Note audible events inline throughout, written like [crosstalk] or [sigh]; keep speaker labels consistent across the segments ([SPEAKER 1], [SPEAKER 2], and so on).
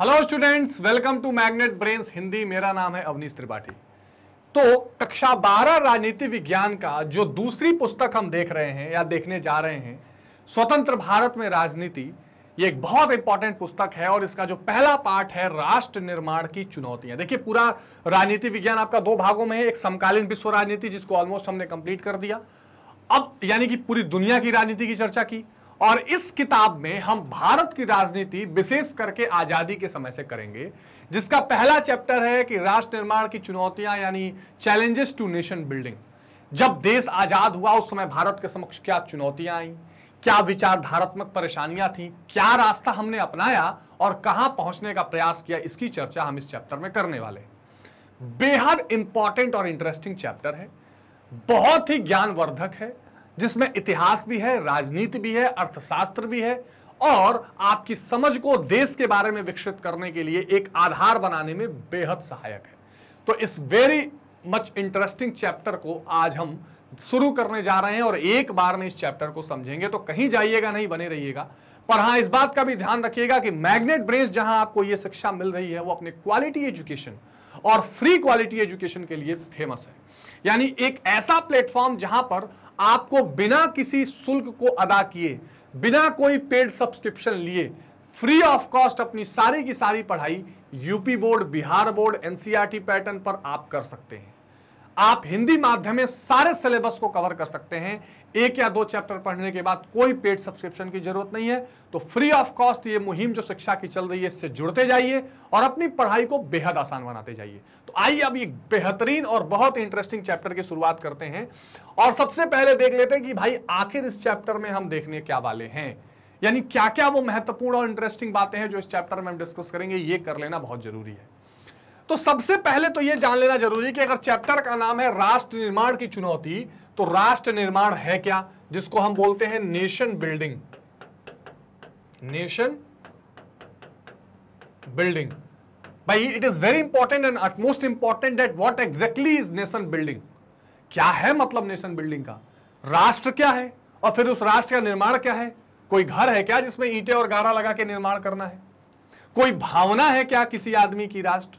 [SPEAKER 1] Hello students welcome to Magnet Brains Hindi मेरा नाम है अवनीश त्रिपाठी तो कक्षा 12 राजनीति विज्ञान का जो दूसरी पुस्तक हम देख रहे हैं या देखने जा रहे हैं स्वतंत्र भारत में राजनीति ये एक बहुत इंपॉर्टेंट पुस्तक है और इसका जो पहला पार्ट है राष्ट्र निर्माण की चुनौतियां देखिए पूरा राजनीति विज्ञान आपका दो भागों में है एक समकालीन विश्व राजनीति जिसको ऑलमोस्ट हमने कंप्लीट कर दिया अब यानी कि पूरी दुनिया की राजनीति की चर्चा की और इस किताब में हम भारत की राजनीति विशेष करके आज़ादी के समय से करेंगे जिसका पहला चैप्टर है कि राष्ट्र निर्माण की चुनौतियां यानी चैलेंजेस टू नेशन बिल्डिंग जब देश आज़ाद हुआ उस समय भारत के समक्ष क्या चुनौतियां आई क्या विचारधारात्मक परेशानियां थी क्या रास्ता हमने अपनाया और कहां पहुंचने का प्रयास किया इसकी चर्चा हम इस चैप्टर में करने वाले बेहद इंपॉर्टेंट और इंटरेस्टिंग चैप्टर है बहुत ही ज्ञानवर्धक है जिसमें इतिहास भी है राजनीति भी है अर्थशास्त्र भी है और आपकी समझ को देश के बारे में विकसित करने के लिए एक आधार बनाने में बेहद सहायक है तो इस वेरी मच इंटरेस्टिंग चैप्टर को आज हम शुरू करने जा रहे हैं और एक बार में इस चैप्टर को समझेंगे तो कहीं जाइएगा नहीं बने रहिएगा पर हां इस बात का भी ध्यान रखिएगा कि मैग्नेट ब्रेस जहां आपको यह शिक्षा मिल रही है वो अपने क्वालिटी एजुकेशन और फ्री क्वालिटी एजुकेशन के लिए फेमस है यानी एक ऐसा प्लेटफॉर्म जहां पर आपको बिना किसी शुल्क को अदा किए बिना कोई पेड सब्सक्रिप्शन लिए फ्री ऑफ कॉस्ट अपनी सारी की सारी पढ़ाई UP board Bihar board NCERT pattern पर आप कर सकते हैं आप हिंदी माध्यम में सारे सिलेबस को कवर कर सकते हैं एक या दो चैप्टर पढ़ने के बाद कोई पेड सब्सक्रिप्शन की जरूरत नहीं है तो फ्री ऑफ कॉस्ट ये मुहिम जो शिक्षा की चल रही है इससे जुड़ते जाइए और अपनी पढ़ाई को बेहद आसान बनाते जाइए तो आइए अब एक बेहतरीन और बहुत इंटरेस्टिंग चैप्टर की शुरुआत करते हैं और सबसे पहले देख लेते हैं कि भाई आखिर इस चैप्टर में हम देखने क्या वाले हैं यानी क्या क्या वो महत्वपूर्ण और इंटरेस्टिंग बातें हैं जो इस चैप्टर में हम डिस्कस करेंगे ये कर लेना बहुत जरूरी है तो सबसे पहले तो ये जान लेना जरूरी है कि अगर चैप्टर का नाम है राष्ट्र निर्माण की चुनौती तो राष्ट्र निर्माण है क्या जिसको हम बोलते हैं नेशन बिल्डिंग नेशन बिल्डिंग भाई it is very important and utmost important that what exactly is nation building क्या है मतलब नेशन बिल्डिंग का राष्ट्र क्या है और फिर उस राष्ट्र का निर्माण क्या है कोई घर है क्या जिसमें ईटे और गारा लगा के निर्माण करना है कोई भावना है क्या किसी आदमी की राष्ट्र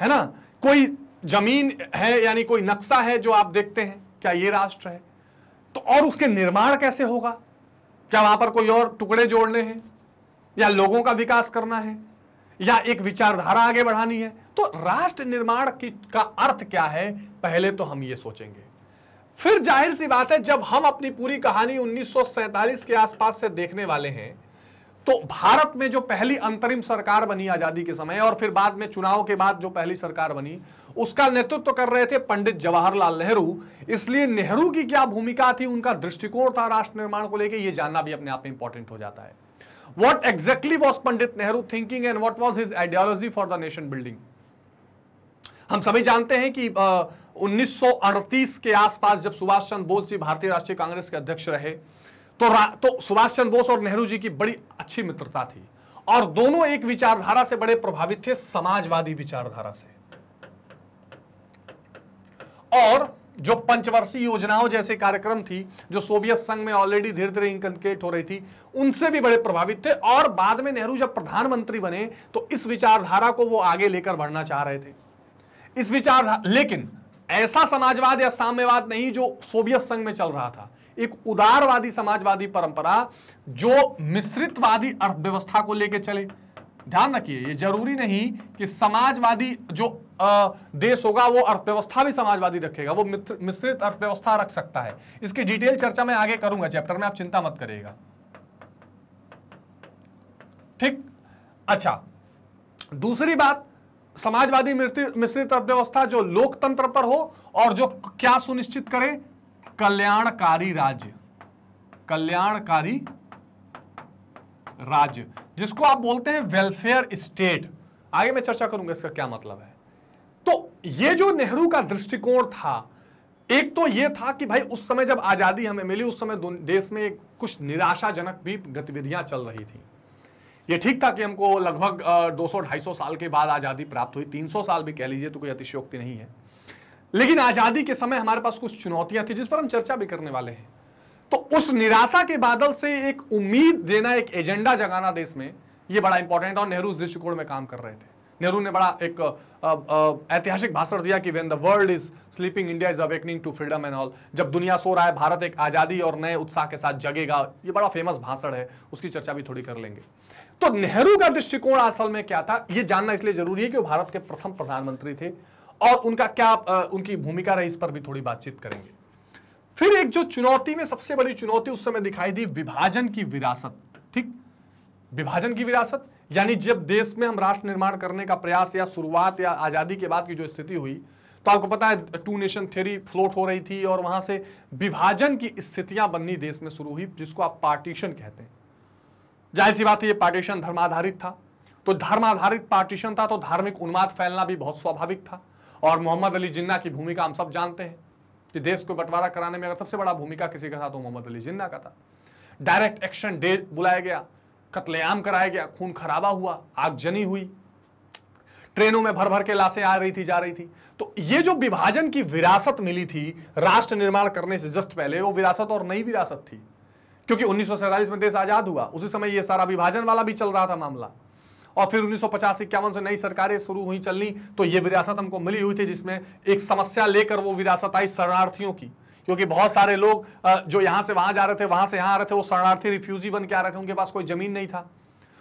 [SPEAKER 1] है ना कोई जमीन है यानी कोई नक्शा है जो आप देखते हैं क्या ये राष्ट्र है तो और उसके निर्माण कैसे होगा क्या वहां पर कोई और टुकड़े जोड़ने हैं या लोगों का विकास करना है या एक विचारधारा आगे बढ़ानी है तो राष्ट्र निर्माण की का अर्थ क्या है पहले तो हम ये सोचेंगे फिर जाहिर सी बात है जब हम अपनी पूरी कहानी उन्नीस के आसपास से देखने वाले हैं तो भारत में जो पहली अंतरिम सरकार बनी आजादी के समय और फिर बाद में चुनाव के बाद जो पहली सरकार बनी उसका नेतृत्व तो कर रहे थे पंडित जवाहरलाल नेहरू इसलिए नेहरू की क्या भूमिका थी उनका दृष्टिकोण था राष्ट्र निर्माण को लेकर यह जानना भी अपने आप में इंपॉर्टेंट हो जाता है what exactly was Pandit Nehru thinking and what was his ideology for the nation building हम सभी जानते हैं कि उन्नीस के आसपास जब सुभाष चंद्र बोस जी भारतीय राष्ट्रीय कांग्रेस के अध्यक्ष रहे तो तो सुभाष चंद्र बोस और नेहरू जी की बड़ी अच्छी मित्रता थी और दोनों एक विचारधारा से बड़े प्रभावित थे समाजवादी विचारधारा से और जो पंचवर्षीय योजनाओं जैसे कार्यक्रम थी जो सोवियत संघ में ऑलरेडी धीरे धीरे इंकनकेट हो रही थी उनसे भी बड़े प्रभावित थे और बाद में नेहरू जब प्रधानमंत्री बने तो इस विचारधारा को वो आगे लेकर बढ़ना चाह रहे थे इस विचारधारा लेकिन ऐसा समाजवाद या साम्यवाद नहीं जो सोवियत संघ में चल रहा था एक उदारवादी समाजवादी परंपरा जो मिश्रितवादी अर्थव्यवस्था को लेकर चले ध्यान रखिए ये जरूरी नहीं कि समाजवादी जो आ, देश होगा वो अर्थव्यवस्था भी समाजवादी रखेगा वो मिश्रित अर्थव्यवस्था रख सकता है इसकी डिटेल चर्चा मैं आगे करूंगा चैप्टर में आप चिंता मत करिएगा ठीक अच्छा दूसरी बात समाजवादी मिश्रित अर्थव्यवस्था जो लोकतंत्र पर हो और जो क्या सुनिश्चित करे कल्याणकारी राज्य कल्याणकारी राज्य जिसको आप बोलते हैं वेलफेयर स्टेट आगे मैं चर्चा करूंगा इसका क्या मतलब है तो ये जो नेहरू का दृष्टिकोण था एक तो ये था कि भाई उस समय जब आज़ादी हमें मिली उस समय देश में कुछ निराशाजनक भी गतिविधियां चल रही थी ये ठीक था कि हमको लगभग 200-250 साल के बाद आज़ादी प्राप्त हुई 300 साल भी कह लीजिए तो कोई अतिशयोक्ति नहीं है लेकिन आज़ादी के समय हमारे पास कुछ चुनौतियां थी जिस पर हम चर्चा भी करने वाले हैं तो उस निराशा के बादल से एक उम्मीद देना एक एजेंडा जगाना देश में यह बड़ा इंपॉर्टेंट और नेहरू इस दृष्टिकोण में काम कर रहे थे नेहरू ने बड़ा एक ऐतिहासिक भाषण दिया कि when the world is sleeping India is awakening to freedom and all जब दुनिया सो रहा है भारत एक आज़ादी और नए उत्साह के साथ जगेगा ये बड़ा फेमस भाषण है उसकी चर्चा भी थोड़ी कर लेंगे तो नेहरू का दृष्टिकोण असल में क्या था यह जानना इसलिए जरूरी है कि वो भारत के प्रथम प्रधानमंत्री थे और उनका क्या उनकी भूमिका रही इस पर भी थोड़ी बातचीत करेंगे फिर एक जो चुनौती में सबसे बड़ी चुनौती उस समय दिखाई दी विभाजन की विरासत ठीक विभाजन की विरासत यानी जब देश में हम राष्ट्र निर्माण करने का प्रयास या शुरुआत या आज़ादी के बाद की जो स्थिति हुई तो आपको पता है टू नेशन थ्योरी फ्लोट हो रही थी और वहां से विभाजन की स्थितियां बननी देश में शुरू हुई जिसको आप पार्टीशन कहते हैं जाहिर सी बात है ये पार्टीशन धर्माधारित था तो धर्माधारित पार्टीशन था तो धार्मिक उन्माद फैलना भी बहुत स्वाभाविक था और मोहम्मद अली जिन्ना की भूमिका हम सब जानते हैं कि देश को बंटवारा कराने में अगर सबसे बड़ा भूमिका किसी का था तो मोहम्मद अली जिन्ना का था डायरेक्ट एक्शन डे बुलाया गया कत्लेआम कराया गया खून खराबा हुआ आगजनी हुई ट्रेनों में भर भर के लाशें आ रही थी जा रही थी तो ये जो विभाजन की विरासत मिली थी राष्ट्र निर्माण करने से जस्ट पहले वो विरासत और नई विरासत थी क्योंकि उन्नीस में देश आजाद हुआ उसी समय ये सारा विभाजन वाला भी चल रहा था मामला और फिर उन्नीस सौ से नई सरकारें शुरू हुई चलनी तो ये विरासत हमको मिली हुई थी जिसमें एक समस्या लेकर वो विरासत आई शरणार्थियों की क्योंकि बहुत सारे लोग जो यहाँ से वहाँ जा रहे थे वहाँ से यहाँ आ रहे थे वो शरणार्थी रिफ्यूजी बन के आ रहे थे उनके पास कोई ज़मीन नहीं था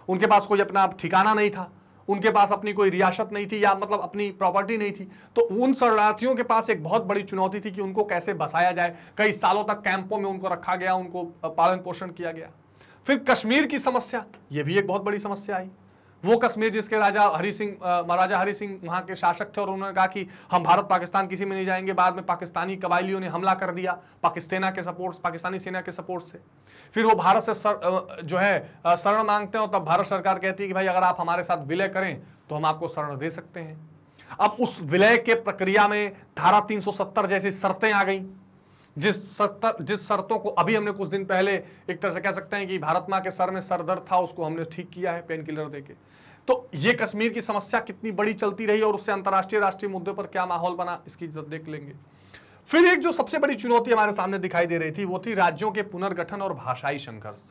[SPEAKER 1] उनके पास कोई अपना ठिकाना नहीं था उनके पास अपनी कोई रियासत नहीं थी या मतलब अपनी प्रॉपर्टी नहीं थी तो उन शरणार्थियों के पास एक बहुत बड़ी चुनौती थी कि उनको कैसे बसाया जाए कई सालों तक कैंपों में उनको रखा गया उनको पालन पोषण किया गया फिर कश्मीर की समस्या ये भी एक बहुत बड़ी समस्या आई वो कश्मीर जिसके राजा हरी सिंह महाराजा हरी सिंह वहां के शासक थे और उन्होंने कहा कि हम भारत पाकिस्तान किसी में नहीं जाएंगे बाद में पाकिस्तानी कबायलियों ने हमला कर दिया पाकिस्ताना के सपोर्ट पाकिस्तानी सेना के सपोर्ट से फिर वो भारत से सर, जो है शरण मांगते हैं और तब भारत सरकार कहती है कि भाई अगर आप हमारे साथ विलय करें तो हम आपको शरण दे सकते हैं अब उस विलय के प्रक्रिया में धारा 370 जैसी शर्तें आ गई जिस सत्तर जिस शर्तों को अभी हमने कुछ दिन पहले एक तरह से कह सकते हैं कि भारत माँ के सर में सर दर्द था उसको हमने ठीक किया है पेन किलर देके तो ये कश्मीर की समस्या कितनी बड़ी चलती रही और उससे अंतर्राष्ट्रीय राष्ट्रीय मुद्दे पर क्या माहौल बना इसकी देख लेंगे फिर एक जो सबसे बड़ी चुनौती हमारे सामने दिखाई दे रही थी वो थी राज्यों के पुनर्गठन और भाषाई संघर्ष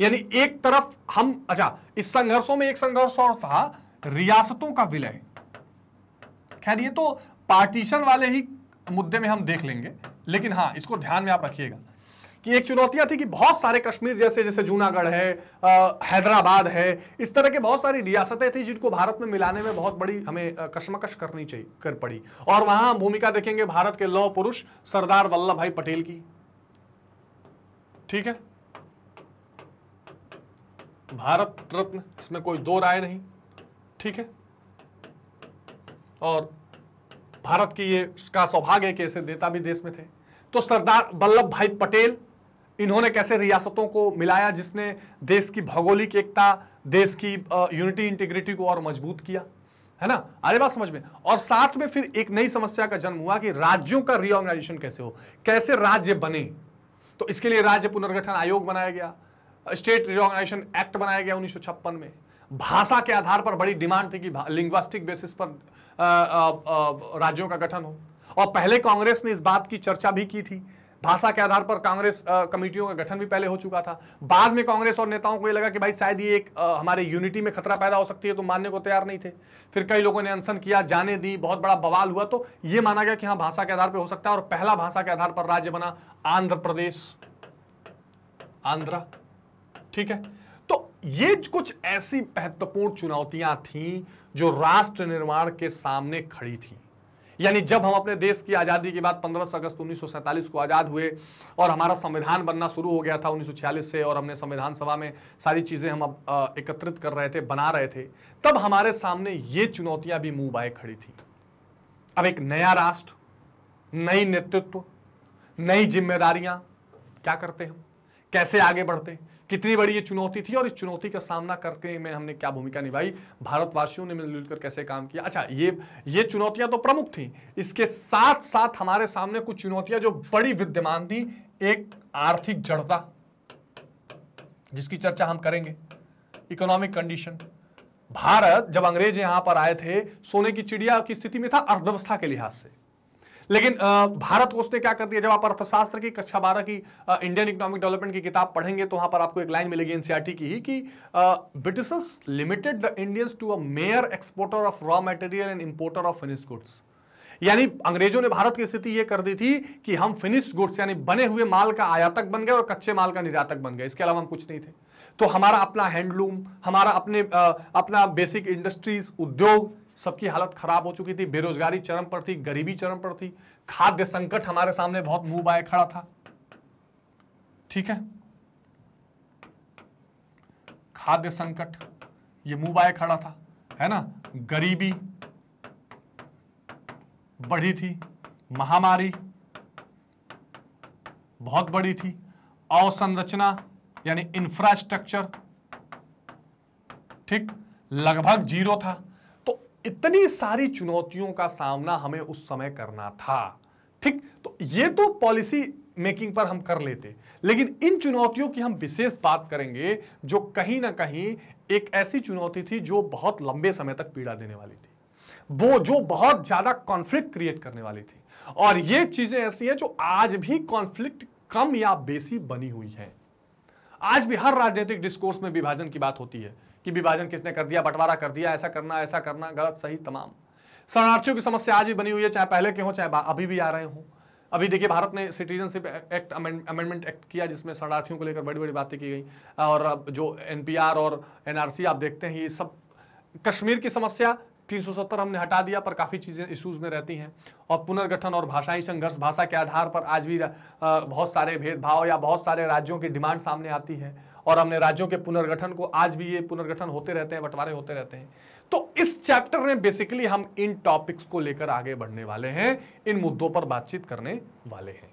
[SPEAKER 1] यानी एक तरफ हम अच्छा इस संघर्षों में एक संघर्ष और था रियासतों का विलय खैर ये तो पार्टीशन वाले ही मुद्दे में हम देख लेंगे लेकिन हाँ इसको ध्यान में आप रखिएगा कि एक चुनौतियां थी कि बहुत सारे कश्मीर जैसे जैसे जूनागढ़ है हैदराबाद है इस तरह के बहुत सारी रियासतें थी जिनको भारत में मिलाने में बहुत बड़ी हमें कशमकश करनी चाहिए कर पड़ी और वहां भूमिका देखेंगे भारत के लौ पुरुष सरदार वल्लभ भाई पटेल की ठीक है भारत रत्न इसमें कोई दो राय नहीं ठीक है और भारत की ये का सौभाग्य है कि ऐसे नेता भी देश में थे तो सरदार वल्लभ भाई पटेल इन्होंने कैसे रियासतों को मिलाया जिसने देश की भौगोलिक एकता देश की यूनिटी इंटीग्रिटी को और मजबूत किया है ना अरे बात समझ में और साथ में फिर एक नई समस्या का जन्म हुआ कि राज्यों का रीऑर्गेनाइजेशन कैसे हो कैसे राज्य बने तो इसके लिए राज्य पुनर्गठन आयोग बनाया गया स्टेट रिओर्गेनाइजेशन एक्ट बनाया गया उन्नीस में भाषा के आधार पर बड़ी डिमांड थी कि लिंग्वास्टिक बेसिस पर आ, आ, आ, राज्यों का गठन हो और पहले कांग्रेस ने इस बात की चर्चा भी की थी भाषा के आधार पर कांग्रेस कमेटियों का गठन भी पहले हो चुका था बाद में कांग्रेस और नेताओं को ये लगा कि भाई शायद ये एक आ, हमारे यूनिटी में खतरा पैदा हो सकती है तो मानने को तैयार नहीं थे फिर कई लोगों ने अनशन किया जाने दी बहुत बड़ा बवाल हुआ तो ये माना गया कि हाँ भाषा के आधार पर हो सकता है और पहला भाषा के आधार पर राज्य बना आंध्र प्रदेश आंध्रा ठीक है तो ये कुछ ऐसी महत्वपूर्ण चुनौतियां थी जो राष्ट्र निर्माण के सामने खड़ी थी यानी जब हम अपने देश की आज़ादी के बाद 15 अगस्त उन्नीस को आज़ाद हुए और हमारा संविधान बनना शुरू हो गया था उन्नीस से और हमने संविधान सभा में सारी चीज़ें हम अब एकत्रित कर रहे थे बना रहे थे तब हमारे सामने ये चुनौतियां भी मुंह बाय खड़ी थी अब एक नया राष्ट्र नई नेतृत्व नई जिम्मेदारियां क्या करते हम कैसे आगे बढ़ते कितनी बड़ी ये चुनौती थी और इस चुनौती का सामना करके में हमने क्या भूमिका निभाई भारतवासियों ने मिलजुल कैसे काम किया अच्छा ये ये चुनौतियां तो प्रमुख थी इसके साथ साथ हमारे सामने कुछ चुनौतियां जो बड़ी विद्यमान थी एक आर्थिक जड़ता जिसकी चर्चा हम करेंगे इकोनॉमिक कंडीशन भारत जब अंग्रेज यहां पर आए थे सोने की चिड़िया की स्थिति में था अर्थव्यवस्था के लिहाज से लेकिन भारत कोष ने क्या कर दिया जब आप अर्थशास्त्र की कक्षा बारह की इंडियन इकोनॉमिक डेवलपमेंट की किताब पढ़ेंगे तो वहां पर आपको एक लाइन मिलेगी एनसीआरटी e की ही कि Britishers limited the Indians to a mere exporter of raw material and importer of finish goods यानी अंग्रेजों ने भारत की स्थिति यह कर दी थी कि हम फिनिश गुड्स यानी बने हुए माल का आयातक बन गए और कच्चे माल का निर्यातक बन गए इसके अलावा हम कुछ नहीं थे तो हमारा अपना हैंडलूम हमारा अपने आ, अपना बेसिक इंडस्ट्रीज उद्योग सबकी हालत खराब हो चुकी थी बेरोजगारी चरम पर थी गरीबी चरम पर थी खाद्य संकट हमारे सामने बहुत मुंह बाए खड़ा था ठीक है खाद्य संकट ये मुंह बाए खड़ा था है ना गरीबी बढ़ी थी महामारी बहुत बड़ी थी अवसंरचना यानी इंफ्रास्ट्रक्चर ठीक लगभग जीरो था इतनी सारी चुनौतियों का सामना हमें उस समय करना था ठीक तो ये तो पॉलिसी मेकिंग पर हम कर लेते लेकिन इन चुनौतियों की हम विशेष बात करेंगे जो कहीं ना कहीं एक ऐसी चुनौती थी जो बहुत लंबे समय तक पीड़ा देने वाली थी वो जो बहुत ज्यादा कॉन्फ्लिक्ट क्रिएट करने वाली थी और ये चीजें ऐसी हैं जो आज भी कॉन्फ्लिक्ट कम या बेसी बनी हुई है आज भी हर राजनीतिक डिस्कोर्स में विभाजन की बात होती है कि विभाजन किसने कर दिया बंटवारा कर दिया ऐसा करना ऐसा करना गलत सही तमाम शरणार्थियों की समस्या आज भी बनी हुई है चाहे पहले के हों चाहे अभी भी आ रहे हों अभी देखिए भारत ने सिटीजनशिप एक्ट अमेंडमेंट एक्ट किया जिसमें शरणार्थियों को लेकर बड़ी बड़ी बातें की गई और जो एनपीआर और एनआरसी आप देखते हैं ये सब कश्मीर की समस्या 370 हमने हटा दिया पर काफ़ी चीज़ें इश्यूज में रहती हैं और पुनर्गठन और भाषाई संघर्ष भाषा के आधार पर आज भी बहुत सारे भेदभाव या बहुत सारे राज्यों की डिमांड सामने आती है और हमने राज्यों के पुनर्गठन को आज भी ये पुनर्गठन होते रहते हैं बंटवारे होते रहते हैं तो इस चैप्टर में बेसिकली हम इन टॉपिक्स को लेकर आगे बढ़ने वाले हैं इन मुद्दों पर बातचीत करने वाले हैं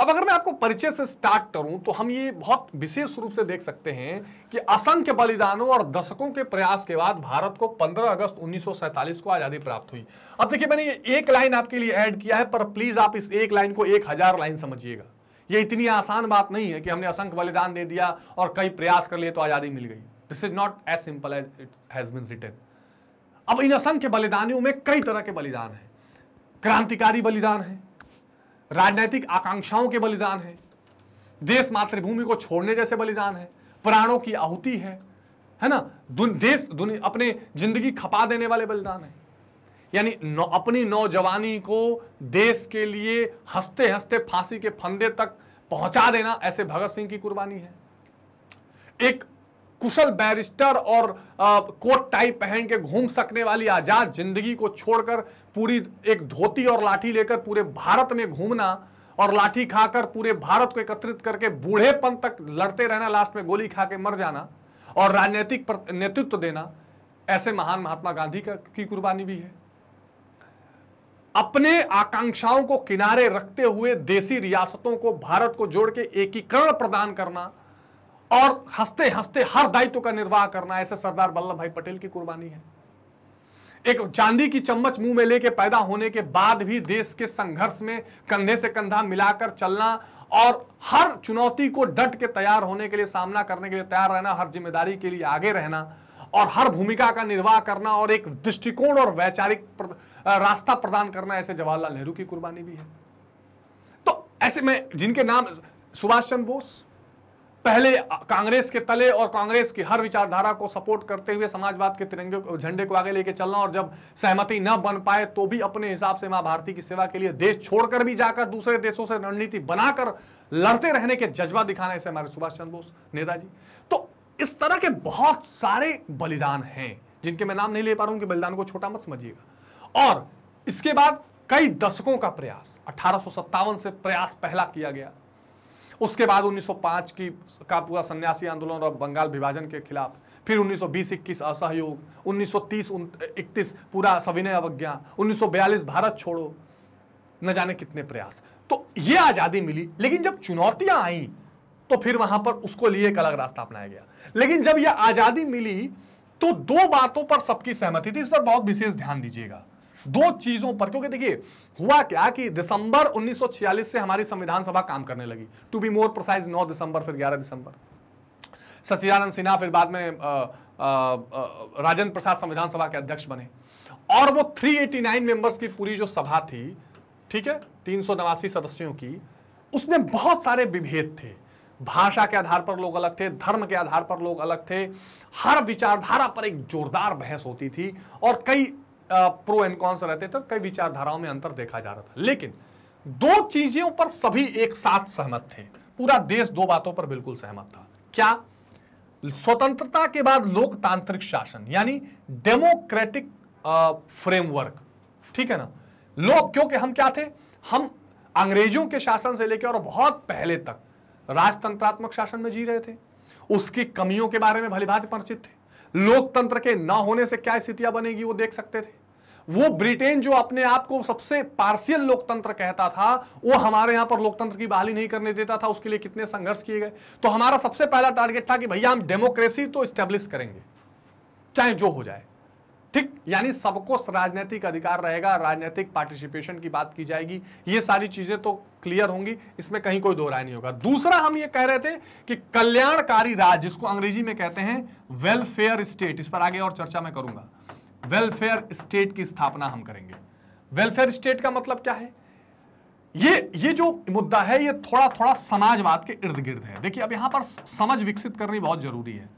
[SPEAKER 1] अब अगर मैं आपको परिचय से स्टार्ट करूं तो हम ये बहुत विशेष रूप से देख सकते हैं कि असंख्य बलिदानों और दशकों के प्रयास के बाद भारत को 15 अगस्त 1947 को आज़ादी प्राप्त हुई अब देखिए मैंने ये एक लाइन आपके लिए ऐड किया है पर प्लीज़ आप इस एक लाइन को एक हजार लाइन समझिएगा ये इतनी आसान बात नहीं है कि हमने असंख्य बलिदान दे दिया और कई प्रयास कर लिए तो आज़ादी मिल गई this is not as simple as it has been return अब इन असंख्य बलिदानियों में कई तरह के बलिदान हैं क्रांतिकारी बलिदान है राजनैतिक आकांक्षाओं के बलिदान है देश मातृभूमि को छोड़ने जैसे बलिदान है प्राणों की आहुति है है ना दुन, देश दुन, अपने जिंदगी खपा देने वाले बलिदान है यानी नौ, अपनी नौजवानी को देश के लिए हंसते हंसते फांसी के फंदे तक पहुंचा देना ऐसे भगत सिंह की कुर्बानी है एक कुशल बैरिस्टर और कोट टाई पहन के घूम सकने वाली आजाद जिंदगी को छोड़कर पूरी एक धोती और लाठी लेकर पूरे भारत में घूमना और लाठी खाकर पूरे भारत को एकत्रित करके बूढ़ेपन तक लड़ते रहना लास्ट में गोली खा के मर जाना और राजनीतिक नेतृत्व देना ऐसे महान महात्मा गांधी का की कुर्बानी भी है अपने आकांक्षाओं को किनारे रखते हुए देसी रियासतों को भारत को जोड़ के एकीकरण प्रदान करना और हंसते हंसते हर दायित्व का निर्वाह करना ऐसे सरदार वल्लभ भाई पटेल की कुर्बानी है एक चांदी की चम्मच मुंह में लेके पैदा होने के बाद भी देश के संघर्ष में कंधे से कंधा मिलाकर चलना और हर चुनौती को डट के तैयार होने के लिए सामना करने के लिए तैयार रहना हर जिम्मेदारी के लिए आगे रहना और हर भूमिका का निर्वाह करना और एक दृष्टिकोण और वैचारिक प्र... रास्ता प्रदान करना ऐसे जवाहरलाल नेहरू की कुर्बानी भी है तो ऐसे में जिनके नाम सुभाष चंद्र बोस पहले कांग्रेस के तले और कांग्रेस की हर विचारधारा को सपोर्ट करते हुए समाजवाद के तिरंगे को झंडे को आगे लेके चलना और जब सहमति न बन पाए तो भी अपने हिसाब से मां भारती की सेवा के लिए देश छोड़कर भी जाकर दूसरे देशों से रणनीति बनाकर लड़ते रहने के जज्बा दिखाना ऐसे हमारे सुभाष चंद्र बोस नेताजी तो इस तरह के बहुत सारे बलिदान हैं जिनके मैं नाम नहीं ले पा रहा हूं कि बलिदान को छोटा मत समझिएगा और इसके बाद कई दशकों का प्रयास अठारह से प्रयास पहला किया गया उसके बाद 1905 की का पूरा सन्यासी आंदोलन और बंगाल विभाजन के खिलाफ फिर 1920 21 असहयोग 1930 31 पूरा सविनय अवज्ञा 1942 भारत छोड़ो न जाने कितने प्रयास तो ये आज़ादी मिली लेकिन जब चुनौतियां आई तो फिर वहां पर उसको लिए एक अलग रास्ता अपनाया गया लेकिन जब यह आज़ादी मिली तो दो बातों पर सबकी सहमति थी इस पर बहुत विशेष ध्यान दीजिएगा दो चीजों पर क्योंकि देखिए हुआ क्या कि दिसंबर 1946 से हमारी संविधान सभा काम करने लगी टू बी मोर प्रोसाइज 9 दिसंबर फिर 11 दिसंबर सचिदानंद सिन्हा फिर बाद में राजेंद्र प्रसाद संविधान सभा के अध्यक्ष बने और वो 389 एटी मेंबर्स की पूरी जो सभा थी ठीक है तीन सदस्यों की उसमें बहुत सारे विभेद थे भाषा के आधार पर लोग अलग थे धर्म के आधार पर लोग अलग थे हर विचारधारा पर एक जोरदार बहस होती थी और कई प्रो एंड कॉन्स रहते थे तो कई विचारधाराओं में अंतर देखा जा रहा था लेकिन दो चीजों पर सभी एक साथ सहमत थे पूरा देश दो बातों पर बिल्कुल सहमत था क्या स्वतंत्रता के बाद लोकतांत्रिक शासन यानी डेमोक्रेटिक फ्रेमवर्क ठीक है ना लोग क्योंकि हम क्या थे हम अंग्रेजों के शासन से लेकर और बहुत पहले तक राजतंत्रात्मक शासन में जी रहे थे उसकी कमियों के बारे में भलीभांति परिचित थे लोकतंत्र के ना होने से क्या स्थितियां बनेगी वो देख सकते थे वो ब्रिटेन जो अपने आप को सबसे पार्शियल लोकतंत्र कहता था वो हमारे यहां पर लोकतंत्र की बहाली नहीं करने देता था उसके लिए कितने संघर्ष किए गए तो हमारा सबसे पहला टारगेट था कि भैया हम डेमोक्रेसी तो स्टेब्लिश करेंगे चाहे जो हो जाए ठीक यानी सबको राजनीतिक अधिकार रहेगा राजनीतिक पार्टिसिपेशन की बात की जाएगी ये सारी चीजें तो क्लियर होंगी इसमें कहीं कोई दोहराया नहीं होगा दूसरा हम ये कह रहे थे कि कल्याणकारी राज्य जिसको अंग्रेजी में कहते हैं वेलफेयर स्टेट इस पर आगे और चर्चा मैं करूंगा वेलफेयर स्टेट की स्थापना हम करेंगे वेलफेयर स्टेट का मतलब क्या है ये ये जो मुद्दा है ये थोड़ा थोड़ा समाजवाद के इर्द गिर्द है देखिए अब यहां पर समझ विकसित करनी बहुत जरूरी है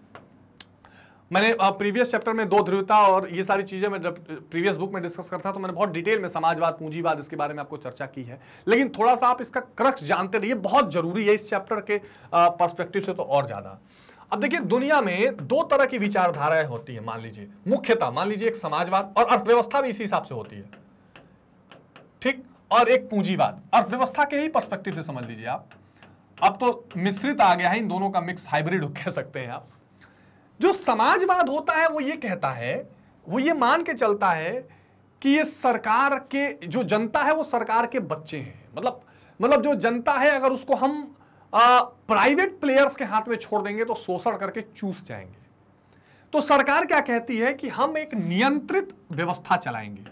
[SPEAKER 1] मैंने प्रीवियस चैप्टर में दो ध्रुवता और ये सारी चीज़ें मैं जब प्रीवियस बुक में डिस्कस करता था तो मैंने बहुत डिटेल में समाजवाद पूंजीवाद इसके बारे में आपको चर्चा की है लेकिन थोड़ा सा आप इसका क्रक्स जानते रहिए बहुत जरूरी है इस चैप्टर के पर्सपेक्टिव से तो और ज़्यादा अब देखिए दुनिया में दो तरह की विचारधाराएं होती है मान लीजिए मुख्यतः मान लीजिए एक समाजवाद और अर्थव्यवस्था भी इसी हिसाब से होती है ठीक और एक पूंजीवाद अर्थव्यवस्था के ही पर्सपेक्टिव से समझ लीजिए आप अब तो मिश्रित आ गया है इन दोनों का मिक्स हाइब्रिड कह सकते हैं आप जो समाजवाद होता है वो ये कहता है वो ये मान के चलता है कि ये सरकार के जो जनता है वो सरकार के बच्चे हैं मतलब मतलब जो जनता है अगर उसको हम प्राइवेट प्लेयर्स के हाथ में छोड़ देंगे तो शोषण करके चूस जाएंगे तो सरकार क्या कहती है कि हम एक नियंत्रित व्यवस्था चलाएंगे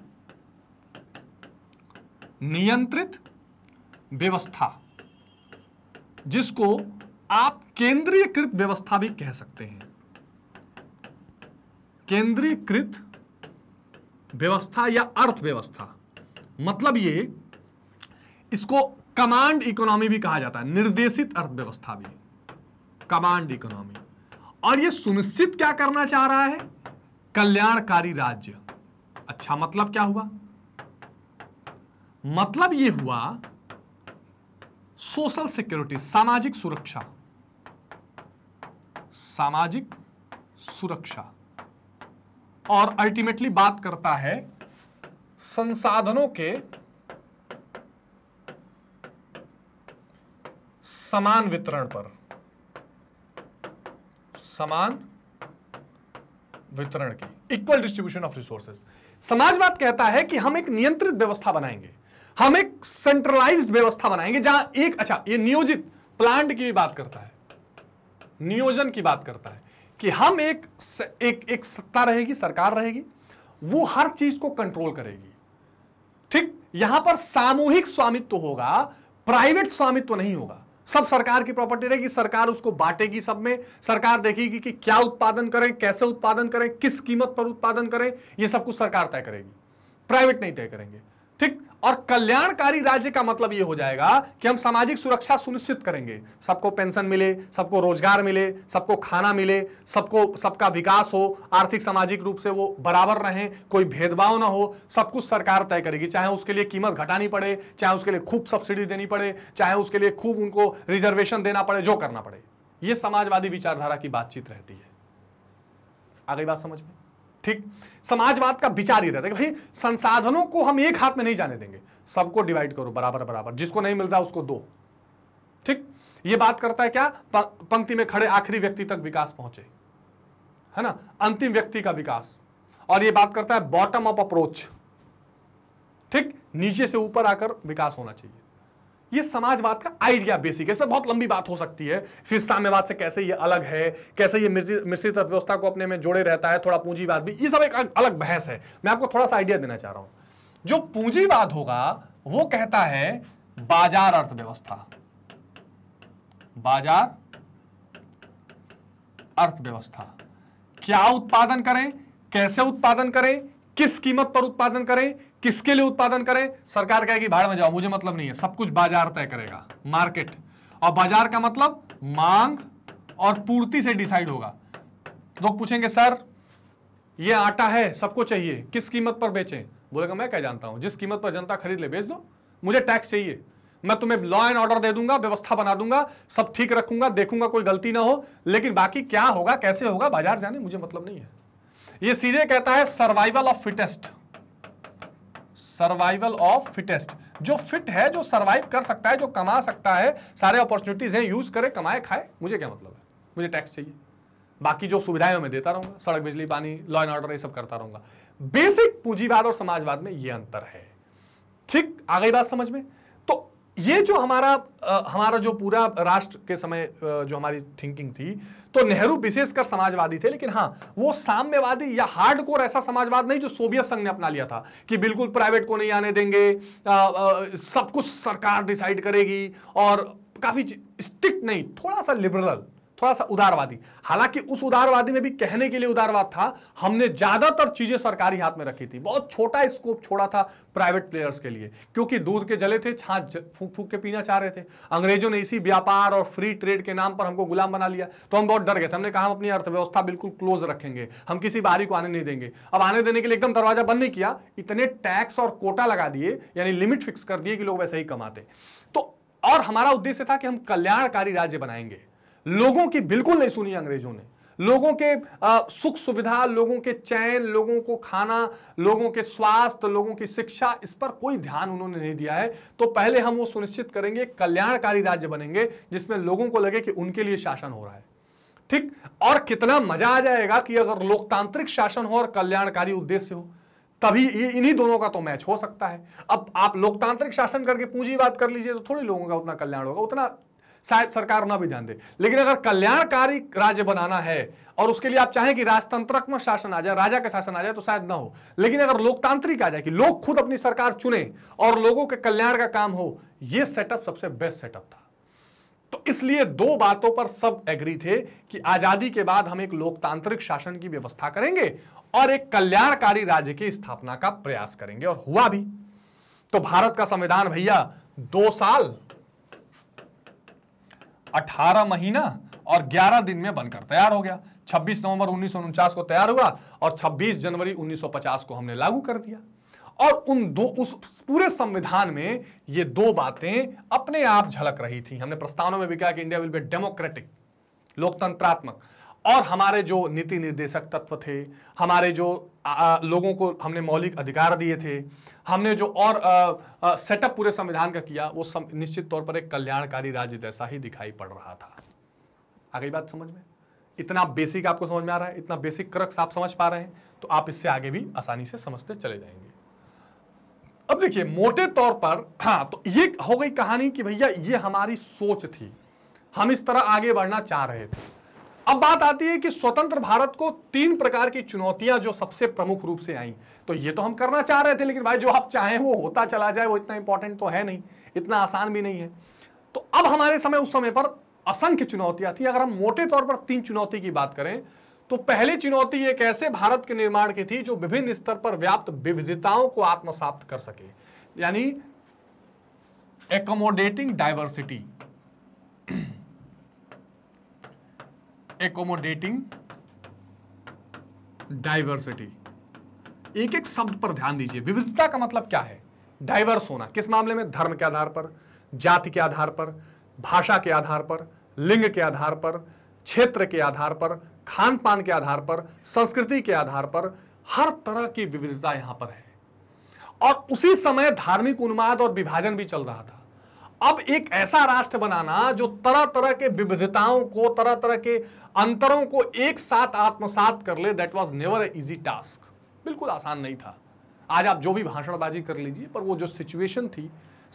[SPEAKER 1] नियंत्रित व्यवस्था जिसको आप केंद्रीयकृत व्यवस्था भी कह सकते हैं केंद्रीयकृत व्यवस्था या अर्थव्यवस्था मतलब ये इसको कमांड इकोनॉमी भी कहा जाता है निर्देशित अर्थव्यवस्था भी कमांड इकोनॉमी और ये सुनिश्चित क्या करना चाह रहा है कल्याणकारी राज्य अच्छा मतलब क्या हुआ मतलब ये हुआ सोशल सिक्योरिटी सामाजिक सुरक्षा सामाजिक सुरक्षा और अल्टीमेटली बात करता है संसाधनों के समान वितरण पर समान वितरण की इक्वल डिस्ट्रीब्यूशन ऑफ रिसोर्सेस समाजवाद कहता है कि हम एक नियंत्रित व्यवस्था बनाएंगे हम एक सेंट्रलाइज्ड व्यवस्था बनाएंगे जहां एक अच्छा ये नियोजित प्लांट की बात करता है नियोजन की बात करता है कि हम एक एक एक सत्ता रहेगी सरकार रहेगी वो हर चीज को कंट्रोल करेगी ठीक यहां पर सामूहिक स्वामित्व होगा प्राइवेट स्वामित्व नहीं होगा सब सरकार की प्रॉपर्टी रहेगी सरकार उसको बांटेगी सब में सरकार देखेगी कि क्या उत्पादन करें कैसे उत्पादन करें किस कीमत पर उत्पादन करें यह सब कुछ सरकार तय करेगी प्राइवेट नहीं तय करेंगे ठीक और कल्याणकारी राज्य का मतलब ये हो जाएगा कि हम सामाजिक सुरक्षा सुनिश्चित करेंगे सबको पेंशन मिले सबको रोजगार मिले सबको खाना मिले सबको सबका विकास हो आर्थिक सामाजिक रूप से वो बराबर रहें कोई भेदभाव ना हो सब कुछ सरकार तय करेगी चाहे उसके लिए कीमत घटानी पड़े चाहे उसके लिए खूब सब्सिडी देनी पड़े चाहे उसके लिए खूब उनको रिजर्वेशन देना पड़े जो करना पड़े ये समाजवादी विचारधारा की बातचीत रहती है आगे बात समझ में ठीक समाजवाद का विचार ही रहता है कि भाई संसाधनों को हम एक हाथ में नहीं जाने देंगे सबको डिवाइड करो बराबर बराबर जिसको नहीं मिल रहा उसको दो ठीक ये बात करता है क्या पंक्ति में खड़े आखिरी व्यक्ति तक विकास पहुंचे है ना अंतिम व्यक्ति का विकास और ये बात करता है बॉटम अप अप्रोच ठीक नीचे से ऊपर आकर विकास होना चाहिए ये समाजवाद का आइडिया बेसिक है इस पर बहुत लंबी बात हो सकती है फिर साम्यवाद से कैसे ये अलग है कैसे ये मिश्रित अर्थव्यवस्था को अपने में जोड़े रहता है थोड़ा पूंजीवाद भी ये सब एक अलग बहस है मैं आपको थोड़ा सा आइडिया देना चाह रहा हूं जो पूंजीवाद होगा वो कहता है बाजार अर्थव्यवस्था बाजार अर्थव्यवस्था क्या उत्पादन करें कैसे उत्पादन करें किस कीमत पर उत्पादन करें किसके लिए उत्पादन करें सरकार कहेगी भाड़ में जाओ मुझे मतलब नहीं है सब कुछ बाजार तय करेगा मार्केट और बाजार का मतलब मांग और पूर्ति से डिसाइड होगा लोग पूछेंगे सर ये आटा है सबको चाहिए किस कीमत पर बेचें बोलेगा मैं क्या जानता हूं जिस कीमत पर जनता खरीद ले बेच दो मुझे टैक्स चाहिए मैं तुम्हें लॉ एंड ऑर्डर दे दूंगा व्यवस्था बना दूंगा सब ठीक रखूंगा देखूंगा कोई गलती ना हो लेकिन बाकी क्या होगा कैसे होगा बाजार जाने मुझे मतलब नहीं है ये सीधे कहता है survival of fittest survival of fittest जो फिट है जो सर्वाइव कर सकता है जो कमा सकता है सारे अपॉर्चुनिटीज हैं यूज करे कमाए खाए मुझे क्या मतलब है मुझे टैक्स चाहिए बाकी जो सुविधाएं मैं देता रहूंगा सड़क बिजली पानी लॉ एंड ऑर्डर ये सब करता रहूंगा बेसिक पूंजीवाद और समाजवाद में ये अंतर है ठीक आ गई बात समझ में तो ये जो हमारा आ, हमारा जो पूरा राष्ट्र के समय जो हमारी थिंकिंग थी तो नेहरू विशेषकर समाजवादी थे लेकिन हाँ वो साम्यवादी या हार्ड कोर ऐसा समाजवाद नहीं जो सोवियत संघ ने अपना लिया था कि बिल्कुल प्राइवेट को नहीं आने देंगे आ, आ, सब कुछ सरकार डिसाइड करेगी और काफी स्ट्रिक्ट नहीं थोड़ा सा लिबरल थोड़ा सा उदारवादी हालांकि उस उदारवादी में भी कहने के लिए उदारवाद था हमने ज्यादातर चीजें सरकारी हाथ में रखी थी बहुत छोटा स्कोप छोड़ा था प्राइवेट प्लेयर्स के लिए क्योंकि दूध के जले थे छाछ फूक फूक के पीना चाह रहे थे अंग्रेजों ने इसी व्यापार और फ्री ट्रेड के नाम पर हमको गुलाम बना लिया तो हम बहुत डर गए थे हमने कहा हम अपनी अर्थव्यवस्था बिल्कुल क्लोज रखेंगे हम किसी बारी को आने नहीं देंगे अब आने देने के लिए एकदम दरवाजा बंद नहीं किया इतने टैक्स और कोटा लगा दिए यानी लिमिट फिक्स कर दिए कि लोग वैसे ही कमाते तो और हमारा उद्देश्य था कि हम कल्याणकारी राज्य बनाएंगे लोगों की बिल्कुल नहीं सुनी अंग्रेजों ने लोगों के सुख सुविधा लोगों के चैन लोगों को खाना लोगों के स्वास्थ्य लोगों की शिक्षा इस पर कोई ध्यान उन्होंने नहीं दिया है तो पहले हम वो सुनिश्चित करेंगे कल्याणकारी राज्य बनेंगे जिसमें लोगों को लगे कि उनके लिए शासन हो रहा है ठीक और कितना मजा आ जाएगा कि अगर लोकतांत्रिक शासन हो और कल्याणकारी उद्देश्य हो तभी इन्हीं दोनों का तो मैच हो सकता है अब आप लोकतांत्रिक शासन करके पूंजीवाद कर लीजिए तो थोड़ी लोगों का उतना कल्याण होगा उतना शायद सरकार ना भी ध्यान दे लेकिन अगर कल्याणकारी राज्य बनाना है और उसके लिए आप चाहें कि राजतंत्रात्मक शासन आ जाए राजा का शासन आ जाए तो शायद ना हो लेकिन अगर लोकतांत्रिक आ जाए कि लोग खुद अपनी सरकार चुने और लोगों के कल्याण का काम हो यह सेटअप सबसे बेस्ट सेटअप था तो इसलिए दो बातों पर सब एग्री थे कि आजादी के बाद हम एक लोकतांत्रिक शासन की व्यवस्था करेंगे और एक कल्याणकारी राज्य की स्थापना का प्रयास करेंगे और हुआ भी तो भारत का संविधान भैया दो साल 18 महीना और 11 दिन में बनकर तैयार हो गया 26 नवंबर उन्नीस को तैयार हुआ और 26 जनवरी 1950 को हमने लागू कर दिया और उन दो उस पूरे संविधान में ये दो बातें अपने आप झलक रही थी हमने प्रस्तावनों में भी कहा कि इंडिया विल बी डेमोक्रेटिक लोकतंत्रात्मक और हमारे जो नीति निर्देशक तत्व थे हमारे जो आ, लोगों को हमने मौलिक अधिकार दिए थे हमने जो और सेटअप पूरे संविधान का किया वो निश्चित तौर पर एक कल्याणकारी राज्य जैसा ही दिखाई पड़ रहा था आगे बात समझ में इतना बेसिक आपको समझ में आ रहा है इतना बेसिक क्रक्स आप समझ पा रहे हैं तो आप इससे आगे भी आसानी से समझते चले जाएंगे अब देखिए मोटे तौर पर हाँ तो ये हो गई कहानी कि भैया ये हमारी सोच थी हम इस तरह आगे बढ़ना चाह रहे थे अब बात आती है कि स्वतंत्र भारत को तीन प्रकार की चुनौतियां जो सबसे प्रमुख रूप से आई तो ये तो हम करना चाह रहे थे लेकिन भाई जो आप चाहें वो होता चला जाए वो इतना इंपॉर्टेंट तो है नहीं इतना आसान भी नहीं है तो अब हमारे समय उस समय पर असंख्य चुनौतियां थी अगर हम मोटे तौर पर तीन चुनौती की बात करें तो पहली चुनौती एक ऐसे भारत के निर्माण की थी जो विभिन्न स्तर पर व्याप्त विविधताओं को आत्मसाप्त कर सके यानी एकोमोडेटिंग डाइवर्सिटी एकोमोडेटिंग डाइवर्सिटी एक एक शब्द पर ध्यान दीजिए विविधता का मतलब क्या है डाइवर्स होना किस मामले में धर्म के आधार पर जाति के आधार पर भाषा के आधार पर लिंग के आधार पर क्षेत्र के आधार पर खान पान के आधार पर संस्कृति के आधार पर हर तरह की विविधता यहां पर है और उसी समय धार्मिक उन्माद और विभाजन भी चल रहा था अब एक ऐसा राष्ट्र बनाना जो तरह तरह के विविधताओं को तरह तरह के अंतरों को एक साथ आत्मसात कर ले that was never a easy task बिल्कुल आसान नहीं था आज आप जो भी भाषणबाजी कर लीजिए पर वो जो सिचुएशन थी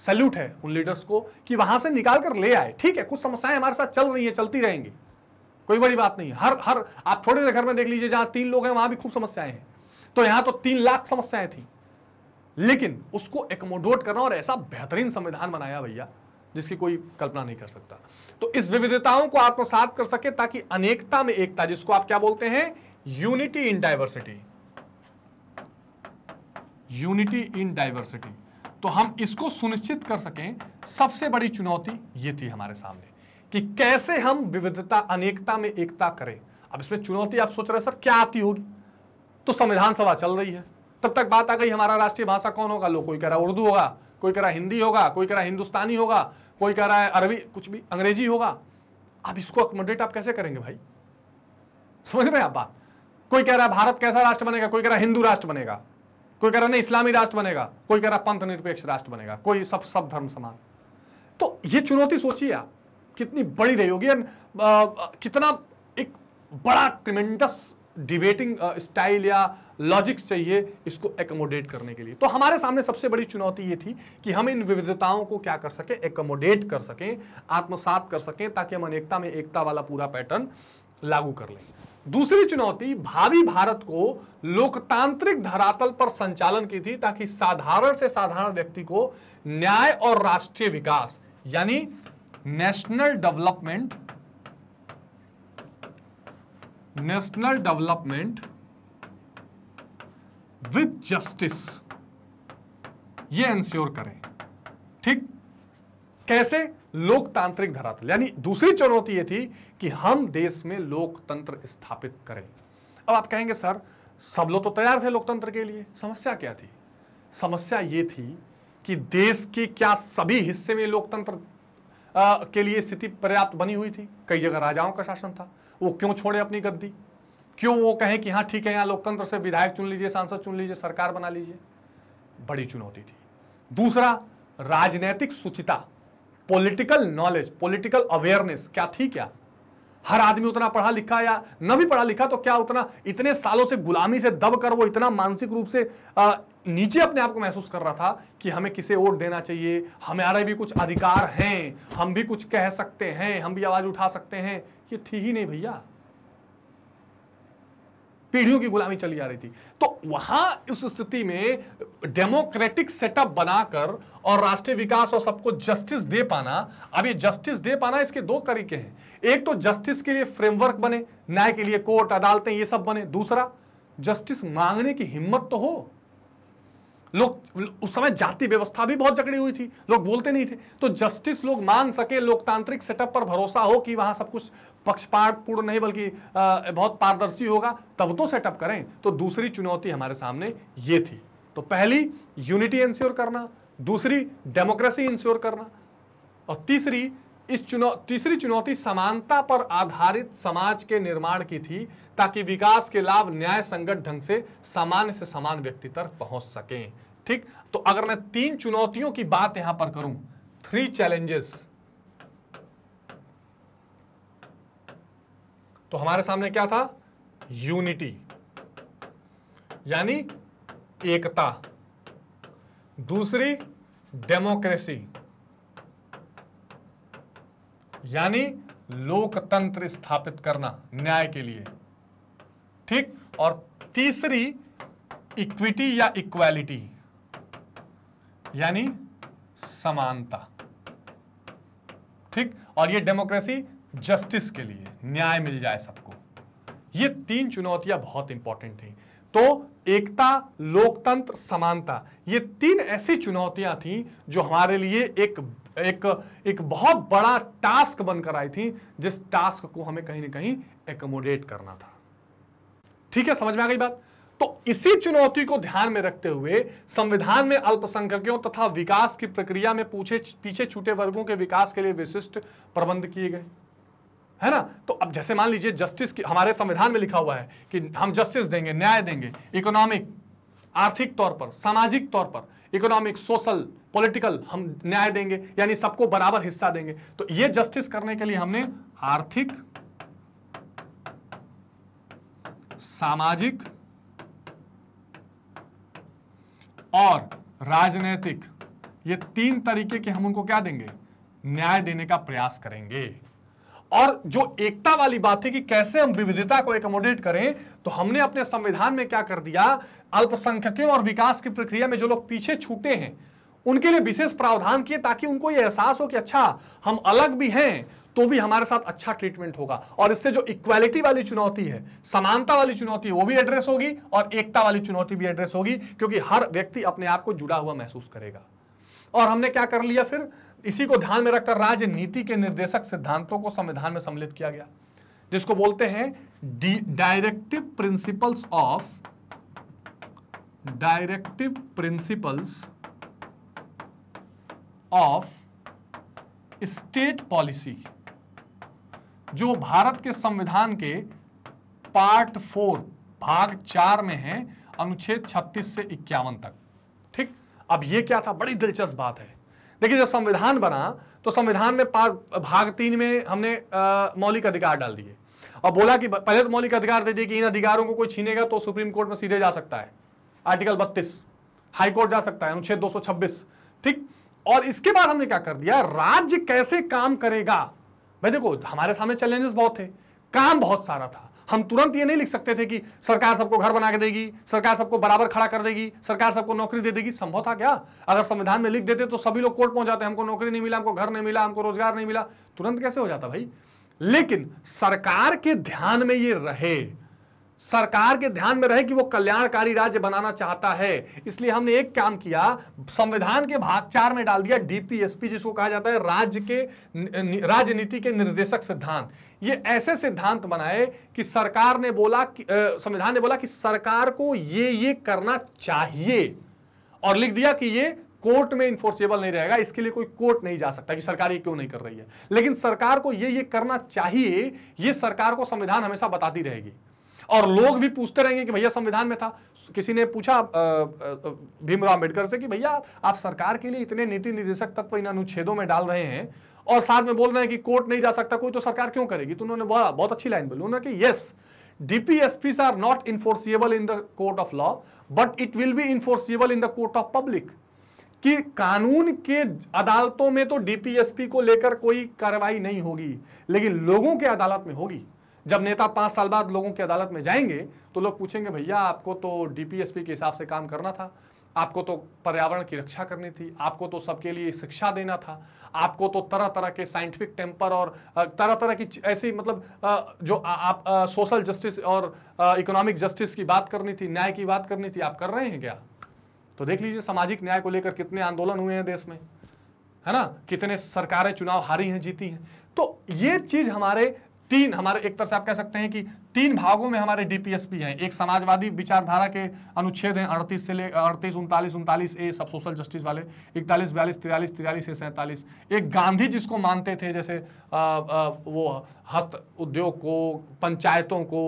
[SPEAKER 1] सैल्यूट है उन लीडर्स को कि वहां से निकाल कर ले आए ठीक है कुछ समस्याएं हमारे साथ चल रही हैं चलती रहेंगी कोई बड़ी बात नहीं हर हर आप थोड़े से घर में देख लीजिए जहां तीन लोग हैं वहां भी खूब समस्याएं हैं तो यहां तो तीन लाख समस्याएं थी लेकिन उसको एकोमोडोट करना और ऐसा बेहतरीन संविधान बनाया भैया जिसकी कोई कल्पना नहीं कर सकता तो इस विविधताओं को आत्मसात कर सके ताकि अनेकता में एकता जिसको आप क्या बोलते हैं unity in diversity unity in diversity तो हम इसको सुनिश्चित कर सकें सबसे बड़ी चुनौती ये थी हमारे सामने कि कैसे हम विविधता अनेकता में एकता करें अब इसमें चुनौती आप सोच रहे सर क्या आती होगी तो संविधान सभा चल रही है तब तक बात आ गई हमारा राष्ट्रीय भाषा कौन होगा लोग कोई कह रहा उर्दू होगा कोई कह रहा हिंदी होगा कोई कह रहा हिंदुस्तानी होगा कोई कह रहा है अरबी कुछ भी अंग्रेजी होगा आप इसको अकोमोडेट आप कैसे करेंगे भाई समझ रहे हैं आप बात कोई कह रहा है भारत कैसा राष्ट्र बनेगा कोई कह रहा है हिंदू राष्ट्र बनेगा कोई कह रहा नहीं इस्लामी राष्ट्र बनेगा कोई कह रहा पंथ निरपेक्ष राष्ट्र बनेगा कोई सब सब धर्म समान तो ये चुनौती सोचिए आप कितनी बड़ी रही होगी कितना एक बड़ा ट्रिमेंडस डिबेटिंग स्टाइल या लॉजिक्स चाहिए इसको एकोमोडेट करने के लिए तो हमारे सामने सबसे बड़ी चुनौती ये थी कि हम इन विविधताओं को क्या कर सकें एकोमोडेट कर सकें आत्मसात कर सकें ताकि हम अनेकता में एकता वाला पूरा पैटर्न लागू कर लें दूसरी चुनौती भावी भारत को लोकतांत्रिक धरातल पर संचालन की थी ताकि साधारण से साधारण व्यक्ति को न्याय और राष्ट्रीय विकास यानी national development national development with justice ये इंश्योर करें ठीक कैसे लोकतांत्रिक धरातल यानी दूसरी चुनौती ये थी कि हम देश में लोकतंत्र स्थापित करें अब आप कहेंगे सर सब लोग तो तैयार थे लोकतंत्र के लिए समस्या क्या थी समस्या ये थी कि देश के क्या सभी हिस्से में लोकतंत्र के लिए स्थिति पर्याप्त बनी हुई थी कई जगह राजाओं का शासन था वो क्यों छोड़े अपनी गद्दी क्यों वो कहें कि हाँ ठीक है यहाँ लोकतंत्र से विधायक चुन लीजिए सांसद चुन लीजिए सरकार बना लीजिए बड़ी चुनौती थी दूसरा राजनैतिक सुचिता पॉलिटिकल नॉलेज पॉलिटिकल अवेयरनेस क्या थी क्या हर आदमी उतना पढ़ा लिखा या न भी पढ़ा लिखा तो क्या उतना इतने सालों से गुलामी से दब कर वो इतना मानसिक रूप से आ, नीचे अपने आप को महसूस कर रहा था कि हमें किसे वोट देना चाहिए हमारे भी कुछ अधिकार हैं हम भी कुछ कह सकते हैं हम भी आवाज़ उठा सकते हैं ये थी ही नहीं भैया पीढ़ियों की गुलामी चली जा रही थी तो वहां उस स्थिति में डेमोक्रेटिक सेटअप बनाकर और राष्ट्रीय विकास और सबको जस्टिस दे पाना अब ये जस्टिस दे पाना इसके दो तरीके हैं एक तो जस्टिस के लिए फ्रेमवर्क बने न्याय के लिए कोर्ट अदालतें ये सब बने दूसरा जस्टिस मांगने की हिम्मत तो हो लोग उस समय जाति व्यवस्था भी बहुत जकड़ी हुई थी लोग बोलते नहीं थे तो जस्टिस लोग मांग सके लोकतांत्रिक सेटअप पर भरोसा हो कि वहां सब कुछ पक्षपातपूर्ण नहीं बल्कि बहुत पारदर्शी होगा तब तो सेटअप करें तो दूसरी चुनौती हमारे सामने ये थी तो पहली यूनिटी इंश्योर करना दूसरी डेमोक्रेसी इंश्योर करना और तीसरी इस चुनौ तीसरी चुनौती समानता पर आधारित समाज के निर्माण की थी ताकि विकास के लाभ न्याय संगत ढंग से सामान्य से समान व्यक्ति तक पहुंच सके ठीक तो अगर मैं तीन चुनौतियों की बात यहां पर करूं थ्री चैलेंजेस तो हमारे सामने क्या था यूनिटी यानी एकता दूसरी डेमोक्रेसी यानी लोकतंत्र स्थापित करना न्याय के लिए ठीक और तीसरी इक्विटी या इक्वालिटी यानी समानता ठीक और ये डेमोक्रेसी जस्टिस के लिए न्याय मिल जाए सबको ये तीन चुनौतियां बहुत इंपॉर्टेंट थी तो एकता लोकतंत्र समानता ये तीन ऐसी चुनौतियां थी जो हमारे लिए एक एक एक बहुत बड़ा टास्क बनकर आई थी जिस टास्क को हमें कहीं ना कहीं एकोमोडेट करना था ठीक है समझ में आ गई बात तो इसी चुनौती को ध्यान में रखते हुए संविधान में अल्पसंख्यकों तथा विकास की प्रक्रिया में पूछे पीछे छूटे वर्गों के विकास के लिए विशिष्ट प्रबंध किए गए है ना तो अब जैसे मान लीजिए जस्टिस की हमारे संविधान में लिखा हुआ है कि हम जस्टिस देंगे न्याय देंगे इकोनॉमिक आर्थिक तौर पर सामाजिक तौर पर इकोनॉमिक सोशल पॉलिटिकल हम न्याय देंगे यानी सबको बराबर हिस्सा देंगे तो ये जस्टिस करने के लिए हमने आर्थिक सामाजिक और राजनीतिक ये तीन तरीके के हम उनको क्या देंगे न्याय देने का प्रयास करेंगे और जो एकता वाली बात थी कि कैसे हम विविधता को एकोमोडेट करें तो हमने अपने संविधान में क्या कर दिया अल्पसंख्यकों और विकास की प्रक्रिया में जो लोग पीछे छूटे हैं उनके लिए विशेष प्रावधान किए ताकि उनको यह एहसास हो कि अच्छा हम अलग भी हैं तो भी हमारे साथ अच्छा ट्रीटमेंट होगा और इससे जो इक्वालिटी वाली चुनौती है समानता वाली चुनौती वो भी एड्रेस होगी और एकता वाली चुनौती भी एड्रेस होगी क्योंकि हर व्यक्ति अपने आप को जुड़ा हुआ महसूस करेगा और हमने क्या कर लिया फिर इसी को ध्यान में रखकर राजनीति के निर्देशक सिद्धांतों को संविधान में सम्मिलित किया गया जिसको बोलते हैं directive principles of directive principles of state policy जो भारत के संविधान के पार्ट फोर भाग चार में है अनुच्छेद 36 से इक्यावन तक ठीक अब ये क्या था बड़ी दिलचस्प बात है देखिए जब संविधान बना तो संविधान में पार्ट भाग तीन में हमने मौलिक अधिकार डाल दिए और बोला कि पहले तो मौलिक अधिकार दे दिए कि इन अधिकारों को कोई छीनेगा तो सुप्रीम कोर्ट में सीधे जा सकता है आर्टिकल बत्तीस हाईकोर्ट जा सकता है अनुच्छेद 226 ठीक और इसके बाद हमने क्या कर दिया राज्य कैसे काम करेगा भाई देखो हमारे सामने चैलेंजेस बहुत थे काम बहुत सारा था हम तुरंत ये नहीं लिख सकते थे कि सरकार सबको घर बना के देगी सरकार सबको बराबर खड़ा कर देगी सरकार सबको नौकरी दे देगी संभव था क्या अगर संविधान में लिख देते तो सभी लोग कोर्ट पहुंच जाते हमको नौकरी नहीं मिला हमको घर नहीं मिला हमको रोजगार नहीं मिला तुरंत कैसे हो जाता भाई लेकिन सरकार के ध्यान में ये रहे सरकार के ध्यान में रहे कि वो कल्याणकारी राज्य बनाना चाहता है इसलिए हमने एक काम किया संविधान के भाग चार में डाल दिया डीपीएसपी जिसको कहा जाता है राज्य के राजनीति के निर्देशक सिद्धांत ये ऐसे सिद्धांत बनाए कि सरकार ने बोला संविधान ने बोला कि सरकार को ये ये करना चाहिए और लिख दिया कि ये कोर्ट में इन्फोर्सेबल नहीं रहेगा इसके लिए कोई कोर्ट नहीं जा सकता कि सरकार ये क्यों नहीं कर रही है लेकिन सरकार को ये ये करना चाहिए ये सरकार को संविधान हमेशा बताती रहेगी और लोग भी पूछते रहेंगे कि भैया संविधान में था किसी ने पूछा भीमराव अम्बेडकर से कि भैया आप सरकार के लिए इतने नीति निर्देशक तत्व इन अनुच्छेदों में डाल रहे हैं और साथ में बोल रहे हैं कि कोर्ट नहीं जा सकता कोई तो सरकार क्यों करेगी तो उन्होंने बोला बहुत अच्छी लाइन बोली उन्होंने कि yes DPSP are not enforceable in the court of law but it will be enforceable in the court of public कि कानून के अदालतों में तो डीपीएसपी को लेकर कोई कार्रवाई नहीं होगी लेकिन लोगों के अदालत में होगी जब नेता पाँच साल बाद लोगों की अदालत में जाएंगे तो लोग पूछेंगे भैया आपको तो डीपीएसपी के हिसाब से काम करना था आपको तो पर्यावरण की रक्षा करनी थी आपको तो सबके लिए शिक्षा देना था आपको तो तरह तरह के साइंटिफिक टेम्पर और तरह तरह की ऐसी मतलब जो आप सोशल जस्टिस और इकोनॉमिक जस्टिस की बात करनी थी न्याय की बात करनी थी आप कर रहे हैं क्या तो देख लीजिए सामाजिक न्याय को लेकर कितने आंदोलन हुए हैं देश में है ना कितने सरकारें चुनाव हारी हैं जीती हैं तो ये चीज़ हमारे तीन हमारे एक तरह से आप कह सकते हैं कि तीन भागों में हमारे डीपीएसपी हैं एक समाजवादी विचारधारा के अनुच्छेद हैं अड़तीस से ले अड़तीस उनतालीस उनतालीस ए सब सोशल जस्टिस वाले इकतालीस बयालीस तिरालीस तिरालीस ए सैंतालीस एक गांधी जिसको मानते थे जैसे आ, आ, वो हस्त उद्योग को पंचायतों को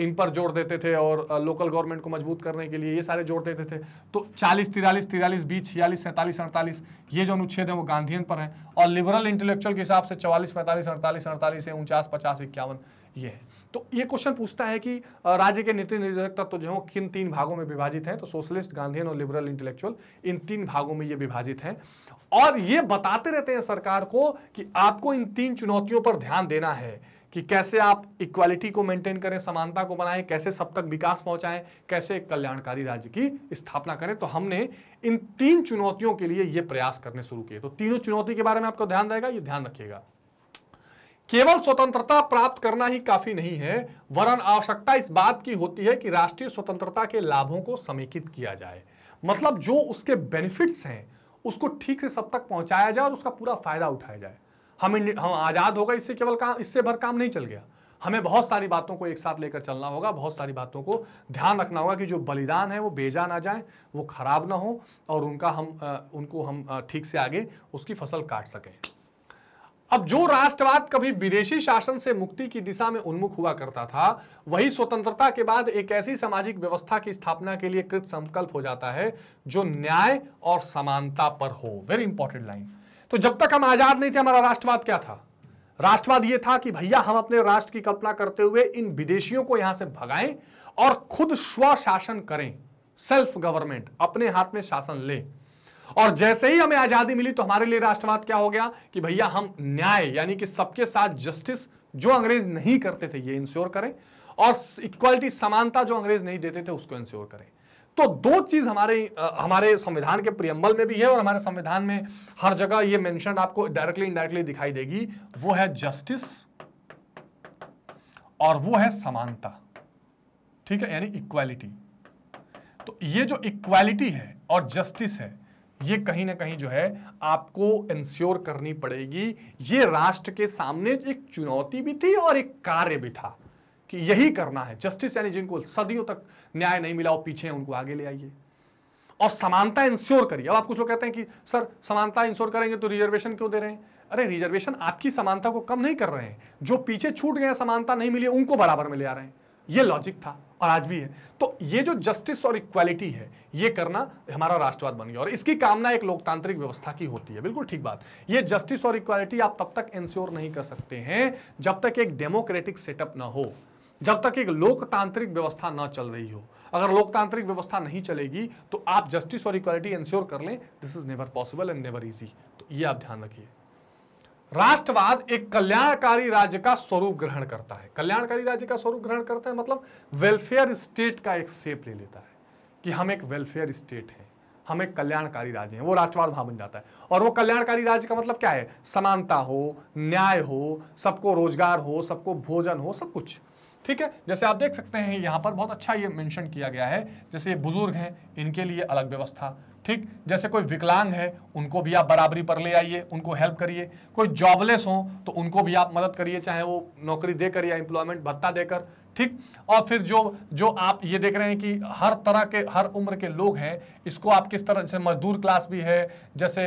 [SPEAKER 1] इन पर जोड़ देते थे और लोकल गवर्नमेंट को मजबूत करने के लिए ये सारे जोड़ देते थे तो चालीस तिरालीस तिरालीस बीस छियालीस सैंतालीस अड़तालीस ये जो अनुच्छेद है वो गांधीन पर हैं और लिबरल इंटेलेक्चुअल के हिसाब से चवालीस पैंतालीस अड़तालीस अड़तालीस है उनचास पचास इक्यावन ये है तो ये क्वेश्चन पूछता है कि राज्य के नीति निर्देशक तत्व तो जो है किन तीन भागों में विभाजित हैं तो सोशलिस्ट गांधीन और लिबरल इंटेलेक्चुअल इन तीन भागों में ये विभाजित हैं और ये बताते रहते हैं सरकार को कि आपको इन तीन चुनौतियों पर ध्यान देना है कि कैसे आप इक्वालिटी को मेंटेन करें समानता को बनाएं कैसे सब तक विकास पहुंचाएं कैसे एक कल्याणकारी राज्य की स्थापना करें तो हमने इन तीन चुनौतियों के लिए यह प्रयास करने शुरू किए तो तीनों चुनौती के बारे में आपको ध्यान रहेगा ये ध्यान रखिएगा केवल स्वतंत्रता प्राप्त करना ही काफी नहीं है वरन आवश्यकता इस बात की होती है कि राष्ट्रीय स्वतंत्रता के लाभों को समेकित किया जाए मतलब जो उसके बेनिफिट्स हैं उसको ठीक से सब तक पहुंचाया जाए और उसका पूरा फायदा उठाया जाए हम हम आज़ाद होगा इससे केवल काम इससे भर काम नहीं चल गया हमें बहुत सारी बातों को एक साथ लेकर चलना होगा बहुत सारी बातों को ध्यान रखना होगा कि जो बलिदान है वो बेजा ना जाए वो खराब ना हो और उनका हम उनको हम ठीक से आगे उसकी फसल काट सकें अब जो राष्ट्रवाद कभी विदेशी शासन से मुक्ति की दिशा में उन्मुख हुआ करता था वही स्वतंत्रता के बाद एक ऐसी सामाजिक व्यवस्था की स्थापना के लिए कृत संकल्प हो जाता है जो न्याय और समानता पर हो वेरी इंपॉर्टेंट लाइन तो जब तक हम आजाद नहीं थे हमारा राष्ट्रवाद क्या था राष्ट्रवाद ये था कि भैया हम अपने राष्ट्र की कल्पना करते हुए इन विदेशियों को यहां से भगाएं और खुद स्वशासन करें सेल्फ गवर्नमेंट अपने हाथ में शासन ले और जैसे ही हमें आजादी मिली तो हमारे लिए राष्ट्रवाद क्या हो गया कि भैया हम न्याय यानी कि सबके साथ जस्टिस जो अंग्रेज नहीं करते थे ये इंश्योर करें और इक्वालिटी समानता जो अंग्रेज नहीं देते थे उसको इंश्योर करें तो दो चीज हमारे हमारे संविधान के प्रियम्बल में भी है और हमारे संविधान में हर जगह ये मेंशन आपको डायरेक्टली इनडायरेक्टली दिखाई देगी वो है जस्टिस और वो है समानता ठीक है यानी इक्वालिटी तो ये जो इक्वालिटी है और जस्टिस है ये कहीं ना कहीं जो है आपको इंश्योर करनी पड़ेगी ये राष्ट्र के सामने एक चुनौती भी थी और एक कार्य भी था कि यही करना है जस्टिस यानी जिनको सदियों तक न्याय नहीं मिला वो पीछे हैं उनको आगे ले आइए और समानता इंश्योर करिए अब आप कुछ लोग कहते हैं कि सर समानता इंश्योर करेंगे तो रिजर्वेशन क्यों दे रहे हैं अरे रिजर्वेशन आपकी समानता को कम नहीं कर रहे हैं जो पीछे छूट गए समानता नहीं मिली उनको बराबर में ले आ रहे हैं ये लॉजिक था और आज भी है तो ये जो जस्टिस और इक्वालिटी है ये करना हमारा राष्ट्रवाद बन गया और इसकी कामना एक लोकतांत्रिक व्यवस्था की होती है बिल्कुल ठीक बात ये जस्टिस और इक्वालिटी आप तब तक इंश्योर नहीं कर सकते हैं जब तक एक डेमोक्रेटिक सेटअप ना हो जब तक एक लोकतांत्रिक व्यवस्था ना चल रही हो अगर लोकतांत्रिक व्यवस्था नहीं चलेगी तो आप जस्टिस और इक्वालिटी इंश्योर कर लें this is never possible and never easy तो ये आप ध्यान रखिए राष्ट्रवाद एक कल्याणकारी राज्य का स्वरूप ग्रहण करता है कल्याणकारी राज्य का स्वरूप ग्रहण करता है मतलब वेलफेयर स्टेट का एक सेप ले लेता है कि हम एक वेलफेयर स्टेट हैं हम एक कल्याणकारी राज्य हैं वो राष्ट्रवाद वहां बन जाता है और वो कल्याणकारी राज्य का मतलब क्या है समानता हो न्याय हो सबको रोजगार हो सबको भोजन हो सब कुछ ठीक है जैसे आप देख सकते हैं यहाँ पर बहुत अच्छा ये मेंशन किया गया है जैसे बुजुर्ग हैं इनके लिए अलग व्यवस्था ठीक जैसे कोई विकलांग है उनको भी आप बराबरी पर ले आइए उनको हेल्प करिए कोई जॉबलेस हो तो उनको भी आप मदद करिए चाहे वो नौकरी देकर या इंप्लॉयमेंट भत्ता देकर ठीक और फिर जो जो आप ये देख रहे हैं कि हर तरह के हर उम्र के लोग हैं इसको आप किस तरह जैसे मजदूर क्लास भी है जैसे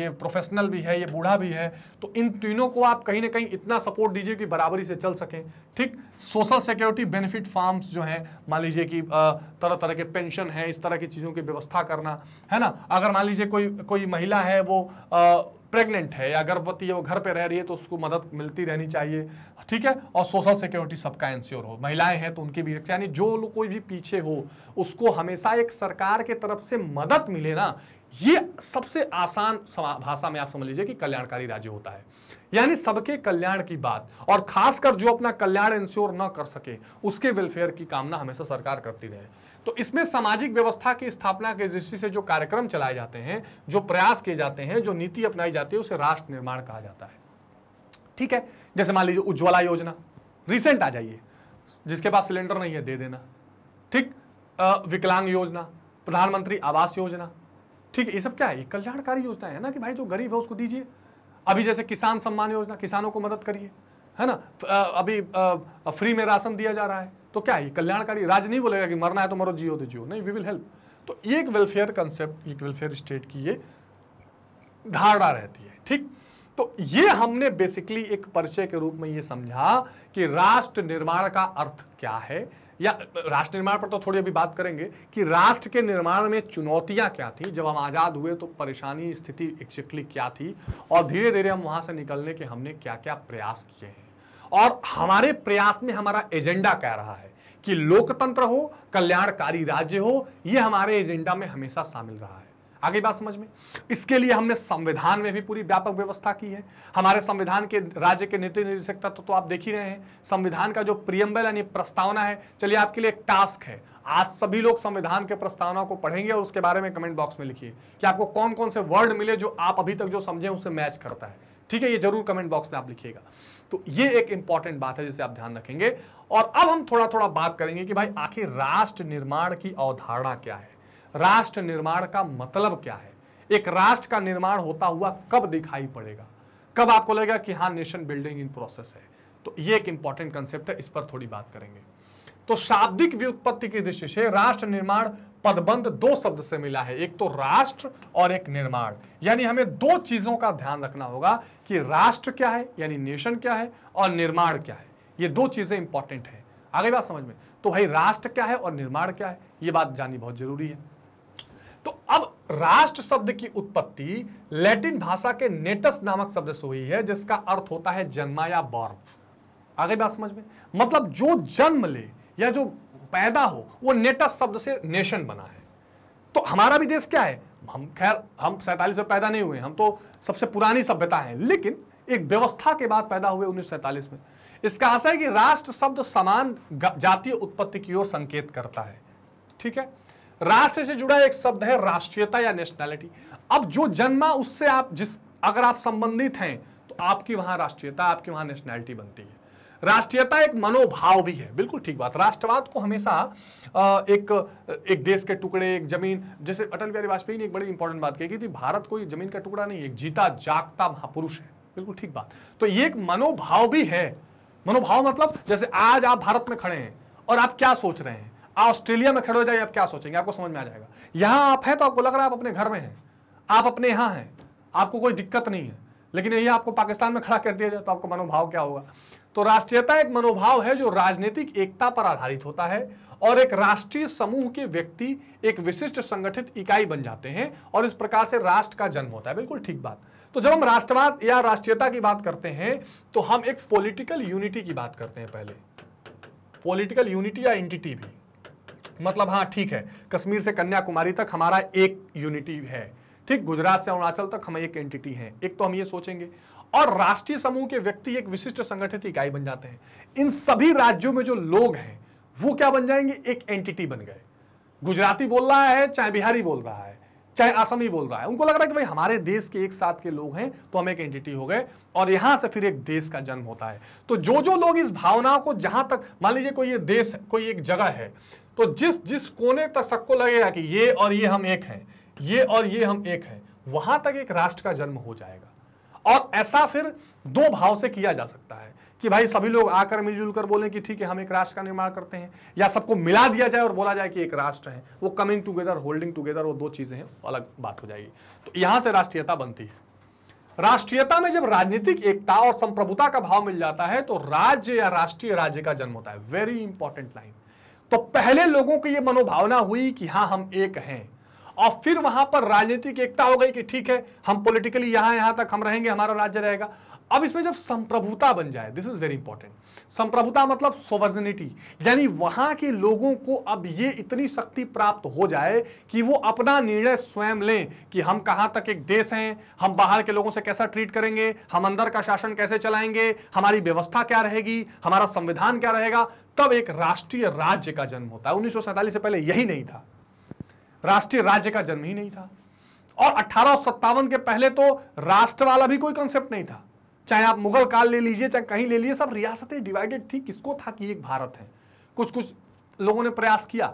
[SPEAKER 1] ये प्रोफेशनल भी है ये बूढ़ा भी है तो इन तीनों को आप कहीं ना कहीं इतना सपोर्ट दीजिए कि बराबरी से चल सकें ठीक सोशल सिक्योरिटी बेनिफिट फार्म्स जो हैं मान लीजिए कि तरह तरह के पेंशन है इस तरह की चीज़ों की व्यवस्था करना है ना अगर मान लीजिए कोई कोई महिला है वो प्रेग्नेंट है या गर्भवती है वो घर पे रह रही है तो उसको मदद मिलती रहनी चाहिए ठीक है और सोशल सिक्योरिटी सबका इंश्योर हो महिलाएं हैं तो उनकी भी यानी जो लोग कोई भी पीछे हो उसको हमेशा एक सरकार के तरफ से मदद मिले ना ये सबसे आसान भाषा में आप समझ लीजिए कि कल्याणकारी राज्य होता है यानी सबके कल्याण की बात और खासकर जो अपना कल्याण इंश्योर न कर सके उसके वेलफेयर की कामना हमेशा सरकार करती रहे तो इसमें सामाजिक व्यवस्था की स्थापना के दृष्टि से जो कार्यक्रम चलाए जाते हैं जो प्रयास किए जाते हैं जो नीति अपनाई जाती है उसे राष्ट्र निर्माण कहा जाता है ठीक है जैसे मान लीजिए उज्ज्वला योजना रिसेंट आ जाइए जिसके पास सिलेंडर नहीं है दे देना ठीक विकलांग योजना प्रधानमंत्री आवास योजना ठीक है ये सब क्या है कल्याणकारी योजना है ना कि भाई जो गरीब है उसको दीजिए अभी जैसे किसान सम्मान योजना किसानों को मदद करिए है ना अभी फ्री में राशन दिया जा रहा है तो क्या है कल्याणकारी राज्य नहीं बोलेगा कि मरना है तो मरो जियो तो जियो नहीं वी विल हेल्प तो ये एक वेलफेयर कंसेप्ट एक वेलफेयर स्टेट की ये धारणा रहती है ठीक तो ये हमने बेसिकली एक परिचय के रूप में ये समझा कि राष्ट्र निर्माण का अर्थ क्या है या राष्ट्र निर्माण पर तो थोड़ी अभी बात करेंगे कि राष्ट्र के निर्माण में चुनौतियां क्या थी जब हम आज़ाद हुए तो परेशानी स्थिति एक्जेक्टली क्या थी और धीरे धीरे हम वहां से निकलने के हमने क्या क्या प्रयास किए हैं और हमारे प्रयास में हमारा एजेंडा कह रहा है कि लोकतंत्र हो कल्याणकारी राज्य हो यह हमारे एजेंडा में हमेशा शामिल रहा है आगे बात समझ में इसके लिए हमने संविधान में भी पूरी व्यापक व्यवस्था की है हमारे संविधान के राज्य के नीति निर्देशक तत्व तो, तो आप देख ही रहे हैं संविधान का जो प्रियम्बल यानी प्रस्तावना है चलिए आपके लिए एक टास्क है आज सभी लोग संविधान के प्रस्तावना को पढ़ेंगे और उसके बारे में कमेंट बॉक्स में लिखिए कि आपको कौन कौन से वर्ड मिले जो आप अभी तक जो समझे उसे मैच करता है ठीक है ये जरूर कमेंट बॉक्स में आप लिखिएगा तो ये एक इंपॉर्टेंट बात है जिसे आप ध्यान रखेंगे और अब हम थोड़ा थोड़ा बात करेंगे कि भाई आखिर राष्ट्र निर्माण की अवधारणा क्या है राष्ट्र निर्माण का मतलब क्या है एक राष्ट्र का निर्माण होता हुआ कब दिखाई पड़ेगा कब आपको लगेगा कि हाँ नेशन बिल्डिंग इन प्रोसेस है तो ये एक इंपॉर्टेंट कंसेप्ट है इस पर थोड़ी बात करेंगे तो शाब्दिक व्युत्पत्ति की दृष्टि से राष्ट्र निर्माण पदबंध दो शब्द से मिला है एक तो राष्ट्र और एक निर्माण यानी हमें दो चीजों का ध्यान रखना होगा कि राष्ट्र क्या है यानी नेशन क्या है और निर्माण क्या है ये दो चीजें इंपॉर्टेंट है आगे बात समझ में तो भाई राष्ट्र क्या है और निर्माण क्या है ये बात जाननी बहुत जरूरी है तो अब राष्ट्र शब्द की उत्पत्ति लैटिन भाषा के नेटस नामक शब्द से हुई है जिसका अर्थ होता है जन्मा या बॉर्न आगे बात समझ में मतलब जो जन्म ले या जो पैदा हो वो नेटस शब्द से नेशन बना है तो हमारा भी देश क्या है हम खैर हम सैंतालीस में पैदा नहीं हुए हम तो सबसे पुरानी सभ्यता है लेकिन एक व्यवस्था के बाद पैदा हुए उन्नीस में इसका आशा है कि राष्ट्र शब्द समान जातीय उत्पत्ति की ओर संकेत करता है ठीक है राष्ट्र से जुड़ा एक शब्द है राष्ट्रीयता या नेशनैलिटी अब जो जन्मा उससे आप जिस अगर आप संबंधित हैं तो आपकी वहां राष्ट्रीयता आपकी वहां नेशनैलिटी बनती है राष्ट्रीयता एक मनोभाव भी है बिल्कुल ठीक बात राष्ट्रवाद को हमेशा एक एक देश के टुकड़े एक जमीन जैसे अटल बिहारी वाजपेयी ने एक बड़ी इंपॉर्टेंट बात कही थी भारत कोई जमीन का टुकड़ा नहीं एक जीता जागता महापुरुष है बिल्कुल ठीक बात तो ये एक मनोभाव भी है मनोभाव मतलब जैसे आज आप भारत में खड़े हैं और आप क्या सोच रहे हैं ऑस्ट्रेलिया में खड़े हो जाइए आप क्या सोचेंगे आपको समझ में आ जाएगा यहाँ आप हैं तो आपको लग रहा है आप अपने घर में हैं आप अपने यहाँ हैं आपको कोई दिक्कत नहीं है लेकिन यही आपको पाकिस्तान में खड़ा कर दिया जाए तो आपका मनोभाव क्या होगा तो राष्ट्रीयता एक मनोभाव है जो राजनीतिक एकता पर आधारित होता है और एक राष्ट्रीय समूह के व्यक्ति एक विशिष्ट संगठित इकाई बन जाते हैं और इस प्रकार से राष्ट्र का जन्म होता है बिल्कुल ठीक बात तो जब हम राष्ट्रवाद या राष्ट्रीयता की बात करते हैं तो हम एक पॉलिटिकल यूनिटी की बात करते हैं पहले पॉलिटिकल यूनिटी या एंटिटी भी मतलब हाँ ठीक है कश्मीर से कन्याकुमारी तक हमारा एक यूनिटी है ठीक गुजरात से अरुणाचल तक हम एक एंटिटी है एक तो हम ये सोचेंगे और राष्ट्रीय समूह के व्यक्ति एक विशिष्ट संगठित इकाई बन जाते हैं इन सभी राज्यों में जो लोग हैं वो क्या बन जाएंगे एक एंटिटी बन गए गुजराती बोल रहा है चाहे बिहारी बोल रहा है चाहे असमी बोल रहा है उनको लग रहा है कि भाई हमारे देश के एक साथ के लोग हैं तो हम एक एंटिटी हो गए और यहां से फिर एक देश का जन्म होता है तो जो जो लोग इस भावना को जहां तक मान लीजिए कोई ये देश कोई एक जगह है तो जिस जिस कोने तक सबको लगेगा कि ये और ये हम एक हैं ये और ये हम एक हैं वहां तक एक राष्ट्र का जन्म हो जाएगा और ऐसा फिर दो भाव से किया जा सकता है कि भाई सभी लोग आकर मिलजुल कर बोलें कि ठीक है हम एक राष्ट्र का निर्माण करते हैं या सबको मिला दिया जाए और बोला जाए कि एक राष्ट्र है वो कमिंग टुगेदर होल्डिंग टुगेदर वो दो चीजें हैं अलग बात हो जाएगी तो यहां से राष्ट्रीयता बनती है राष्ट्रीयता में जब राजनीतिक एकता और संप्रभुता का भाव मिल जाता है तो राज्य या राष्ट्रीय राज्य का जन्म होता है वेरी इंपॉर्टेंट लाइन तो पहले लोगों की यह मनोभावना हुई कि हाँ हम एक हैं और फिर वहां पर राजनीतिक एकता हो गई कि ठीक है हम पॉलिटिकली यहां यहां तक हम रहेंगे हमारा राज्य रहेगा अब इसमें जब संप्रभुता बन जाए दिस इज वेरी इंपॉर्टेंट संप्रभुता मतलब सोवर्जनिटी यानी वहां के लोगों को अब ये इतनी शक्ति प्राप्त हो जाए कि वो अपना निर्णय स्वयं लें कि हम कहां तक एक देश हैं हम बाहर के लोगों से कैसा ट्रीट करेंगे हम अंदर का शासन कैसे चलाएंगे हमारी व्यवस्था क्या रहेगी हमारा संविधान क्या रहेगा तब एक राष्ट्रीय राज्य का जन्म होता है उन्नीस से पहले यही नहीं था राष्ट्रीय राज्य का जन्म ही नहीं था और अठारह के पहले तो राष्ट्र वाला भी कोई कॉन्सेप्ट नहीं था चाहे आप मुगल काल ले लीजिए चाहे कहीं ले लीजिए सब रियासतें डिवाइडेड थी किसको था कि एक भारत है कुछ कुछ लोगों ने प्रयास किया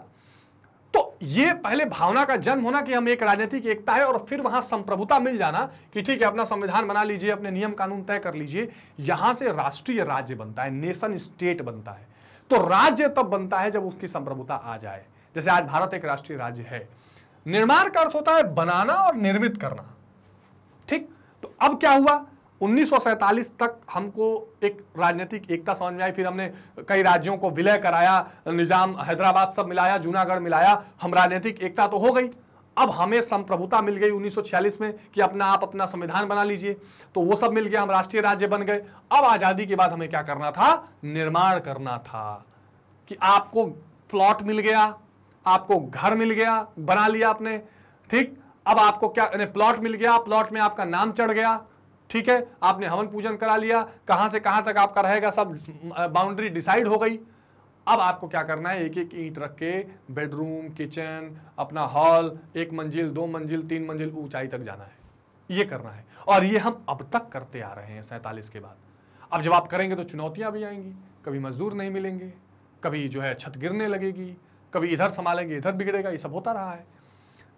[SPEAKER 1] तो ये पहले भावना का जन्म होना कि हम एक राजनीतिक एकता है और फिर वहां संप्रभुता मिल जाना कि ठीक है अपना संविधान बना लीजिए अपने नियम कानून तय कर लीजिए यहां से राष्ट्रीय राज्य बनता है नेशन स्टेट बनता है तो राज्य तब बनता है जब उसकी संप्रभुता आ जाए जैसे आज भारत एक राष्ट्रीय राज्य है निर्माण का अर्थ होता है बनाना और निर्मित करना ठीक तो अब क्या हुआ उन्नीस तक हमको एक राजनीतिक एकता समझ में आई फिर हमने कई राज्यों को विलय कराया निजाम हैदराबाद सब मिलाया जूनागढ़ मिलाया हम राजनीतिक एकता तो हो गई अब हमें संप्रभुता मिल गई 1946 में कि अपना आप अपना संविधान बना लीजिए तो वो सब मिल गया हम राष्ट्रीय राज्य बन गए अब आज़ादी के बाद हमें क्या करना था निर्माण करना था कि आपको प्लॉट मिल गया आपको घर मिल गया बना लिया आपने ठीक अब आपको क्या प्लॉट मिल गया प्लॉट में आपका नाम चढ़ गया ठीक है आपने हवन पूजन करा लिया कहां से कहां तक आपका रहेगा सब बाउंड्री डिसाइड हो गई अब आपको क्या करना है एक एक ईंट रख के बेडरूम किचन अपना हॉल एक मंजिल दो मंजिल तीन मंजिल ऊंचाई तक जाना है ये करना है और ये हम अब तक करते आ रहे हैं सैंतालीस के बाद अब जब आप करेंगे तो चुनौतियां भी आएंगी कभी मजदूर नहीं मिलेंगे कभी जो है छत गिरने लगेगी कभी इधर संभालेंगे इधर बिगड़ेगा ये सब होता रहा है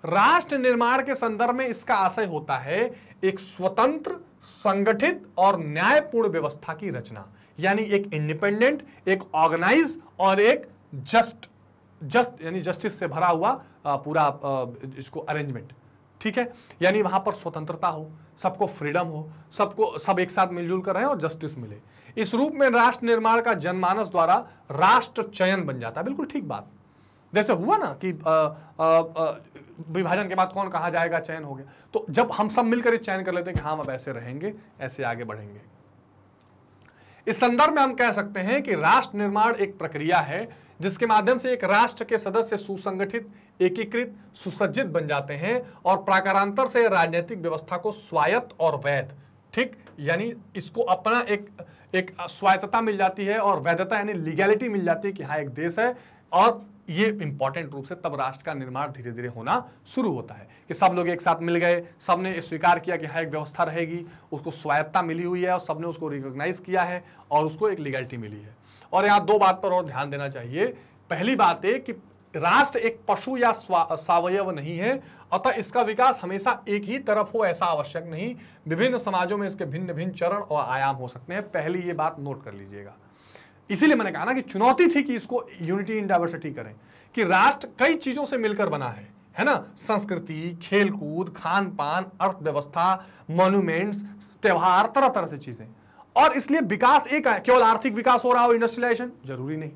[SPEAKER 1] राष्ट्र निर्माण के संदर्भ में इसका आशय होता है एक स्वतंत्र संगठित और न्यायपूर्ण व्यवस्था की रचना यानी एक इंडिपेंडेंट एक ऑर्गेनाइज और एक जस्ट जस्ट यानी जस्टिस से भरा हुआ पूरा इसको अरेंजमेंट ठीक है यानी वहां पर स्वतंत्रता हो सबको फ्रीडम हो सबको सब एक साथ मिलजुल कर रहे और जस्टिस मिले इस रूप में राष्ट्र निर्माण का जनमानस द्वारा राष्ट्र चयन बन जाता है बिल्कुल ठीक बात जैसे हुआ ना कि विभाजन के बाद कौन कहा जाएगा चयन हो गया तो जब हम सब मिलकर ये चयन कर लेते हैं कि हाँ अब ऐसे रहेंगे ऐसे आगे बढ़ेंगे इस संदर्भ में हम कह सकते हैं कि राष्ट्र निर्माण एक प्रक्रिया है जिसके माध्यम से एक राष्ट्र के सदस्य सुसंगठित एकीकृत सुसज्जित बन जाते हैं और प्राकारांतर से राजनीतिक व्यवस्था को स्वायत्त और वैध ठीक यानी इसको अपना एक एक स्वायत्तता मिल जाती है और वैधता यानी लीगैलिटी मिल जाती है कि हाँ एक देश है और ये इंपॉर्टेंट रूप से तब राष्ट्र का निर्माण धीरे धीरे होना शुरू होता है कि सब लोग एक साथ मिल गए सब ने स्वीकार किया कि हाँ एक व्यवस्था रहेगी उसको स्वायत्ता मिली हुई है और सब ने उसको रिकॉग्नाइज किया है और उसको एक लीगलिटी मिली है और यहाँ दो बात पर और ध्यान देना चाहिए पहली बात है कि राष्ट्र एक पशु या सावयव नहीं है अतः इसका विकास हमेशा एक ही तरफ हो ऐसा आवश्यक नहीं विभिन्न समाजों में इसके भिन्न भिन्न चरण और आयाम हो सकते हैं पहली ये बात नोट कर लीजिएगा इसीलिए मैंने कहा ना कि चुनौती थी कि इसको यूनिटी इन डाइवर्सिटी करें कि राष्ट्र कई चीज़ों से मिलकर बना है है ना संस्कृति खेलकूद खान पान अर्थव्यवस्था मॉन्यूमेंट्स त्यौहार तरह तरह से चीज़ें और इसलिए विकास एक केवल आर्थिक विकास हो रहा हो इंडस्ट्रियलाइजेशन जरूरी नहीं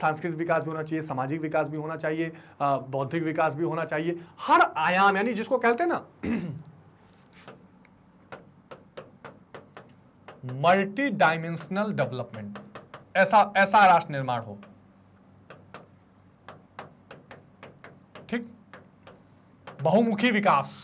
[SPEAKER 1] सांस्कृतिक विकास भी होना चाहिए सामाजिक विकास भी होना चाहिए बौद्धिक विकास भी होना चाहिए हर आयाम यानी जिसको कहते हैं ना मल्टी डायमेंशनल डेवलपमेंट ऐसा ऐसा राष्ट्र निर्माण हो ठीक बहुमुखी विकास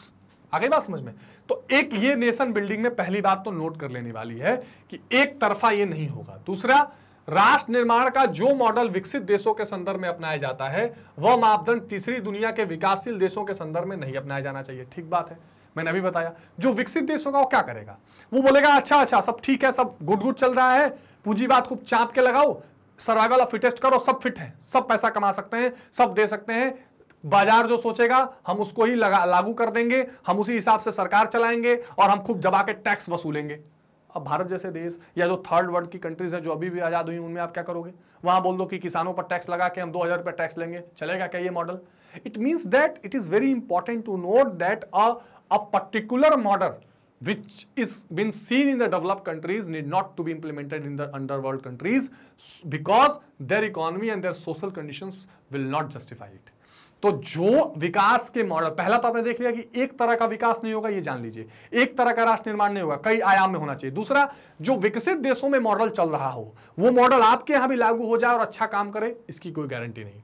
[SPEAKER 1] आगे बात समझ में तो एक ये नेशन बिल्डिंग में पहली बात तो नोट कर लेने वाली है कि एक तरफा ये नहीं होगा दूसरा राष्ट्र निर्माण का जो मॉडल विकसित देशों के संदर्भ में अपनाया जाता है वह मापदंड तीसरी दुनिया के विकासशील देशों के संदर्भ में नहीं अपनाया जाना चाहिए ठीक बात है मैंने अभी बताया जो विकसित देश होगा वो क्या करेगा वो बोलेगा अच्छा अच्छा सब ठीक है सब गुड गुड चल रहा है पूंजीवाद को चाप के लगाओ सर्वाइवल ऑफ फिटेस्ट करो सब फिट है सब पैसा कमा सकते हैं सब दे सकते हैं बाजार जो सोचेगा हम उसको ही लगा लागू कर देंगे हम उसी हिसाब से सरकार चलाएंगे और हम खूब जबा के टैक्स वसूलेंगे अब भारत जैसे देश या जो थर्ड वर्ल्ड की कंट्रीज है जो अभी भी आज़ाद हुई उनमें आप क्या करोगे वहां बोल दो कि किसानों पर टैक्स लगा के हम दो हज़ार रुपये टैक्स लेंगे चलेगा क्या ये model it means that it is very important to note that a a particular model which is been seen in the developed countries need not to be implemented in the underworld countries because their economy and their social conditions will not justify it तो जो विकास के model पहला तो आपने देख लिया कि एक तरह का विकास नहीं होगा ये जान लीजिए एक तरह का राष्ट्र निर्माण नहीं होगा कई आयाम में होना चाहिए दूसरा जो विकसित देशों में मॉडल चल रहा हो वो मॉडल आपके यहां भी लागू हो जाए और अच्छा काम करे इसकी कोई गारंटी नहीं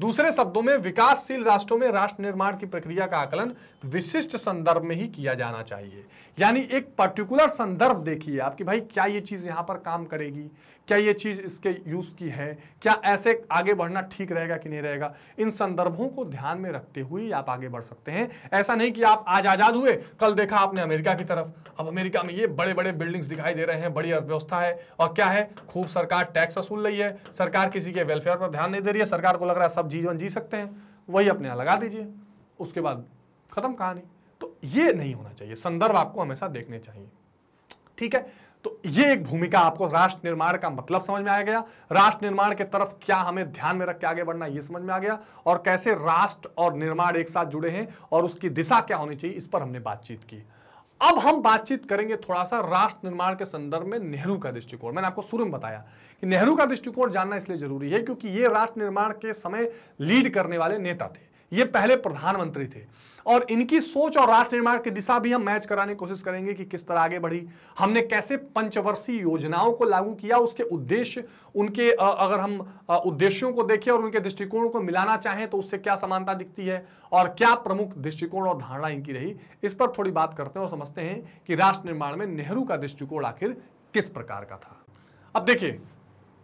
[SPEAKER 1] दूसरे शब्दों में विकासशील राष्ट्रों में राष्ट्र निर्माण की प्रक्रिया का आकलन विशिष्ट संदर्भ में ही किया जाना चाहिए यानी एक पर्टिकुलर संदर्भ देखिए आपकी भाई क्या ये चीज यहां पर काम करेगी क्या ये चीज़ इसके यूज़ की है क्या ऐसे आगे बढ़ना ठीक रहेगा कि नहीं रहेगा इन संदर्भों को ध्यान में रखते हुए आप आगे बढ़ सकते हैं ऐसा नहीं कि आप आज आज़ाद हुए कल देखा आपने अमेरिका की तरफ अब अमेरिका में ये बड़े बड़े बिल्डिंग्स दिखाई दे रहे हैं बड़ी अर्थव्यवस्था है और क्या है खूब सरकार टैक्स वसूल रही है सरकार किसी के वेलफेयर पर ध्यान नहीं दे रही है सरकार को लग रहा है सब जीवन जी सकते हैं वही अपने यहाँ लगा दीजिए उसके बाद खत्म कहानी तो ये नहीं होना चाहिए संदर्भ आपको हमेशा देखने चाहिए ठीक है तो ये एक भूमिका आपको राष्ट्र निर्माण का मतलब समझ में आ गया राष्ट्र निर्माण के तरफ क्या हमें ध्यान में रख के आगे बढ़ना ये समझ में आ गया और कैसे राष्ट्र और निर्माण एक साथ जुड़े हैं और उसकी दिशा क्या होनी चाहिए इस पर हमने बातचीत की अब हम बातचीत करेंगे थोड़ा सा राष्ट्र निर्माण के संदर्भ में नेहरू का दृष्टिकोण मैंने आपको शुरू में बताया कि नेहरू का दृष्टिकोण जानना इसलिए जरूरी है क्योंकि ये राष्ट्र निर्माण के समय लीड करने वाले नेता थे ये पहले प्रधानमंत्री थे और इनकी सोच और राष्ट्र निर्माण की दिशा भी हम मैच कराने की कोशिश करेंगे कि किस तरह आगे बढ़ी हमने कैसे पंचवर्षीय योजनाओं को लागू किया उसके उद्देश्य उनके अगर हम उद्देश्यों को देखें और उनके दृष्टिकोण को मिलाना चाहें तो उससे क्या समानता दिखती है और क्या प्रमुख दृष्टिकोण और धारणा इनकी रही इस पर थोड़ी बात करते हैं और समझते हैं कि राष्ट्र निर्माण में नेहरू का दृष्टिकोण आखिर किस प्रकार का था अब देखिए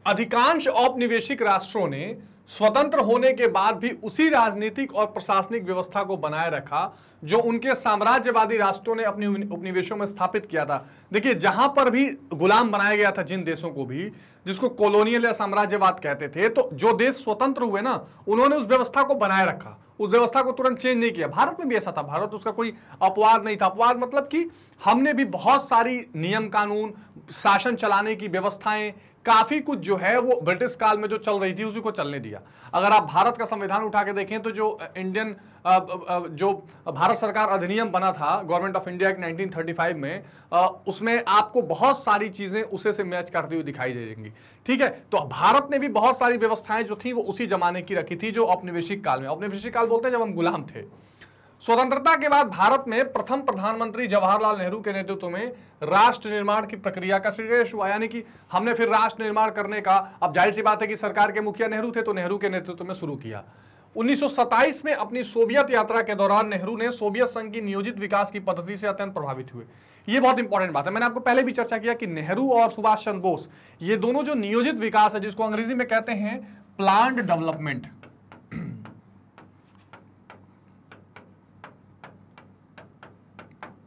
[SPEAKER 1] अधिकांश औपनिवेशिक राष्ट्रों ने स्वतंत्र होने के बाद भी उसी राजनीतिक और प्रशासनिक व्यवस्था को बनाए रखा जो उनके साम्राज्यवादी राष्ट्रों ने अपने उपनिवेशों में स्थापित किया था देखिए जहां पर भी गुलाम बनाया गया था जिन देशों को भी जिसको कॉलोनियल या साम्राज्यवाद कहते थे तो जो देश स्वतंत्र हुए ना उन्होंने उस व्यवस्था को बनाए रखा उस व्यवस्था को तुरंत चेंज नहीं किया भारत में भी ऐसा था भारत उसका कोई अपवाद नहीं था अपवाद मतलब कि हमने भी बहुत सारी नियम कानून शासन चलाने की व्यवस्थाएं काफी कुछ जो है वो ब्रिटिश काल में जो चल रही थी उसी को चलने दिया अगर आप भारत का संविधान उठा के देखें तो जो इंडियन जो भारत सरकार अधिनियम बना था गवर्नमेंट ऑफ इंडिया एक्ट 1935 में उसमें आपको बहुत सारी चीजें उसे से मैच करती हुई दिखाई देंगी ठीक है तो भारत ने भी बहुत सारी व्यवस्थाएं जो थी वो उसी जमाने की रखी थी जो औपनिवेशिक काल में औपनिवेशिक काल बोलते हैं जब हम गुलाम थे स्वतंत्रता के बाद भारत में प्रथम प्रधानमंत्री जवाहरलाल नेहरू के नेतृत्व में राष्ट्र निर्माण की प्रक्रिया का श्रेयस हुआ यानी कि हमने फिर राष्ट्र निर्माण करने का अब जाहिर सी बात है कि सरकार के मुखिया नेहरू थे तो नेहरू के नेतृत्व में शुरू किया 1927 में अपनी सोवियत यात्रा के दौरान नेहरू ने सोवियत संघ की नियोजित विकास की पद्धति से अत्यंत प्रभावित हुए ये बहुत इंपॉर्टेंट बात है मैंने आपको पहले भी चर्चा किया कि नेहरू और सुभाष चंद्र बोस ये दोनों जो नियोजित विकास है जिसको अंग्रेजी में कहते हैं प्लांट डेवलपमेंट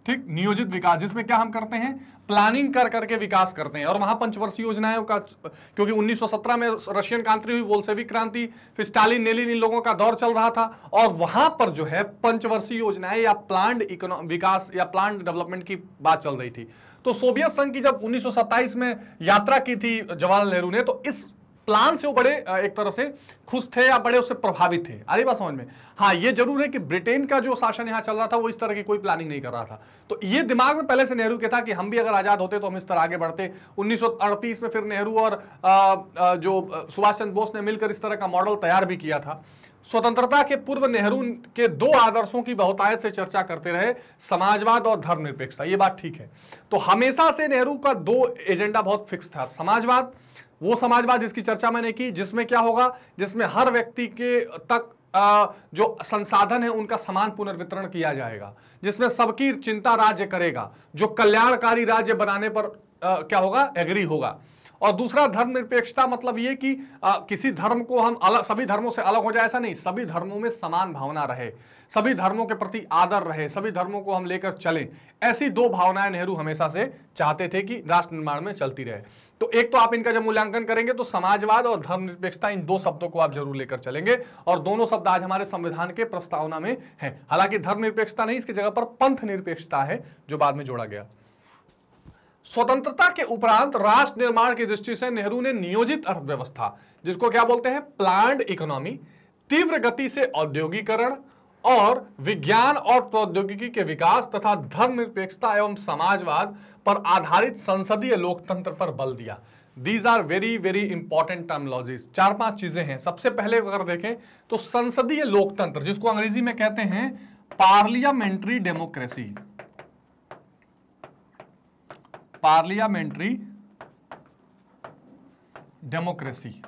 [SPEAKER 1] ठीक नियोजित विकास जिसमें क्या हम करते हैं प्लानिंग कर करके विकास करते हैं और वहां पंचवर्षीय योजनाओं का क्योंकि 1917 में रशियन क्रांति हुई बोलसेविक क्रांति फिर स्टालिन नेलिन इन लोगों का दौर चल रहा था और वहां पर जो है पंचवर्षीय योजनाएं या प्लान विकास या प्लान डेवलपमेंट की बात चल रही थी तो सोवियत संघ की जब उन्नीस में यात्रा की थी जवाहरलाल नेहरू ने तो इस प्लान से वो बड़े एक तरह से खुश थे या बड़े उससे प्रभावित थे अरे बात समझ में हाँ ये जरूर है कि ब्रिटेन का जो शासन यहाँ चल रहा था वो इस तरह की कोई प्लानिंग नहीं कर रहा था तो ये दिमाग में पहले से नेहरू के था कि हम भी अगर आज़ाद होते तो हम इस तरह आगे बढ़ते उन्नीस में फिर नेहरू और जो सुभाष चंद्र बोस ने मिलकर इस तरह का मॉडल तैयार भी किया था स्वतंत्रता के पूर्व नेहरू के दो आदर्शों की बहुतायत से चर्चा करते रहे समाजवाद और धर्मनिरपेक्षता ये बात ठीक है तो हमेशा से नेहरू का दो एजेंडा बहुत फिक्स था समाजवाद वो समाजवाद जिसकी चर्चा मैंने की जिसमें क्या होगा जिसमें हर व्यक्ति के तक आ, जो संसाधन है उनका समान पुनर्वितरण किया जाएगा जिसमें सबकी चिंता राज्य करेगा जो कल्याणकारी राज्य बनाने पर आ, क्या होगा एग्री होगा और दूसरा धर्मनिरपेक्षता मतलब ये कि आ, किसी धर्म को हम अलग सभी धर्मों से अलग हो जाए ऐसा नहीं सभी धर्मों में समान भावना रहे सभी धर्मों के प्रति आदर रहे सभी धर्मों को हम लेकर चलें ऐसी दो भावनाएं नेहरू हमेशा से चाहते थे कि राष्ट्र निर्माण में चलती रहे तो एक तो आप इनका जब मूल्यांकन करेंगे तो समाजवाद और धर्मनिरपेक्षता इन दो शब्दों को आप जरूर लेकर चलेंगे और दोनों शब्द आज हमारे संविधान के प्रस्तावना में है हालांकि धर्मनिरपेक्षता नहीं इसकी जगह पर पंथ निरपेक्षता है जो बाद में जोड़ा गया स्वतंत्रता के उपरांत राष्ट्र निर्माण की दृष्टि से नेहरू ने नियोजित अर्थव्यवस्था जिसको क्या बोलते हैं प्लांड इकोनॉमी तीव्र गति से औद्योगिकरण और विज्ञान और प्रौद्योगिकी के विकास तथा धर्मनिरपेक्षता एवं समाजवाद पर आधारित संसदीय लोकतंत्र पर बल दिया these are very very important terminologies चार पांच चीजें हैं सबसे पहले अगर देखें तो संसदीय लोकतंत्र जिसको अंग्रेजी में कहते हैं पार्लियामेंट्री डेमोक्रेसी पार्लियामेंट्री डेमोक्रेसी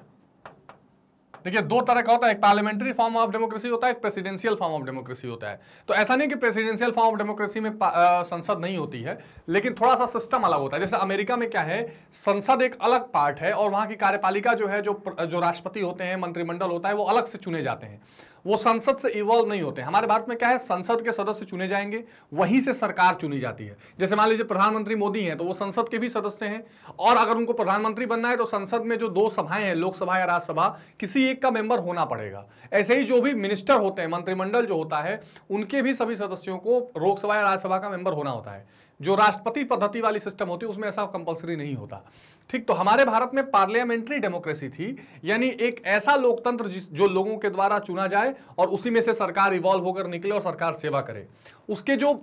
[SPEAKER 1] देखिए दो तरह का होता है एक पार्लियामेंट्री फॉर्म ऑफ डेमोक्रेसी होता है एक प्रेसिडेंशियल फॉर्म ऑफ डेमोक्रेसी होता है तो ऐसा नहीं कि प्रेसिडेंशियल फॉर्म ऑफ डेमोक्रेसी में आ, संसद नहीं होती है लेकिन थोड़ा सा सिस्टम अलग होता है जैसे अमेरिका में क्या है संसद एक अलग पार्ट है और वहां की कार्यपालिका जो है जो जो राष्ट्रपति होते हैं मंत्रिमंडल होता है वो अलग से चुने जाते हैं वो संसद से इवॉल्व नहीं होते हमारे भारत में क्या है संसद के सदस्य चुने जाएंगे वहीं से सरकार चुनी जाती है जैसे मान लीजिए प्रधानमंत्री मोदी हैं तो वो संसद के भी सदस्य हैं और अगर उनको प्रधानमंत्री बनना है तो संसद में जो दो सभाएं हैं लोकसभा या राज्यसभा किसी एक का मेंबर होना पड़ेगा ऐसे ही जो भी मिनिस्टर होते हैं मंत्रिमंडल जो होता है उनके भी सभी सदस्यों को लोकसभा या राज्यसभा का मेंबर होना होता है जो राष्ट्रपति पद्धति वाली सिस्टम होती है उसमें ऐसा कंपलसरी नहीं होता ठीक तो हमारे भारत में पार्लियामेंट्री डेमोक्रेसी थी यानी एक ऐसा लोकतंत्र जिस जो लोगों के द्वारा चुना जाए और उसी में से सरकार इवॉल्व होकर निकले और सरकार सेवा करे उसके जो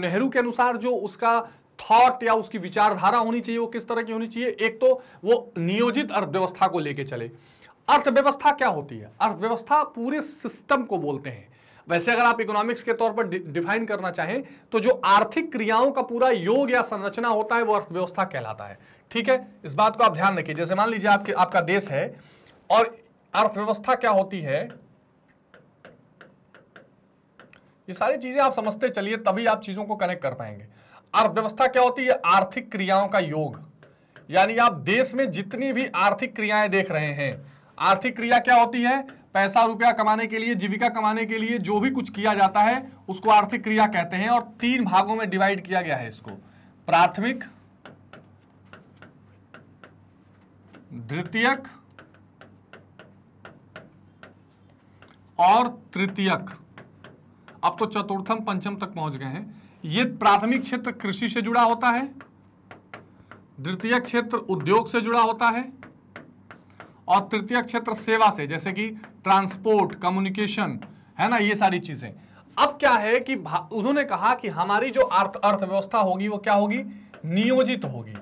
[SPEAKER 1] नेहरू के अनुसार जो उसका थॉट या उसकी विचारधारा होनी चाहिए वो किस तरह की होनी चाहिए एक तो वो नियोजित अर्थव्यवस्था को लेके चले अर्थव्यवस्था क्या होती है अर्थव्यवस्था पूरे सिस्टम को बोलते हैं वैसे अगर आप इकोनॉमिक्स के तौर पर डिफाइन करना चाहें तो जो आर्थिक क्रियाओं का पूरा योग या संरचना होता है वो अर्थव्यवस्था कहलाता है ठीक है इस बात को आप ध्यान रखिए जैसे मान लीजिए आपके आपका देश है और अर्थव्यवस्था क्या होती है ये सारी चीजें आप समझते चलिए तभी आप चीजों को कनेक्ट कर पाएंगे अर्थव्यवस्था क्या होती है आर्थिक क्रियाओं का योग यानी आप देश में जितनी भी आर्थिक क्रियाएं देख रहे हैं आर्थिक क्रिया क्या होती है पैसा रुपया कमाने के लिए जीविका कमाने के लिए जो भी कुछ किया जाता है उसको आर्थिक क्रिया कहते हैं और तीन भागों में डिवाइड किया गया है इसको प्राथमिक द्वितीयक और तृतीयक अब तो चतुर्थम पंचम तक पहुंच गए हैं ये प्राथमिक क्षेत्र कृषि से जुड़ा होता है द्वितीय क्षेत्र उद्योग से जुड़ा होता है और तृतीय क्षेत्र सेवा से जैसे कि ट्रांसपोर्ट कम्युनिकेशन है ना ये सारी चीजें अब क्या है कि उन्होंने कहा कि हमारी जो अर्थ अर्थव्यवस्था होगी वो क्या होगी नियोजित होगी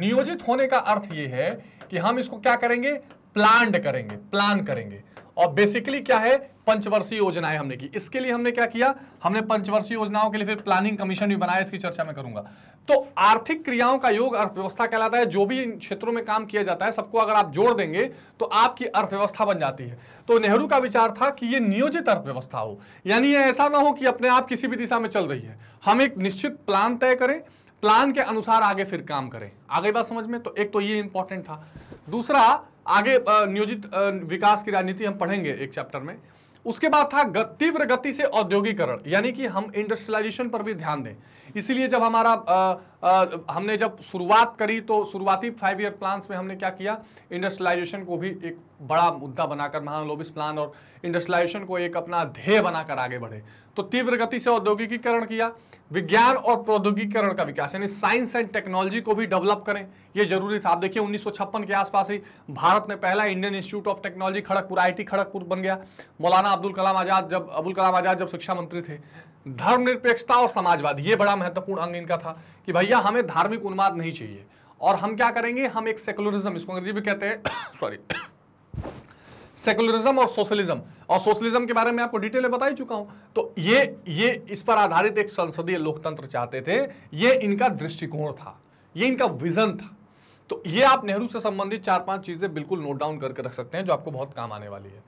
[SPEAKER 1] नियोजित होने का अर्थ ये है कि हम इसको क्या करेंगे प्लान करेंगे प्लान करेंगे और बेसिकली क्या है पंचवर्षीय योजनाएं हमने की इसके लिए हमने क्या किया हमने पंचवर्षीय योजनाओं के लिए फिर प्लानिंग कमीशन भी बनाया इसकी चर्चा मैं करूंगा तो आर्थिक क्रियाओं का योग अर्थव्यवस्था कहलाता है जो भी इन क्षेत्रों में काम किया जाता है सबको अगर आप जोड़ देंगे तो आपकी अर्थव्यवस्था बन जाती है तो नेहरू का विचार था कि ये नियोजित अर्थव्यवस्था हो यानी ये ऐसा ना हो कि अपने आप किसी भी दिशा में चल रही है हम एक निश्चित प्लान तय करें प्लान के अनुसार आगे फिर काम करें आगे बात समझ में तो एक तो ये इंपॉर्टेंट था दूसरा आगे नियोजित विकास की राजनीति हम पढ़ेंगे एक चैप्टर में उसके बाद था तीव्र गति से औद्योगिकरण यानी कि हम इंडस्ट्रियलाइजेशन पर भी ध्यान दें इसीलिए जब हमारा आ, आ, हमने जब शुरुआत करी तो शुरुआती फाइव ईयर प्लान्स में हमने क्या किया इंडस्ट्रियलाइजेशन को भी एक बड़ा मुद्दा बनाकर महानलोबिस प्लान और इंडस्ट्रियलाइजेशन को एक अपना ध्येय बनाकर आगे बढ़े तो तीव्र गति से औद्योगिकीकरण किया विज्ञान और प्रौद्योगिकरण का विकास यानी साइंस एंड टेक्नोलॉजी को भी डेवलप करें यह जरूरी था आप देखिए उन्नीस के आसपास ही भारत में पहला Indian Institute of Technology Kharagpur I Kharagpur बन गया मौलाना अब्दुल कलाम आज़ाद जब अबुल कलाम आज़ाद जब शिक्षा मंत्री थे धर्मनिरपेक्षता और समाजवाद ये बड़ा महत्वपूर्ण अंग इनका था कि भैया हमें धार्मिक उन्माद नहीं चाहिए और हम क्या करेंगे हम एक सेकुलरिज्म इसको अंग्रेजी भी कहते हैं सॉरी [coughs] सेकुलरिज्म और सोशलिज्म और सोशलिज्म के बारे में आपको डिटेल में बता ही चुका हूं तो ये ये इस पर आधारित एक संसदीय लोकतंत्र चाहते थे ये इनका दृष्टिकोण था ये इनका विजन था तो ये आप नेहरू से संबंधित चार पांच चीजें बिल्कुल नोट डाउन करके रख सकते हैं जो आपको बहुत काम आने वाली है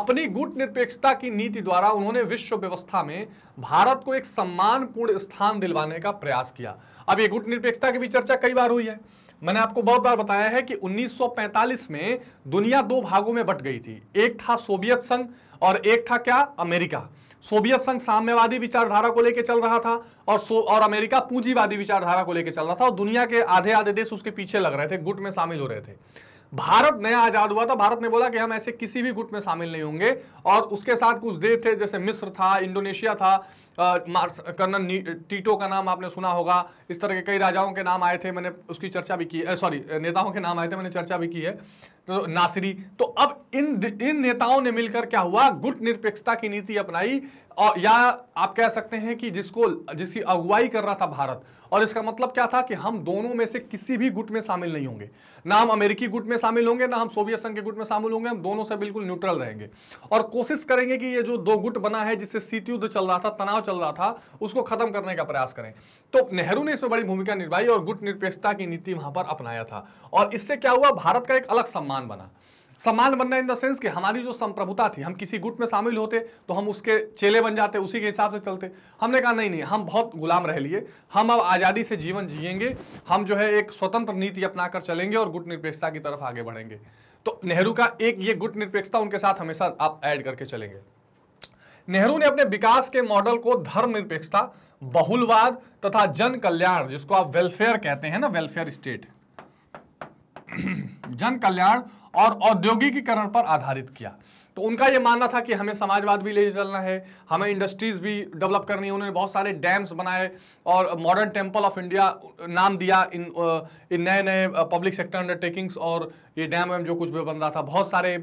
[SPEAKER 1] अपनी गुट निरपेक्षता की नीति द्वारा उन्होंने विश्व व्यवस्था में भारत को एक सम्मानपूर्ण स्थान दिलवाने का प्रयास किया अब ये गुट निरपेक्षता की भी चर्चा कई बार हुई है मैंने आपको बहुत बार बताया है कि 1945 में दुनिया दो भागों में बट गई थी एक था सोवियत संघ और एक था क्या अमेरिका सोवियत संघ साम्यवादी विचारधारा को लेकर चल रहा था और सो और अमेरिका पूंजीवादी विचारधारा को लेकर चल रहा था और दुनिया के आधे आधे देश उसके पीछे लग रहे थे गुट में शामिल हो रहे थे भारत नया आजाद हुआ था भारत ने बोला कि हम ऐसे किसी भी गुट में शामिल नहीं होंगे और उसके साथ कुछ देश थे जैसे मिस्र था इंडोनेशिया था कर्नल टीटो का नाम आपने सुना होगा इस तरह के कई राजाओं के नाम आए थे मैंने उसकी चर्चा भी की सॉरी नेताओं के नाम आए थे मैंने चर्चा भी की है तो नासरी तो अब इन इन नेताओं ने मिलकर क्या हुआ गुट निरपेक्षता की नीति अपनाई और या आप कह सकते हैं कि जिसको जिसकी अगुवाई कर रहा था भारत और इसका मतलब क्या था कि हम दोनों में से किसी भी गुट में शामिल नहीं होंगे ना हम अमेरिकी गुट में शामिल होंगे ना हम सोवियत संघ के गुट में शामिल होंगे हम दोनों से बिल्कुल न्यूट्रल रहेंगे और कोशिश करेंगे कि ये जो दो गुट बना है जिससे शीत युद्ध चल रहा था तनाव चल रहा था उसको खत्म करने का प्रयास करें तो नेहरू ने इसमें बड़ी भूमिका निभाई और गुट निरपेक्षता की नीति वहां पर अपनाया था और इससे क्या हुआ भारत का एक अलग सम्मान बना सम्मान बनना इन द सेंस कि हमारी जो संप्रभुता थी हम किसी गुट में शामिल होते तो हम उसके चेले बन जाते उसी के हिसाब से चलते हमने कहा नहीं नहीं हम बहुत गुलाम रह लिए हम अब आज़ादी से जीवन जियेंगे हम जो है एक स्वतंत्र नीति अपनाकर चलेंगे और गुट निरपेक्षता की तरफ आगे बढ़ेंगे तो नेहरू का एक ये गुट निरपेक्षता उनके साथ हमेशा आप ऐड करके चलेंगे नेहरू ने अपने विकास के मॉडल को धर्म निरपेक्षता बहुलवाद तथा जन कल्याण जिसको आप वेलफेयर कहते हैं ना वेलफेयर स्टेट [clears throat] जन कल्याण और औद्योगिकीकरण पर आधारित किया तो उनका ये मानना था कि हमें समाजवाद भी ले चलना है हमें इंडस्ट्रीज भी डेवलप करनी है उन्होंने बहुत सारे डैम्स बनाए और मॉडर्न टेम्पल ऑफ इंडिया नाम दिया इन इन नए नए पब्लिक सेक्टर अंडरटेकिंग्स और ये डैम वैम जो कुछ भी बन रहा था बहुत सारे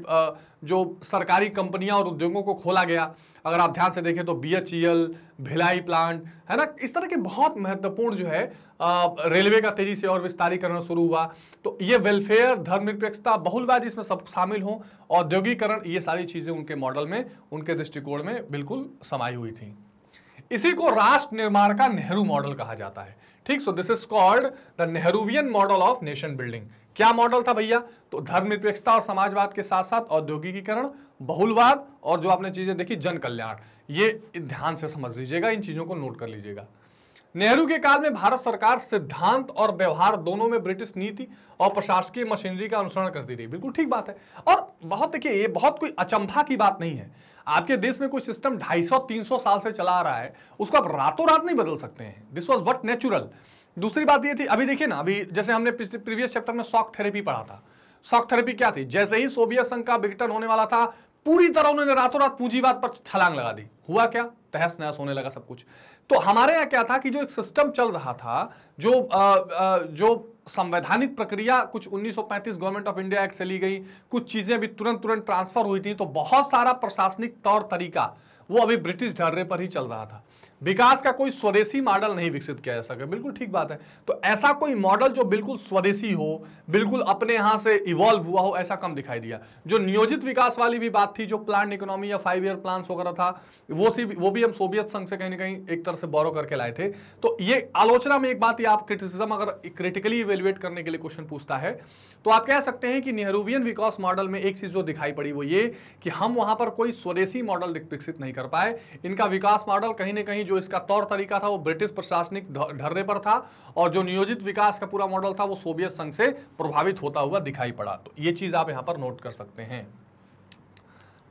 [SPEAKER 1] जो सरकारी कंपनियां और उद्योगों को खोला गया अगर आप ध्यान से देखें तो B H E L Bhilai plant है ना इस तरह के बहुत महत्वपूर्ण जो है रेलवे का तेजी से और विस्तारीकरण शुरू हुआ तो ये वेलफेयर धर्मनिरपेक्षता बहुलवाद इसमें सब शामिल हों औद्योगिकरण ये सारी चीज़ें उनके मॉडल में उनके दृष्टिकोण में बिल्कुल समाई हुई थी इसी को राष्ट्र निर्माण का नेहरू मॉडल कहा जाता है ठीक so this is called the Nehruvian model of nation building क्या मॉडल था भैया तो धर्मनिरपेक्षता और समाजवाद के साथ साथ औद्योगिकीकरण बहुलवाद और जो आपने चीजें देखी जन कल्याण ये ध्यान से समझ लीजिएगा इन चीजों को नोट कर लीजिएगा नेहरू के काल में भारत सरकार सिद्धांत और व्यवहार दोनों में ब्रिटिश नीति और प्रशासकीय मशीनरी का अनुसरण करती रही बिल्कुल ठीक बात है और बहुत देखिए ये बहुत कोई अचंभा की बात नहीं है आपके देश में कोई सिस्टम 250-300 साल से चला आ रहा है उसको आप रातों रात नहीं बदल सकते हैं दिस वॉज वट नेचुरल दूसरी बात ये थी अभी देखिए ना अभी जैसे हमने प्रीवियस चैप्टर में शॉक थेरेपी पढ़ा था शॉक थेरेपी क्या थी जैसे ही सोवियत संघ का विघटन होने वाला था पूरी तरह उन्होंने रातों रात पूंजीवाद पर छलांग लगा दी हुआ क्या तहस नहस होने लगा सब कुछ तो हमारे यहाँ क्या था कि जो एक सिस्टम चल रहा था जो आ, आ, जो संवैधानिक प्रक्रिया कुछ 1935 गवर्नमेंट ऑफ इंडिया एक्ट से ली गई कुछ चीजें भी तुरंत तुरंत ट्रांसफर हुई थी तो बहुत सारा प्रशासनिक तौर तरीका वो अभी ब्रिटिश ढर्रे पर ही चल रहा था विकास का कोई स्वदेशी मॉडल नहीं विकसित किया जा सके बिल्कुल ठीक बात है तो ऐसा कोई मॉडल जो बिल्कुल स्वदेशी हो बिल्कुल अपने यहां से इवॉल्व हुआ हो ऐसा कम दिखाई दिया जो नियोजित विकास वाली भी बात थी जो प्लान इकोनॉमी या फाइव ईयर प्लान वगैरह था वो सी वो भी हम सोवियत संघ से कहीं ना कहीं एक तरह से बौरव करके लाए थे तो ये आलोचना में एक बात आप क्रिटिसिज्म अगर क्रिटिकली इवेल्युएट करने के लिए क्वेश्चन पूछता है तो आप कह सकते हैं कि नेहरूवियन विकास मॉडल में एक चीज जो दिखाई पड़ी वो ये कि हम वहां पर कोई स्वदेशी मॉडल विकसित नहीं कर पाए इनका विकास मॉडल कहीं ना कहीं जो इसका तौर तरीका था वो ब्रिटिश प्रशासनिक ढर्रे पर था और जो नियोजित विकास का पूरा मॉडल था वो सोवियत संघ से प्रभावित होता हुआ दिखाई पड़ा तो ये चीज आप यहाँ पर नोट कर सकते हैं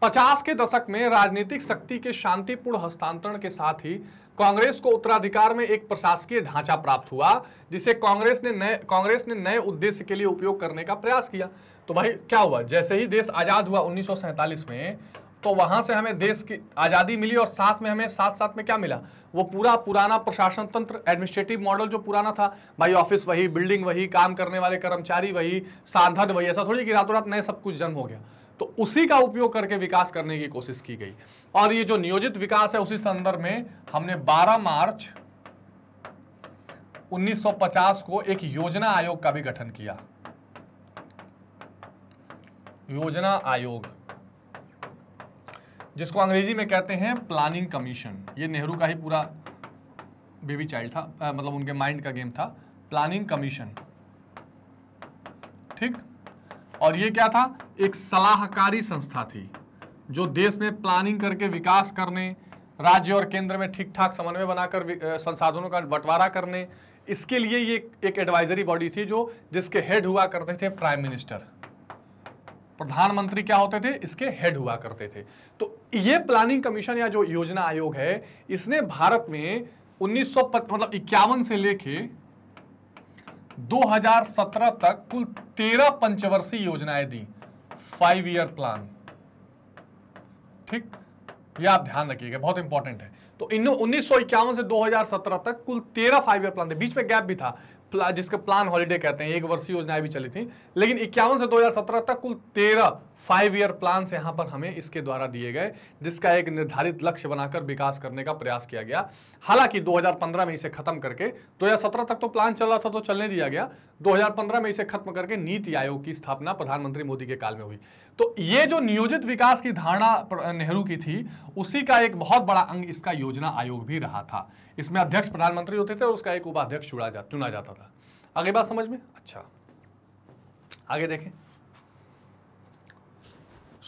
[SPEAKER 1] पचास के दशक में राजनीतिक शक्ति के शांतिपूर्ण हस्तांतरण के साथ ही कांग्रेस को उत्तराधिकार में एक प्रशासकीय ढांचा प्राप्त हुआ जिसे कांग्रेस ने नए कांग्रेस ने नए उद्देश्य के लिए उपयोग करने का प्रयास किया तो भाई क्या हुआ जैसे ही देश आजाद हुआ उन्नीस में तो वहां से हमें देश की आज़ादी मिली और साथ में हमें साथ साथ में क्या मिला वो पूरा पुराना प्रशासन तंत्र एडमिनिस्ट्रेटिव मॉडल जो पुराना था भाई ऑफिस वही बिल्डिंग वही काम करने वाले कर्मचारी वही साधन वही ऐसा थोड़ी कि रातों रात नए सब कुछ जन्म हो गया तो उसी का उपयोग करके विकास करने की कोशिश की गई और ये जो नियोजित विकास है उसी संदर्भ में हमने बारह मार्च उन्नीस को एक योजना आयोग का भी गठन किया योजना आयोग जिसको अंग्रेजी में कहते हैं प्लानिंग कमीशन ये नेहरू का ही पूरा बेबी चाइल्ड था आ, मतलब उनके माइंड का गेम था प्लानिंग कमीशन ठीक और ये क्या था एक सलाहकारी संस्था थी जो देश में प्लानिंग करके विकास करने राज्य और केंद्र में ठीक ठाक समन्वय बनाकर संसाधनों का बंटवारा करने इसके लिए ये एक एडवाइजरी बॉडी थी जो जिसके हेड हुआ करते थे प्राइम मिनिस्टर प्रधानमंत्री क्या होते थे इसके हेड हुआ करते थे तो ये प्लानिंग कमीशन या जो योजना आयोग है इसने भारत में उन्नीस मतलब इक्यावन से लेके 2017 तक कुल 13 पंचवर्षीय योजनाएं दी फाइव ईयर प्लान ठीक ये आप ध्यान रखिएगा बहुत इंपॉर्टेंट है तो इन उन्नीस से 2017 तक कुल 13 फाइव ईयर प्लान थे बीच में गैप भी था प्ला, जिसका प्लान हॉलीडे कहते हैं एक वर्षीय योजनाएं भी चली थी लेकिन इक्यावन से 2017 तक कुल तेरह फाइव ईयर प्लान यहाँ पर हमें इसके द्वारा दिए गए जिसका एक निर्धारित लक्ष्य बनाकर विकास करने का प्रयास किया गया हालांकि 2015 में इसे खत्म करके 2017 तक तो प्लान चल रहा था तो चलने दिया गया 2015 में इसे खत्म करके नीति आयोग की स्थापना प्रधानमंत्री मोदी के काल में हुई तो ये जो नियोजित विकास की धारणा नेहरू की थी उसी का एक बहुत बड़ा अंग इसका योजना आयोग भी रहा था इसमें अध्यक्ष प्रधानमंत्री होते थे और उसका एक उपाध्यक्ष चुना जा चुना जाता था आगे बात समझ में अच्छा आगे देखें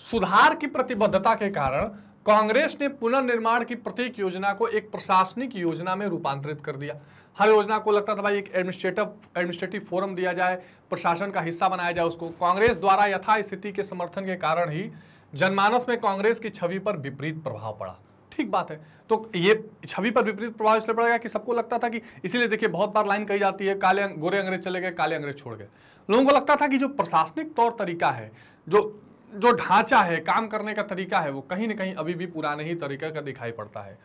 [SPEAKER 1] सुधार की प्रतिबद्धता के कारण कांग्रेस ने पुनर्निर्माण की प्रत्येक योजना को एक प्रशासनिक योजना में रूपांतरित कर दिया हर योजना को लगता था भाई एक एडमिनिस्ट्रेटिव एडमिनिस्ट्रेटिव फोरम दिया जाए प्रशासन का हिस्सा बनाया जाए उसको कांग्रेस द्वारा यथास्थिति के समर्थन के कारण ही जनमानस में कांग्रेस की छवि पर विपरीत प्रभाव पड़ा ठीक बात है तो ये छवि पर विपरीत प्रभाव इसलिए पड़ेगा कि सबको लगता था कि इसीलिए देखिए बहुत बार लाइन कही जाती है काले गोरे अंग्रेज चले गए काले अंग्रेज छोड़ गए लोगों को लगता था कि जो प्रशासनिक तौर तरीका है जो जो ढांचा है काम करने का तरीका है वो कहीं ना कहीं अभी भी पुराने ही तरीके का दिखाई पड़ता है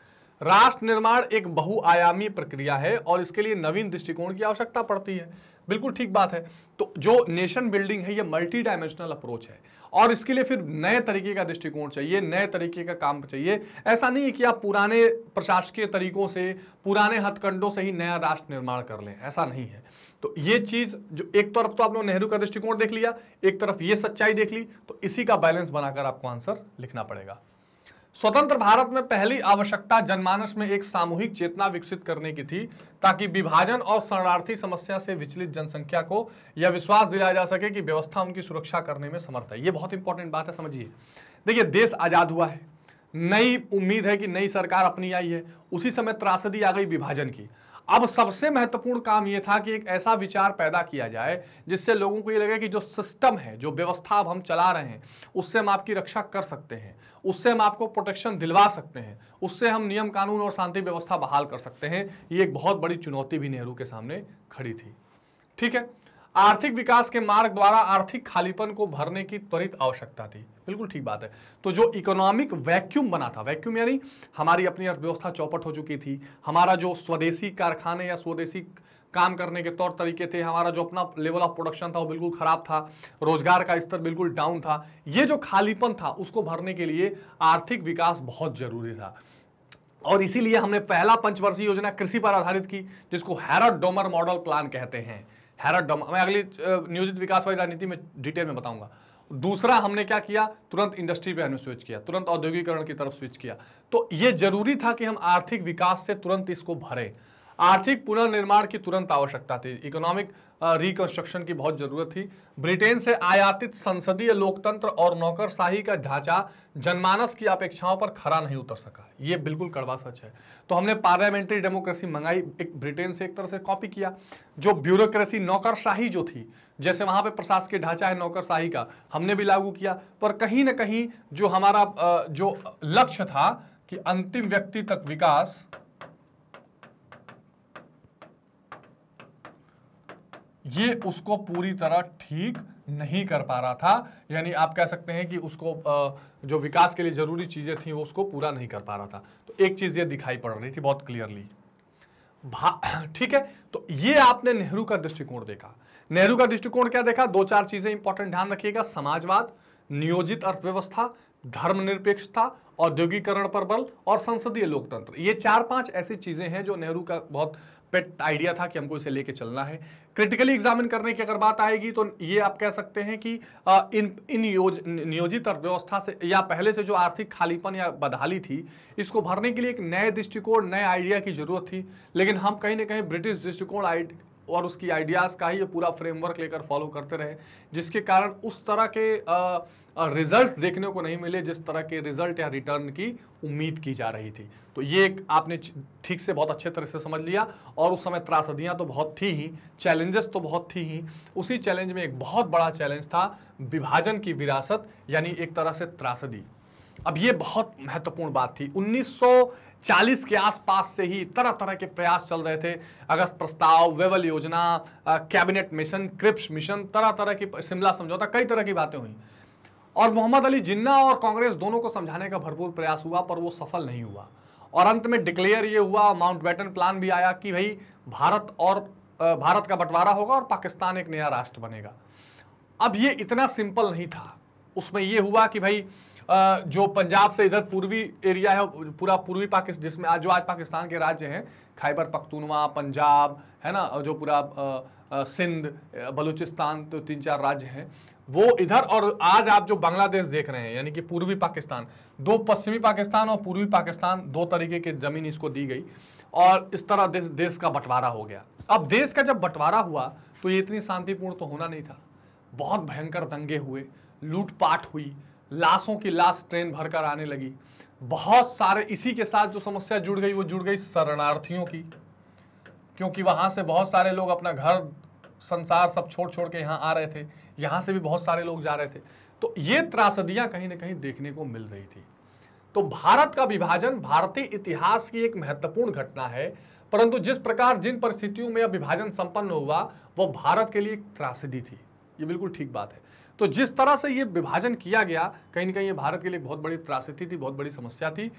[SPEAKER 1] राष्ट्र निर्माण एक बहुआयामी प्रक्रिया है और इसके लिए नवीन दृष्टिकोण की आवश्यकता पड़ती है बिल्कुल ठीक बात है तो जो नेशन बिल्डिंग है ये मल्टी डायमेंशनल अप्रोच है और इसके लिए फिर नए तरीके का दृष्टिकोण चाहिए नए तरीके का काम चाहिए ऐसा नहीं है कि आप पुराने प्रशासकीय तरीकों से पुराने हथकंडों से ही नया राष्ट्र निर्माण कर लें ऐसा नहीं है तो ये चीज़ जो एक तरफ तो आपने नेहरू का दृष्टिकोण देख लिया एक तरफ ये सच्चाई देख ली तो इसी का बैलेंस बनाकर आपको आंसर लिखना पड़ेगा स्वतंत्र भारत में पहली आवश्यकता जनमानस में एक सामूहिक चेतना विकसित करने की थी ताकि विभाजन और शरणार्थी समस्या से विचलित जनसंख्या को यह विश्वास दिलाया जा सके कि व्यवस्था उनकी सुरक्षा करने में समर्थ है ये बहुत इंपॉर्टेंट बात है समझिए देखिए देश आज़ाद हुआ है नई उम्मीद है कि नई सरकार अपनी आई है उसी समय त्रासदी आ गई विभाजन की अब सबसे महत्वपूर्ण काम यह था कि एक ऐसा विचार पैदा किया जाए जिससे लोगों को ये लगे कि जो सिस्टम है जो व्यवस्था अब हम चला रहे हैं उससे हम आपकी रक्षा कर सकते हैं उससे हम आपको प्रोटेक्शन दिलवा सकते हैं उससे हम नियम कानून और शांति व्यवस्था बहाल कर सकते हैं ये एक बहुत बड़ी चुनौती भी नेहरू के सामने खड़ी थी ठीक है आर्थिक विकास के मार्ग द्वारा आर्थिक खालीपन को भरने की त्वरित आवश्यकता थी बिल्कुल ठीक बात है तो जो इकोनॉमिक वैक्यूम बना था वैक्यूम यानी हमारी अपनी अर्थव्यवस्था चौपट हो चुकी थी हमारा जो स्वदेशी कारखाने या स्वदेशी काम करने के तौर तरीके थे हमारा जो अपना लेवल ऑफ प्रोडक्शन था वो बिल्कुल खराब था रोजगार का स्तर बिल्कुल डाउन था ये जो खालीपन था उसको भरने के लिए आर्थिक विकास बहुत जरूरी था और इसीलिए हमने पहला पंचवर्षीय योजना कृषि पर आधारित की जिसको हैरड डोमर मॉडल प्लान कहते हैं हैरड डोमर मैं अगली नियोजित विकास वाली राजनीति में डिटेल में बताऊंगा दूसरा हमने क्या किया तुरंत इंडस्ट्री पे हमने स्विच किया तुरंत औद्योगिकरण की तरफ स्विच किया तो ये जरूरी था कि हम आर्थिक विकास से तुरंत इसको भरें आर्थिक पुनर्निर्माण की तुरंत आवश्यकता थी इकोनॉमिक रिकंस्ट्रक्शन की बहुत जरूरत थी ब्रिटेन से आयातित संसदीय लोकतंत्र और नौकरशाही का ढांचा जनमानस की अपेक्षाओं पर खरा नहीं उतर सका ये बिल्कुल कड़वा सच है तो हमने पार्लियामेंट्री डेमोक्रेसी मंगाई एक ब्रिटेन से एक तरह से कॉपी किया जो ब्यूरोक्रेसी नौकरशाही जो थी जैसे वहाँ पे प्रशासकीय ढांचा है नौकरशाही का हमने भी लागू किया पर कहीं ना कहीं जो हमारा जो लक्ष्य था कि अंतिम व्यक्ति तक विकास ये उसको पूरी तरह ठीक नहीं कर पा रहा था यानी आप कह सकते हैं कि उसको जो विकास के लिए ज़रूरी चीज़ें थी वो उसको पूरा नहीं कर पा रहा था तो एक चीज़ ये दिखाई पड़ रही थी बहुत क्लियरली ठीक है तो ये आपने नेहरू का दृष्टिकोण देखा नेहरू का दृष्टिकोण क्या देखा दो चार चीज़ें इंपॉर्टेंट ध्यान रखिएगा समाजवाद नियोजित अर्थव्यवस्था धर्मनिरपेक्षता औद्योगिकरण पर बल और संसदीय लोकतंत्र ये चार पांच ऐसी चीजें हैं जो नेहरू का बहुत पेट आइडिया था कि हमको इसे लेके चलना है क्रिटिकली एग्जामिन करने की अगर बात आएगी तो ये आप कह सकते हैं कि इन इन योज नियोजित अर्थव्यवस्था से या पहले से जो आर्थिक खालीपन या बदहाली थी इसको भरने के लिए एक नए दृष्टिकोण नए आइडिया की जरूरत थी लेकिन हम कहीं ना कहीं ब्रिटिश दृष्टिकोण और उसकी आइडियाज़ का ही ये पूरा फ्रेमवर्क लेकर फॉलो करते रहे जिसके कारण उस तरह के रिजल्ट्स देखने को नहीं मिले जिस तरह के रिजल्ट या रिटर्न की उम्मीद की जा रही थी तो ये एक आपने ठीक से बहुत अच्छे तरह से समझ लिया और उस समय त्रासदियाँ तो बहुत थी ही चैलेंजेस तो बहुत थी ही उसी चैलेंज में एक बहुत बड़ा चैलेंज था विभाजन की विरासत यानी एक तरह से त्रासदी अब ये बहुत महत्वपूर्ण बात थी 1940 के आसपास से ही तरह तरह के प्रयास चल रहे थे अगस्त प्रस्ताव वेवल योजना कैबिनेट मिशन क्रिप्स मिशन तरह तरह की शिमला समझौता कई तरह की बातें हुई और मोहम्मद अली जिन्ना और कांग्रेस दोनों को समझाने का भरपूर प्रयास हुआ पर वो सफल नहीं हुआ और अंत में डिक्लेयर ये हुआ माउंट बैटन प्लान भी आया कि भाई भारत और भारत का बंटवारा होगा और पाकिस्तान एक नया राष्ट्र बनेगा अब ये इतना सिंपल नहीं था उसमें ये हुआ कि भाई जो पंजाब से इधर पूर्वी एरिया है पूरा पूर्वी पाकिस्तान जिसमें आज जो आज पाकिस्तान के राज्य हैं खैबर पख्तूनवा पंजाब है ना जो पूरा सिंध बलूचिस्तान तो तीन चार राज्य हैं वो इधर और आज आप जो बांग्लादेश देख रहे हैं यानी कि पूर्वी पाकिस्तान दो पश्चिमी पाकिस्तान और पूर्वी पाकिस्तान दो तरीके की जमीन इसको दी गई और इस तरह देश देश का बंटवारा हो गया अब देश का जब बंटवारा हुआ तो ये इतनी शांतिपूर्ण तो होना नहीं था बहुत भयंकर दंगे हुए लूटपाट हुई लाशों की लाश ट्रेन भरकर आने लगी बहुत सारे इसी के साथ जो समस्या जुड़ गई वो जुड़ गई शरणार्थियों की क्योंकि वहाँ से बहुत सारे लोग अपना घर संसार सब छोड़ छोड़ के यहाँ आ रहे थे यहाँ से भी बहुत सारे लोग जा रहे थे तो ये त्रासदियाँ कहीं ना कहीं देखने को मिल रही थी तो भारत का विभाजन भारतीय इतिहास की एक महत्वपूर्ण घटना है परंतु जिस प्रकार जिन परिस्थितियों में यह विभाजन संपन्न हुआ वह भारत के लिए एक त्रासदी थी ये बिल्कुल ठीक बात है तो जिस तरह से ये विभाजन किया गया कहीं ना कहीं ये भारत के लिए बहुत बड़ी त्रासदी थी बहुत बड़ी समस्या थी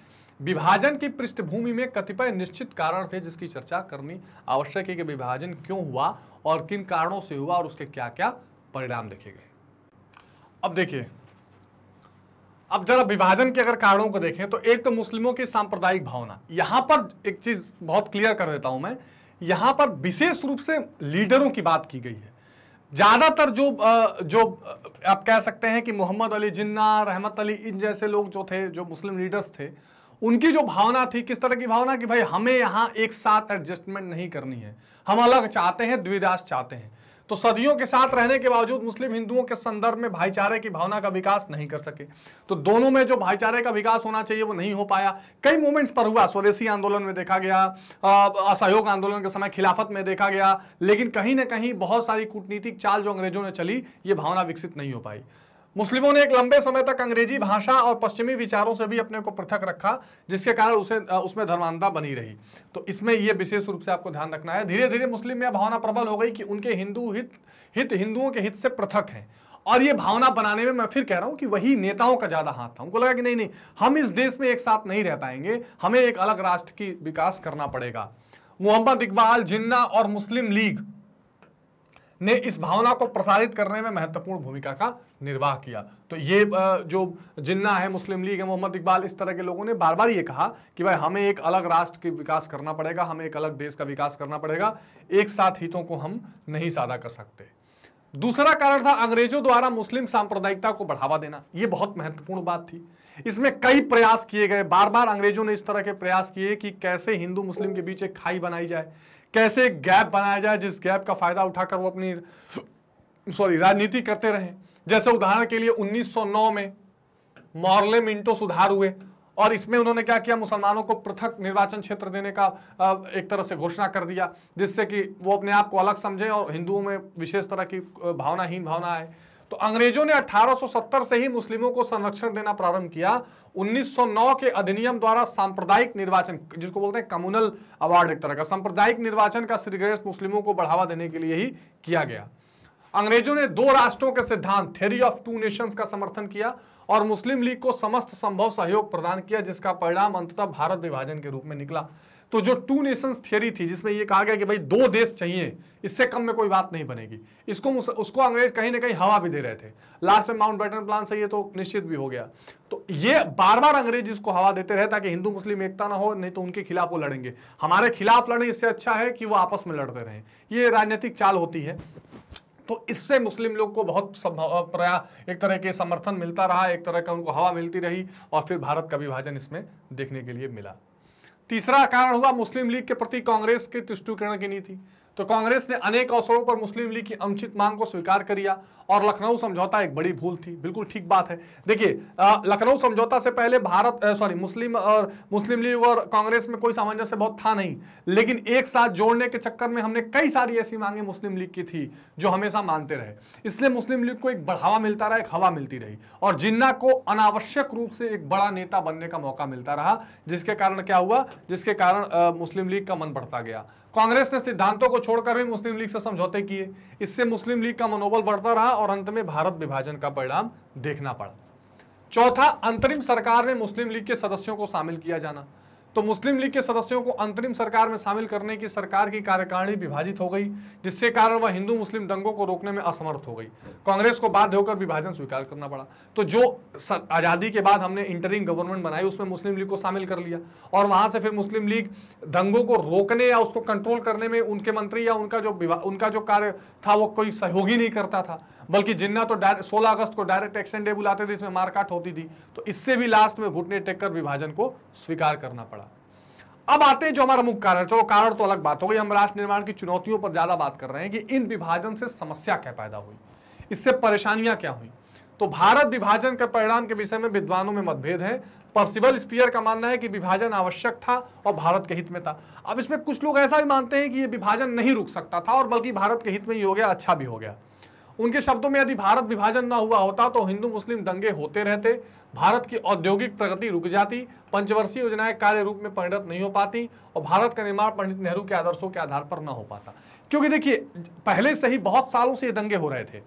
[SPEAKER 1] विभाजन की पृष्ठभूमि में कतिपय निश्चित कारण थे जिसकी चर्चा करनी आवश्यक है कि विभाजन क्यों हुआ और किन कारणों से हुआ और उसके क्या क्या परिणाम देखे गए अब देखिए अब जरा विभाजन के अगर कारणों को देखें तो एक तो मुस्लिमों की सांप्रदायिक भावना यहां पर एक चीज बहुत क्लियर कर देता हूं मैं यहां पर विशेष रूप से लीडरों की बात की गई है ज़्यादातर जो जो आप कह सकते हैं कि मोहम्मद अली जिन्ना रहमत अली इन जैसे लोग जो थे जो मुस्लिम लीडर्स थे उनकी जो भावना थी किस तरह की भावना कि भाई हमें यहाँ एक साथ एडजस्टमेंट नहीं करनी है हम अलग चाहते हैं द्विराष्ट्र चाहते हैं तो सदियों के साथ रहने के बावजूद मुस्लिम हिंदुओं के संदर्भ में भाईचारे की भावना का विकास नहीं कर सके तो दोनों में जो भाईचारे का विकास होना चाहिए वो नहीं हो पाया कई मूवमेंट्स पर हुआ स्वदेशी आंदोलन में देखा गया असहयोग आंदोलन के समय खिलाफत में देखा गया लेकिन कहीं ना कहीं बहुत सारी कूटनीतिक चाल जो अंग्रेजों ने चली ये भावना विकसित नहीं हो पाई मुस्लिमों ने एक लंबे समय तक अंग्रेजी भाषा और पश्चिमी विचारों से भी अपने को पृथक रखा जिसके कारण उसे उसमें धर्मांधा बनी रही तो इसमें यह विशेष रूप से आपको ध्यान रखना है धीरे धीरे मुस्लिम में भावना प्रबल हो गई कि उनके हिंदू हित हित हिंदुओं के हित से पृथक हैं और ये भावना बनाने में मैं फिर कह रहा हूं कि वही नेताओं का ज्यादा हाथ था उनको लगा कि नहीं नहीं हम इस देश में एक साथ नहीं रह पाएंगे हमें एक अलग राष्ट्र की विकास करना पड़ेगा मोहम्मद इकबाल जिन्ना और मुस्लिम लीग ने इस भावना को प्रसारित करने में महत्वपूर्ण भूमिका का निर्वाह किया तो ये जो जिन्ना है मुस्लिम लीग है मोहम्मद इकबाल इस तरह के लोगों ने बार बार ये कहा कि भाई हमें एक अलग राष्ट्र के विकास करना पड़ेगा हमें एक अलग देश का विकास करना पड़ेगा एक साथ हितों को हम नहीं सादा कर सकते दूसरा कारण था अंग्रेजों द्वारा मुस्लिम सांप्रदायिकता को बढ़ावा देना ये बहुत महत्वपूर्ण बात थी इसमें कई प्रयास किए गए बार बार अंग्रेजों ने इस तरह के प्रयास किए कि कैसे हिंदू मुस्लिम के बीच एक खाई बनाई जाए कैसे गैप बनाया जाए जिस गैप का फायदा उठाकर वो अपनी सॉरी राजनीति करते रहे जैसे उदाहरण के लिए 1909 में मॉर्ले मिंटो सुधार हुए और इसमें उन्होंने क्या किया मुसलमानों को पृथक निर्वाचन क्षेत्र देने का एक तरह से घोषणा कर दिया जिससे कि वो अपने आप को अलग समझें और हिंदुओं में विशेष तरह की भावनाहीन भावना आए तो अंग्रेजों ने 1870 से ही मुस्लिमों को संरक्षण देना प्रारंभ किया 1909 के अधिनियम द्वारा सांप्रदायिक निर्वाचन जिसको बोलते हैं कम्युनल अवार्ड एक तरह का सांप्रदायिक निर्वाचन का श्रीगणेश मुस्लिमों को बढ़ावा देने के लिए ही किया गया अंग्रेजों ने दो राष्ट्रों के सिद्धांत थे ऑफ टू नेशंस का समर्थन किया और मुस्लिम लीग को समस्त संभव सहयोग प्रदान किया जिसका परिणाम अंततः भारत विभाजन के रूप में निकला तो जो टू नेशंस थियरी थी जिसमें ये कहा गया कि भाई दो देश चाहिए इससे कम में कोई बात नहीं बनेगी इसको उसको अंग्रेज कहीं ना कहीं हवा भी दे रहे थे लास्ट में माउंट बैटन प्लान सही है तो निश्चित भी हो गया तो ये बार बार अंग्रेज इसको हवा देते रहे ताकि हिंदू मुस्लिम एकता ना हो नहीं तो उनके खिलाफ वो लड़ेंगे हमारे खिलाफ लड़ें इससे अच्छा है कि वो आपस में लड़ते रहें ये राजनीतिक चाल होती है तो इससे मुस्लिम लोग को बहुत प्रया एक तरह के समर्थन मिलता रहा एक तरह का उनको हवा मिलती रही और फिर भारत का विभाजन इसमें देखने के लिए मिला तीसरा कारण हुआ मुस्लिम लीग के प्रति कांग्रेस के तुष्टुकरण की नीति तो कांग्रेस ने अनेक अवसरों पर मुस्लिम लीग की अनुचित मांग को स्वीकार कर लिया और लखनऊ समझौता एक बड़ी भूल थी बिल्कुल ठीक बात है देखिए लखनऊ समझौता से पहले भारत सॉरी मुस्लिम और मुस्लिम लीग और कांग्रेस में कोई सामंजस्य बहुत था नहीं लेकिन एक साथ जोड़ने के चक्कर में हमने कई सारी ऐसी मांगे मुस्लिम लीग की थी जो हमेशा मानते रहे इसलिए मुस्लिम लीग को एक बढ़ावा मिलता रहा एक हवा मिलती रही और जिन्ना को अनावश्यक रूप से एक बड़ा नेता बनने का मौका मिलता रहा जिसके कारण क्या हुआ जिसके कारण मुस्लिम लीग का मन बढ़ता गया कांग्रेस ने सिद्धांतों को छोड़कर भी मुस्लिम लीग से समझौते किए इससे मुस्लिम लीग का मनोबल बढ़ता रहा और अंत में भारत विभाजन का परिणाम देखना पड़ा चौथा अंतरिम सरकार में मुस्लिम लीग के सदस्यों को शामिल किया जाना तो मुस्लिम लीग के सदस्यों को अंतरिम सरकार में शामिल करने की सरकार की कार्यकारिणी विभाजित हो गई जिससे कारण वह हिंदू मुस्लिम दंगों को रोकने में असमर्थ हो गई कांग्रेस को बाध्य होकर विभाजन स्वीकार करना पड़ा तो जो आज़ादी के बाद हमने इंटरिंग गवर्नमेंट बनाई उसमें मुस्लिम लीग को शामिल कर लिया और वहां से फिर मुस्लिम लीग दंगों को रोकने या उसको कंट्रोल करने में उनके मंत्री या उनका जो उनका जो कार्य था वो कोई सहयोगी नहीं करता था बल्कि जिन्ना तो सोलह अगस्त को डायरेक्ट एक्शन डे बुलाते थे इसमें मारकाट होती थी तो इससे भी लास्ट में घुटने टेक कर विभाजन को स्वीकार करना पड़ा अब आते हैं जो हमारा मुख्य कारण चलो कारण तो अलग बात हो गई हम राष्ट्र निर्माण की चुनौतियों पर ज्यादा बात कर रहे हैं कि इन विभाजन से समस्या क्या पैदा हुई इससे परेशानियां क्या हुई तो भारत विभाजन के परिणाम के विषय में विद्वानों में मतभेद है पर्सिबल स्पीयर का मानना है कि विभाजन आवश्यक था और भारत के हित में था अब इसमें कुछ लोग ऐसा भी मानते हैं कि यह विभाजन नहीं रुक सकता था और बल्कि भारत के हित में ही हो गया अच्छा भी हो गया उनके शब्दों में यदि भारत विभाजन न हुआ होता तो हिंदू मुस्लिम दंगे होते रहते भारत की औद्योगिक प्रगति रुक जाती पंचवर्षीय योजनाएं कार्य रूप में परिणत नहीं हो पाती और भारत का निर्माण पंडित नेहरू के आदर्शों के आधार पर न हो पाता क्योंकि देखिए पहले से ही बहुत सालों से ये दंगे हो रहे थे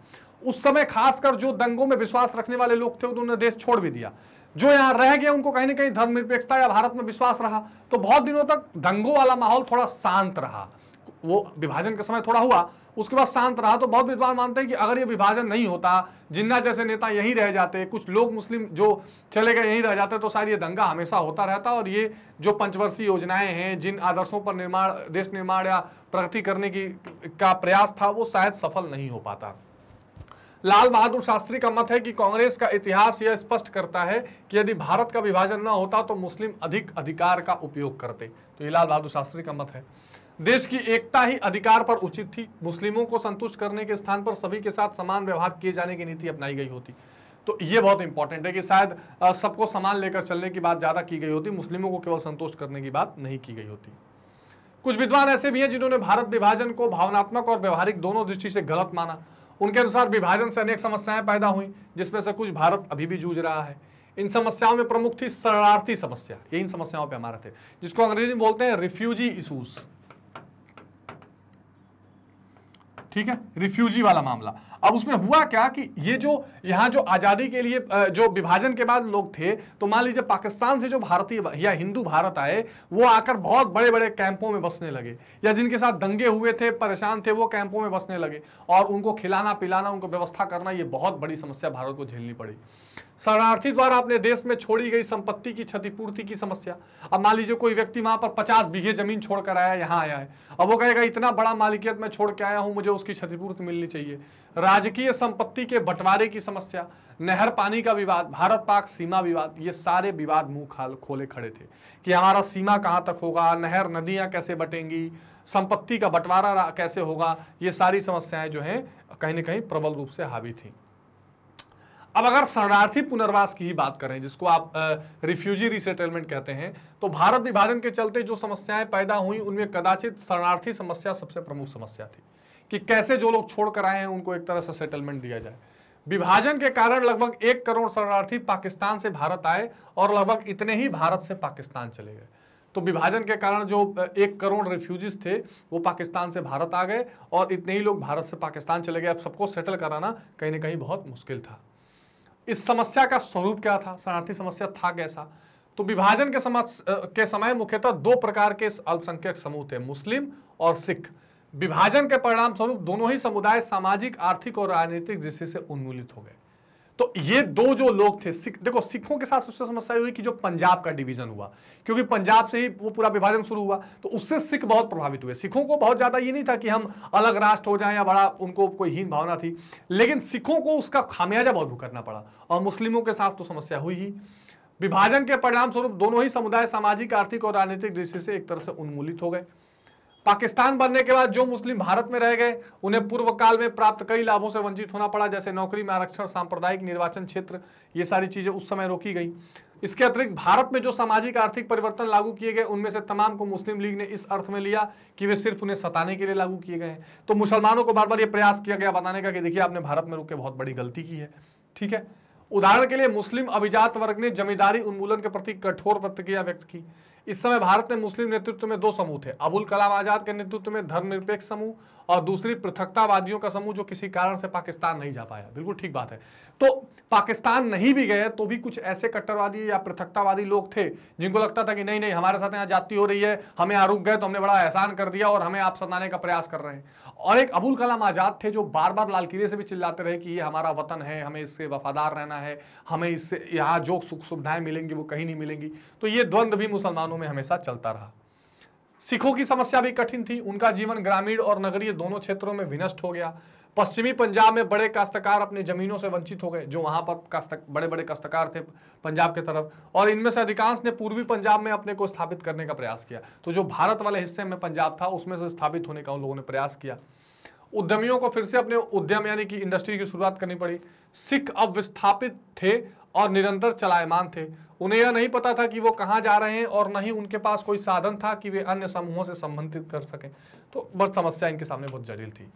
[SPEAKER 1] उस समय खासकर जो दंगों में विश्वास रखने वाले लोग थे उन्होंने देश छोड़ भी दिया जो यहाँ रह गए उनको कहीं ना कहीं धर्मनिरपेक्षता या भारत में विश्वास रहा तो बहुत दिनों तक दंगों वाला माहौल थोड़ा शांत रहा वो विभाजन का समय थोड़ा हुआ उसके बाद शांत रहा तो बहुत विद्वान मानते हैं कि अगर ये विभाजन नहीं होता जिन्ना जैसे नेता यहीं रह जाते कुछ लोग मुस्लिम जो चले गए यहीं रह जाते तो शायद ये दंगा हमेशा होता रहता और ये जो पंचवर्षीय योजनाएं हैं जिन आदर्शों पर निर्माण देश निर्माण या प्रगति करने की का प्रयास था वो शायद सफल नहीं हो पाता लाल बहादुर शास्त्री का मत है कि कांग्रेस का इतिहास यह स्पष्ट करता है कि यदि भारत का विभाजन न होता तो मुस्लिम अधिक अधिकार का उपयोग करते तो ये लाल बहादुर शास्त्री का मत है देश की एकता ही अधिकार पर उचित थी मुस्लिमों को संतुष्ट करने के स्थान पर सभी के साथ समान व्यवहार किए जाने की नीति अपनाई गई होती तो ये बहुत इंपॉर्टेंट है कि शायद सबको समान लेकर चलने की बात ज़्यादा की गई होती मुस्लिमों को केवल संतुष्ट करने की बात नहीं की गई होती कुछ विद्वान ऐसे भी हैं जिन्होंने भारत विभाजन को भावनात्मक और व्यवहारिक दोनों दृष्टि से गलत माना उनके अनुसार विभाजन से अनेक समस्याएं पैदा हुई जिसमें से कुछ भारत अभी भी जूझ रहा है इन समस्याओं में प्रमुख थी शरणार्थी समस्या ये इन समस्याओं पर हमारा थे जिसको अंग्रेजी में बोलते हैं रिफ्यूजी इशूज़ ठीक है रिफ्यूजी वाला मामला अब उसमें हुआ क्या कि ये जो यहाँ जो आज़ादी के लिए जो विभाजन के बाद लोग थे तो मान लीजिए पाकिस्तान से जो भारतीय या हिंदू भारत आए वो आकर बहुत बड़े बड़े कैंपों में बसने लगे या जिनके साथ दंगे हुए थे परेशान थे वो कैंपों में बसने लगे और उनको खिलाना पिलाना उनको व्यवस्था करना ये बहुत बड़ी समस्या भारत को झेलनी पड़ी शरणार्थी द्वारा अपने देश में छोड़ी गई संपत्ति की क्षतिपूर्ति की समस्या अब मान लीजिए कोई व्यक्ति वहां पर पचास बीघे जमीन छोड़कर आया यहाँ आया है अब वो कहेगा इतना बड़ा मालिकियत मैं छोड़ के आया हूँ मुझे उसकी क्षतिपूर्ति मिलनी चाहिए राजकीय संपत्ति के बंटवारे की समस्या नहर पानी का विवाद भारत पाक सीमा विवाद ये सारे विवाद मुंह खाल खोले खड़े थे कि हमारा सीमा कहाँ तक होगा नहर नदियाँ कैसे बटेंगी संपत्ति का बंटवारा कैसे होगा ये सारी समस्याएं जो हैं कहीं ना कहीं प्रबल रूप से हावी थी अब अगर शरणार्थी पुनर्वास की ही बात करें जिसको आप रिफ्यूजी रिसेटलमेंट कहते हैं तो भारत विभाजन के चलते जो समस्याएं पैदा हुई उनमें कदाचित शरणार्थी समस्या सबसे प्रमुख समस्या थी कि कैसे जो लोग छोड़कर आए हैं उनको एक तरह से सेटलमेंट दिया जाए विभाजन के कारण लगभग एक करोड़ शरणार्थी पाकिस्तान से भारत आए और लगभग इतने ही भारत से पाकिस्तान चले गए तो विभाजन के कारण जो एक करोड़ रिफ्यूजीज थे वो पाकिस्तान से भारत आ गए और इतने ही लोग भारत से पाकिस्तान चले गए अब सबको सेटल कराना कहीं ना कहीं बहुत मुश्किल था इस समस्या का स्वरूप क्या था शरणार्थी समस्या था कैसा तो विभाजन के समय के समय मुख्यतः दो प्रकार के अल्पसंख्यक समूह थे मुस्लिम और सिख विभाजन के परिणाम स्वरूप दोनों ही समुदाय सामाजिक आर्थिक और राजनीतिक दृष्टि से उन्मूलित हो गए तो ये दो जो लोग थे सिख देखो सिखों के साथ उससे समस्या हुई कि जो पंजाब का डिवीजन हुआ क्योंकि पंजाब से ही वो पूरा विभाजन शुरू हुआ तो उससे सिख बहुत प्रभावित हुए सिखों को बहुत ज़्यादा ये नहीं था कि हम अलग राष्ट्र हो जाएं या बड़ा उनको कोई हीन भावना थी लेकिन सिखों को उसका खामियाजा बहुत भुगतना पड़ा और मुस्लिमों के साथ तो समस्या हुई ही विभाजन के परिणाम स्वरूप दोनों ही समुदाय सामाजिक आर्थिक और राजनीतिक दृष्टि से एक तरह से उन्मूलित हो गए पाकिस्तान बनने के बाद जो मुस्लिम भारत में रह गए उन्हें पूर्व काल में प्राप्त कई लाभों से वंचित होना पड़ा जैसे नौकरी में आरक्षण सांप्रदायिक निर्वाचन क्षेत्र ये सारी चीजें उस समय रोकी गई इसके अतिरिक्त भारत में जो सामाजिक आर्थिक परिवर्तन लागू किए गए उनमें से तमाम को मुस्लिम लीग ने इस अर्थ में लिया कि वे सिर्फ उन्हें सताने के लिए लागू किए गए तो मुसलमानों को बार बार ये प्रयास किया गया बताने का कि देखिए आपने भारत में रुक बहुत बड़ी गलती की है ठीक है उदाहरण के लिए मुस्लिम अभिजात वर्ग ने जमींदारी उन्मूलन के प्रति कठोर प्रतिक्रिया व्यक्त की इस समय भारत में मुस्लिम नेतृत्व में दो समूह थे अबुल कलाम आजाद के नेतृत्व में धर्मनिरपेक्ष समूह और दूसरी पृथकतावादियों का समूह जो किसी कारण से पाकिस्तान नहीं जा पाया बिल्कुल ठीक बात है तो पाकिस्तान नहीं भी गए तो भी कुछ ऐसे कट्टरवादी या पृथकतावादी लोग थे जिनको लगता था कि नहीं नहीं हमारे साथ यहाँ जाति हो रही है हमें यहाँ रुक गए तो हमने बड़ा एहसान कर दिया और हमें आप सताने का प्रयास कर रहे हैं और एक अबुल कलाम आज़ाद थे जो बार बार लाल किले से भी चिल्लाते रहे कि ये हमारा वतन है हमें इससे वफादार रहना है हमें इससे यहाँ जो सुख सुविधाएं मिलेंगी वो कहीं नहीं मिलेंगी तो ये द्वंद्व भी मुसलमानों में हमेशा चलता रहा सिखों की समस्या भी कठिन थी उनका जीवन ग्रामीण और नगरीय दोनों क्षेत्रों में विनष्ट हो गया पश्चिमी पंजाब में बड़े काश्तकार अपनी जमीनों से वंचित हो गए जो वहां पर काश्तक बड़े बड़े काश्तकार थे पंजाब के तरफ और इनमें से अधिकांश ने पूर्वी पंजाब में अपने को स्थापित करने का प्रयास किया तो जो भारत वाले हिस्से में पंजाब था उसमें से स्थापित होने का उन लोगों ने प्रयास किया उद्यमियों को फिर से अपने उद्यम यानी कि इंडस्ट्री की शुरुआत करनी पड़ी सिख अब विस्थापित थे और निरंतर चलायमान थे उन्हें यह नहीं पता था कि वो कहाँ जा रहे हैं और न ही उनके पास कोई साधन था कि वे अन्य समूहों से संबंधित कर सकें तो बस समस्या इनके सामने बहुत जटिल थी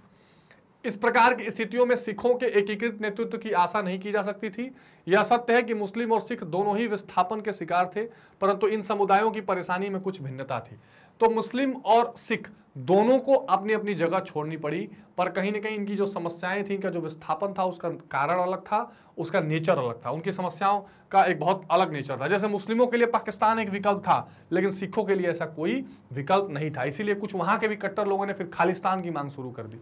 [SPEAKER 1] इस प्रकार की स्थितियों में सिखों के एकीकृत नेतृत्व की आशा नहीं की जा सकती थी यह सत्य है कि मुस्लिम और सिख दोनों ही विस्थापन के शिकार थे परंतु इन समुदायों की परेशानी में कुछ भिन्नता थी तो मुस्लिम और सिख दोनों को अपनी अपनी जगह छोड़नी पड़ी पर कहीं ना कहीं इनकी जो समस्याएं थी इनका जो विस्थापन था उसका कारण अलग था उसका नेचर अलग था उनकी समस्याओं का एक बहुत अलग नेचर था जैसे मुस्लिमों के लिए पाकिस्तान एक विकल्प था लेकिन सिखों के लिए ऐसा कोई विकल्प नहीं था इसीलिए कुछ वहां के भी कट्टर लोगों ने फिर खालिस्तान की मांग शुरू कर दी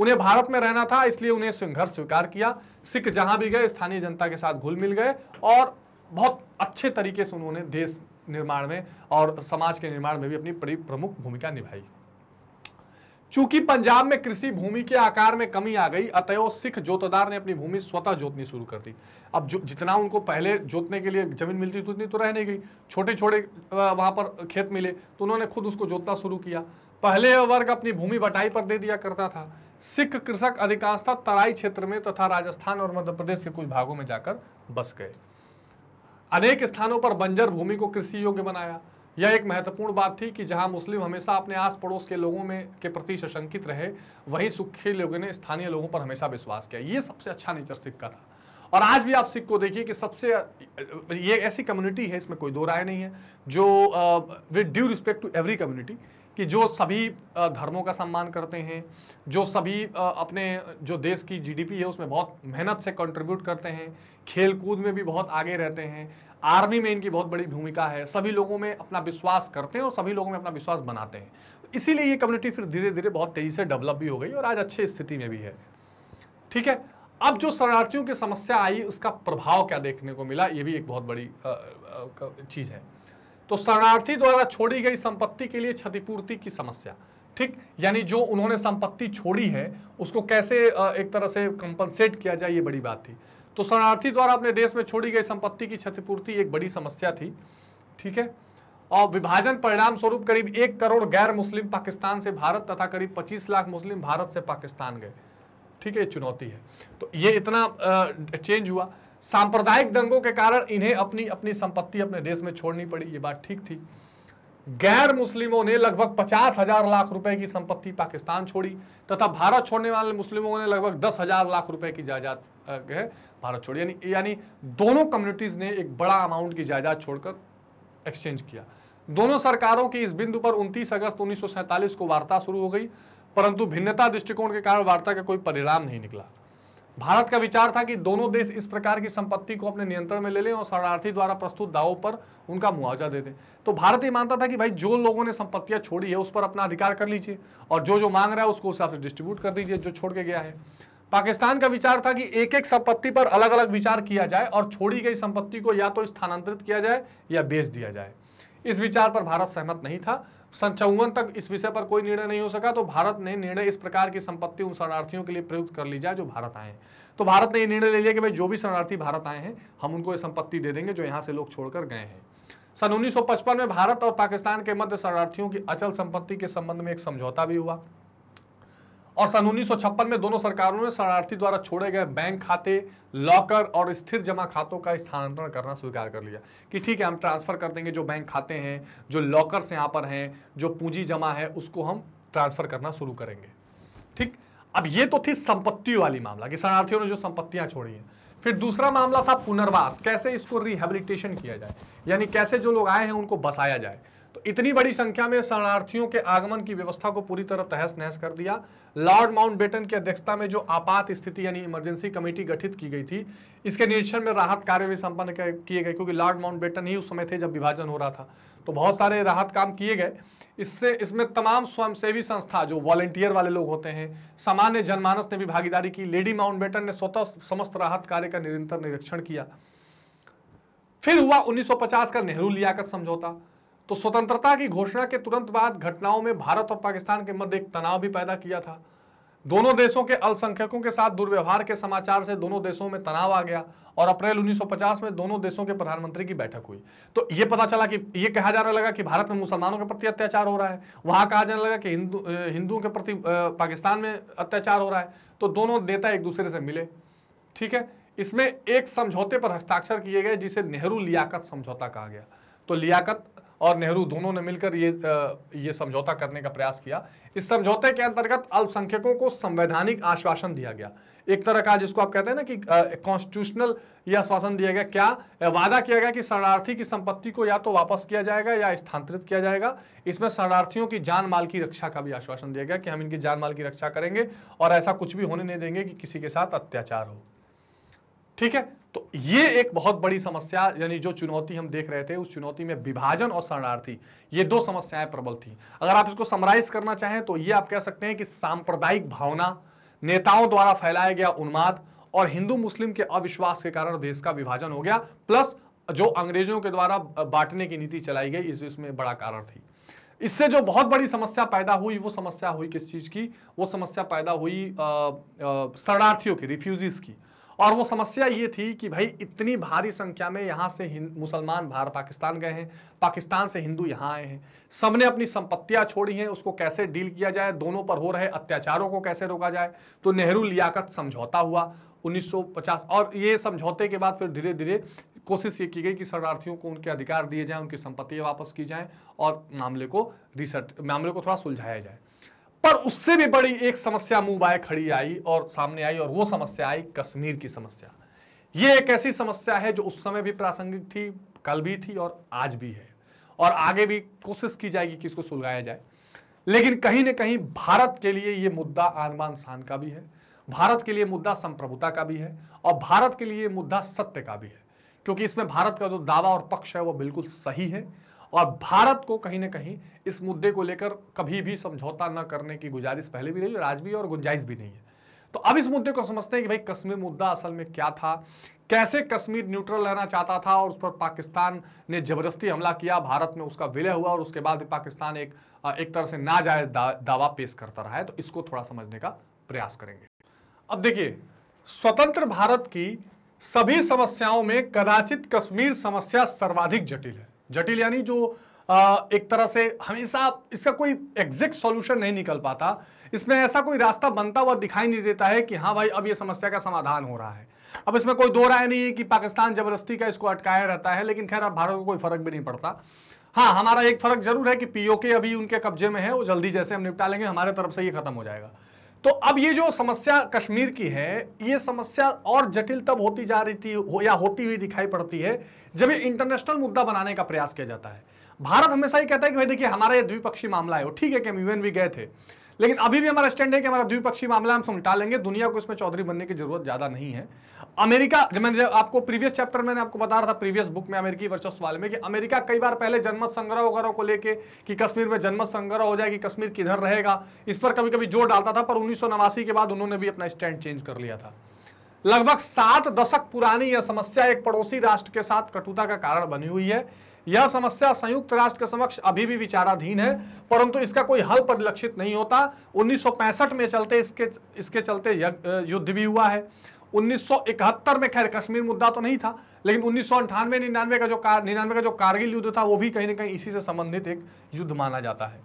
[SPEAKER 1] उन्हें भारत में रहना था इसलिए उन्हें संघर्ष स्वीकार किया सिख जहां भी गए स्थानीय जनता के साथ घुल मिल गए और बहुत अच्छे तरीके से उन्होंने देश निर्माण में और समाज के निर्माण में भी अपनी प्रमुख भूमिका निभाई चूंकि पंजाब में कृषि भूमि के आकार में कमी आ गई अतयो सिख जोतदार ने अपनी भूमि स्वतः जोतनी शुरू कर दी अब जो जितना उनको पहले जोतने के लिए जमीन मिलती थी उतनी तो रह नहीं गई छोटे छोटे वहां पर खेत मिले तो उन्होंने खुद उसको जोतना शुरू किया पहले वर्ग अपनी भूमि बटाई पर दे दिया करता था सिख कृषक अधिकांशतः तराई क्षेत्र में तथा राजस्थान और मध्य प्रदेश के कुछ भागों में जाकर बस गए अनेक स्थानों पर बंजर भूमि को कृषि योग्य बनाया यह एक महत्वपूर्ण बात थी कि जहां मुस्लिम हमेशा अपने आस पड़ोस के लोगों में के प्रति सशंकित रहे वहीं सुखी लोगों ने स्थानीय लोगों पर हमेशा विश्वास किया ये सबसे अच्छा नेचर सिख का था और आज भी आप सिख को देखिए कि सबसे ये ऐसी कम्युनिटी है इसमें कोई दो राय नहीं है जो with due respect to every community कि जो सभी धर्मों का सम्मान करते हैं जो सभी अपने जो देश की जीडीपी है उसमें बहुत मेहनत से कंट्रीब्यूट करते हैं खेल कूद में भी बहुत आगे रहते हैं आर्मी में इनकी बहुत बड़ी भूमिका है सभी लोगों में अपना विश्वास करते हैं और सभी लोगों में अपना विश्वास बनाते हैं इसीलिए ये कम्युनिटी फिर धीरे धीरे बहुत तेज़ी से डेवलप भी हो गई और आज अच्छी स्थिति में भी है ठीक है अब जो शरणार्थियों की समस्या आई उसका प्रभाव क्या देखने को मिला ये भी एक बहुत बड़ी चीज़ है तो शरणार्थी द्वारा छोड़ी गई संपत्ति के लिए क्षतिपूर्ति की समस्या ठीक यानी जो उन्होंने संपत्ति छोड़ी है उसको कैसे एक तरह से कंपनसेट किया जाए ये बड़ी बात थी तो शरणार्थी द्वारा अपने देश में छोड़ी गई संपत्ति की क्षतिपूर्ति एक बड़ी समस्या थी ठीक है और विभाजन परिणाम स्वरूप करीब एक करोड़ गैर मुस्लिम पाकिस्तान से भारत तथा करीब पच्चीस लाख मुस्लिम भारत से पाकिस्तान गए ठीक है चुनौती है तो ये इतना चेंज हुआ सांप्रदायिक दंगों के कारण इन्हें अपनी अपनी संपत्ति अपने देश में छोड़नी पड़ी ये बात ठीक थी गैर मुस्लिमों ने लगभग पचास हजार लाख रुपए की संपत्ति पाकिस्तान छोड़ी तथा भारत छोड़ने वाले मुस्लिमों ने लगभग दस हजार लाख रुपए की जायदाद भारत छोड़ी यानी यानी दोनों कम्युनिटीज ने एक बड़ा अमाउंट की जायदाद छोड़कर एक्सचेंज किया दोनों सरकारों की इस बिंदु पर उनतीस अगस्त उन्नीस को वार्ता शुरू हो गई परंतु भिन्नता दृष्टिकोण के कारण वार्ता का कोई परिणाम नहीं निकला भारत का विचार था कि दोनों देश इस प्रकार की संपत्ति को अपने नियंत्रण में ले लें और शरणार्थी द्वारा प्रस्तुत दावों पर उनका मुआवजा दे दें तो भारत ये मानता था कि भाई जो लोगों ने संपत्तियां छोड़ी है उस पर अपना अधिकार कर लीजिए और जो जो मांग रहा है उसको उस हिसाब से डिस्ट्रीब्यूट कर दीजिए जो छोड़ के गया है पाकिस्तान का विचार था कि एक एक संपत्ति पर अलग अलग विचार किया जाए और छोड़ी गई संपत्ति को या तो स्थानांतरित किया जाए या बेच दिया जाए इस विचार पर भारत सहमत नहीं था सन चौवन तक इस विषय पर कोई निर्णय नहीं हो सका तो भारत ने निर्णय इस प्रकार की संपत्ति उन शरणार्थियों के लिए प्रयुक्त कर ली जाए जो भारत आए हैं तो भारत ने ये निर्णय ले लिया कि भाई जो भी शरणार्थी भारत आए हैं हम उनको ये संपत्ति दे देंगे जो यहाँ से लोग छोड़कर गए हैं सन 1955 में भारत और पाकिस्तान के मध्य शरणार्थियों की अचल संपत्ति के संबंध में एक समझौता भी हुआ और सन उन्नीस में दोनों सरकारों ने शरणार्थी द्वारा छोड़े गए बैंक खाते लॉकर और स्थिर जमा खातों का स्थानांतरण करना स्वीकार कर लिया कि ठीक है हम ट्रांसफर कर देंगे जो बैंक खाते हैं जो लॉकर्स यहाँ पर हैं जो पूंजी जमा है उसको हम ट्रांसफर करना शुरू करेंगे ठीक अब ये तो थी संपत्ति वाली मामला कि शरणार्थियों ने जो संपत्तियां छोड़ी हैं फिर दूसरा मामला था पुनर्वास कैसे इसको रिहेबिलिटेशन किया जाए यानी कैसे जो लोग आए हैं उनको बसाया जाए इतनी बड़ी संख्या में शरणार्थियों के आगमन की व्यवस्था को पूरी तरह तहस नहस कर दिया लॉर्ड माउंट बेटन की अध्यक्षता में जो आपात स्थिति यानी इमरजेंसी कमेटी गठित की गई थी इसके निरीक्षण में राहत कार्य भी संपन्न किए गए क्योंकि लॉर्ड माउंट बेटन ही उस समय थे जब विभाजन हो रहा था तो बहुत सारे राहत काम किए गए इससे इसमें तमाम स्वयंसेवी संस्था जो वॉलेंटियर वाले लोग होते हैं सामान्य जनमानस ने भी भागीदारी की लेडी माउंट बेटन ने स्वतः समस्त राहत कार्य का निरंतर निरीक्षण किया फिर हुआ 1950 का नेहरू लियाकत समझौता तो स्वतंत्रता की घोषणा के तुरंत बाद घटनाओं में भारत और पाकिस्तान के मध्य एक तनाव भी पैदा किया था दोनों देशों के अल्पसंख्यकों के साथ दुर्व्यवहार के समाचार से दोनों देशों में तनाव आ गया और अप्रैल 1950 में दोनों देशों के प्रधानमंत्री की बैठक हुई तो यह पता चला कि यह कहा जाने लगा कि भारत में मुसलमानों के प्रति अत्याचार हो रहा है वहां कहा जाने लगा कि हिंदू हिंदुओं के प्रति पाकिस्तान में अत्याचार हो रहा है तो दोनों नेता एक दूसरे से मिले ठीक है इसमें एक समझौते पर हस्ताक्षर किए गए जिसे नेहरू लियाकत समझौता कहा गया तो लियाकत और नेहरू दोनों ने मिलकर ये ये समझौता करने का प्रयास किया इस समझौते के अंतर्गत अल्पसंख्यकों को संवैधानिक आश्वासन दिया गया एक तरह का जिसको आप कहते हैं ना कि कॉन्स्टिट्यूशनल यह आश्वासन दिया गया क्या वादा किया गया कि शरणार्थी की संपत्ति को या तो वापस किया जाएगा या स्थानांतरित किया जाएगा इसमें शरणार्थियों की जान माल की रक्षा का भी आश्वासन दिया गया कि हम इनकी जान माल की रक्षा करेंगे और ऐसा कुछ भी होने नहीं देंगे कि किसी के साथ अत्याचार हो ठीक है तो ये एक बहुत बड़ी समस्या यानी जो चुनौती हम देख रहे थे उस चुनौती में विभाजन और शरणार्थी ये दो समस्याएं प्रबल थी अगर आप इसको समराइज करना चाहें तो ये आप कह सकते हैं कि सांप्रदायिक भावना नेताओं द्वारा फैलाया गया उन्माद और हिंदू मुस्लिम के अविश्वास के कारण देश का विभाजन हो गया प्लस जो अंग्रेजों के द्वारा बांटने की नीति चलाई गई इस इसमें बड़ा कारण थी इससे जो बहुत बड़ी समस्या पैदा हुई वो समस्या हुई किस चीज़ की वो समस्या पैदा हुई शरणार्थियों की रिफ्यूजीज की और वो समस्या ये थी कि भाई इतनी भारी संख्या में यहाँ से मुसलमान भारत पाकिस्तान गए हैं पाकिस्तान से हिंदू यहाँ आए हैं सबने अपनी संपत्तियाँ छोड़ी हैं उसको कैसे डील किया जाए दोनों पर हो रहे अत्याचारों को कैसे रोका जाए तो नेहरू लियाकत समझौता हुआ 1950 और ये समझौते के बाद फिर धीरे धीरे कोशिश ये की गई कि शरणार्थियों को उनके अधिकार दिए जाएँ उनकी संपत्तियाँ वापस की जाएँ और मामले को रिसर्च मामले को थोड़ा सुलझाया जाए पर उससे भी बड़ी एक समस्या मुंह बाए खड़ी आई और सामने आई और वो समस्या आई कश्मीर की समस्या ये एक ऐसी समस्या है जो उस समय भी प्रासंगिक थी कल भी थी और आज भी है और आगे भी कोशिश की जाएगी कि इसको सुलगाया जाए लेकिन कहीं ना कहीं भारत के लिए ये मुद्दा आनबान शान का भी है भारत के लिए मुद्दा संप्रभुता का भी है और भारत के लिए मुद्दा सत्य का भी है क्योंकि इसमें भारत का जो दावा और पक्ष है वो बिल्कुल सही है और भारत को कहीं ना कहीं इस मुद्दे को लेकर कभी भी समझौता न करने की गुजारिश पहले भी रही और आज भी और गुंजाइश भी नहीं है तो अब इस मुद्दे को समझते हैं कि भाई कश्मीर मुद्दा असल में क्या था कैसे कश्मीर न्यूट्रल रहना चाहता था और उस पर पाकिस्तान ने जबरदस्ती हमला किया भारत में उसका विलय हुआ और उसके बाद पाकिस्तान एक एक तरह से नाजायज दा, दावा पेश करता रहा है तो इसको थोड़ा समझने का प्रयास करेंगे अब देखिए स्वतंत्र भारत की सभी समस्याओं में कदाचित कश्मीर समस्या सर्वाधिक जटिल है जटिल यानी जो आ, एक तरह से हमेशा इसका कोई एग्जैक्ट सॉल्यूशन नहीं निकल पाता इसमें ऐसा कोई रास्ता बनता हुआ दिखाई नहीं देता है कि हाँ भाई अब ये समस्या का समाधान हो रहा है अब इसमें कोई दो राय नहीं है कि पाकिस्तान जबरदस्ती का इसको अटकाया रहता है लेकिन खैर अब भारत को कोई फर्क भी नहीं पड़ता हाँ हमारा एक फर्क जरूर है कि पीओके अभी उनके कब्जे में है वो जल्दी जैसे हम निपटा लेंगे हमारे तरफ से ये खत्म हो जाएगा तो अब ये जो समस्या कश्मीर की है ये समस्या और जटिल तब होती जा रही थी हो या होती हुई दिखाई पड़ती है जब ये इंटरनेशनल मुद्दा बनाने का प्रयास किया जाता है भारत हमेशा ही कहता है कि भाई देखिए हमारा ये द्विपक्षीय मामला है ठीक है कि हम यूएन भी गए थे लेकिन अभी भी हमारा स्टैंड है कि हमारा द्विपक्षीय मामला हम समटा लेंगे दुनिया को इसमें चौधरी बनने की जरूरत ज्यादा नहीं है अमेरिका जब मैंने आपको प्रीवियस चैप्टर मैंने आपको बता रहा था प्रीवियस बुक में अमेरिकी वर्चस्व वाले में कि अमेरिका कई बार पहले जनमत संग्रह वगैरह को लेके कि कश्मीर में जनमत संग्रह हो जाएगी कश्मीर किधर रहेगा इस पर कभी कभी जोर डालता था पर उन्नीस के बाद उन्होंने भी अपना स्टैंड चेंज कर लिया था लगभग सात दशक पुरानी यह समस्या एक पड़ोसी राष्ट्र के साथ कटुता का कारण बनी हुई है यह समस्या संयुक्त राष्ट्र के समक्ष अभी भी विचाराधीन है परंतु इसका कोई हल परिलक्षित नहीं होता 1965 में चलते इसके इसके चलते युद्ध भी हुआ है 1971 में खैर कश्मीर मुद्दा तो नहीं था लेकिन उन्नीस सौ निन्यानवे का जो कार निन्यानवे का जो कारगिल युद्ध था वो भी कहीं ना कहीं इसी से संबंधित एक युद्ध माना जाता है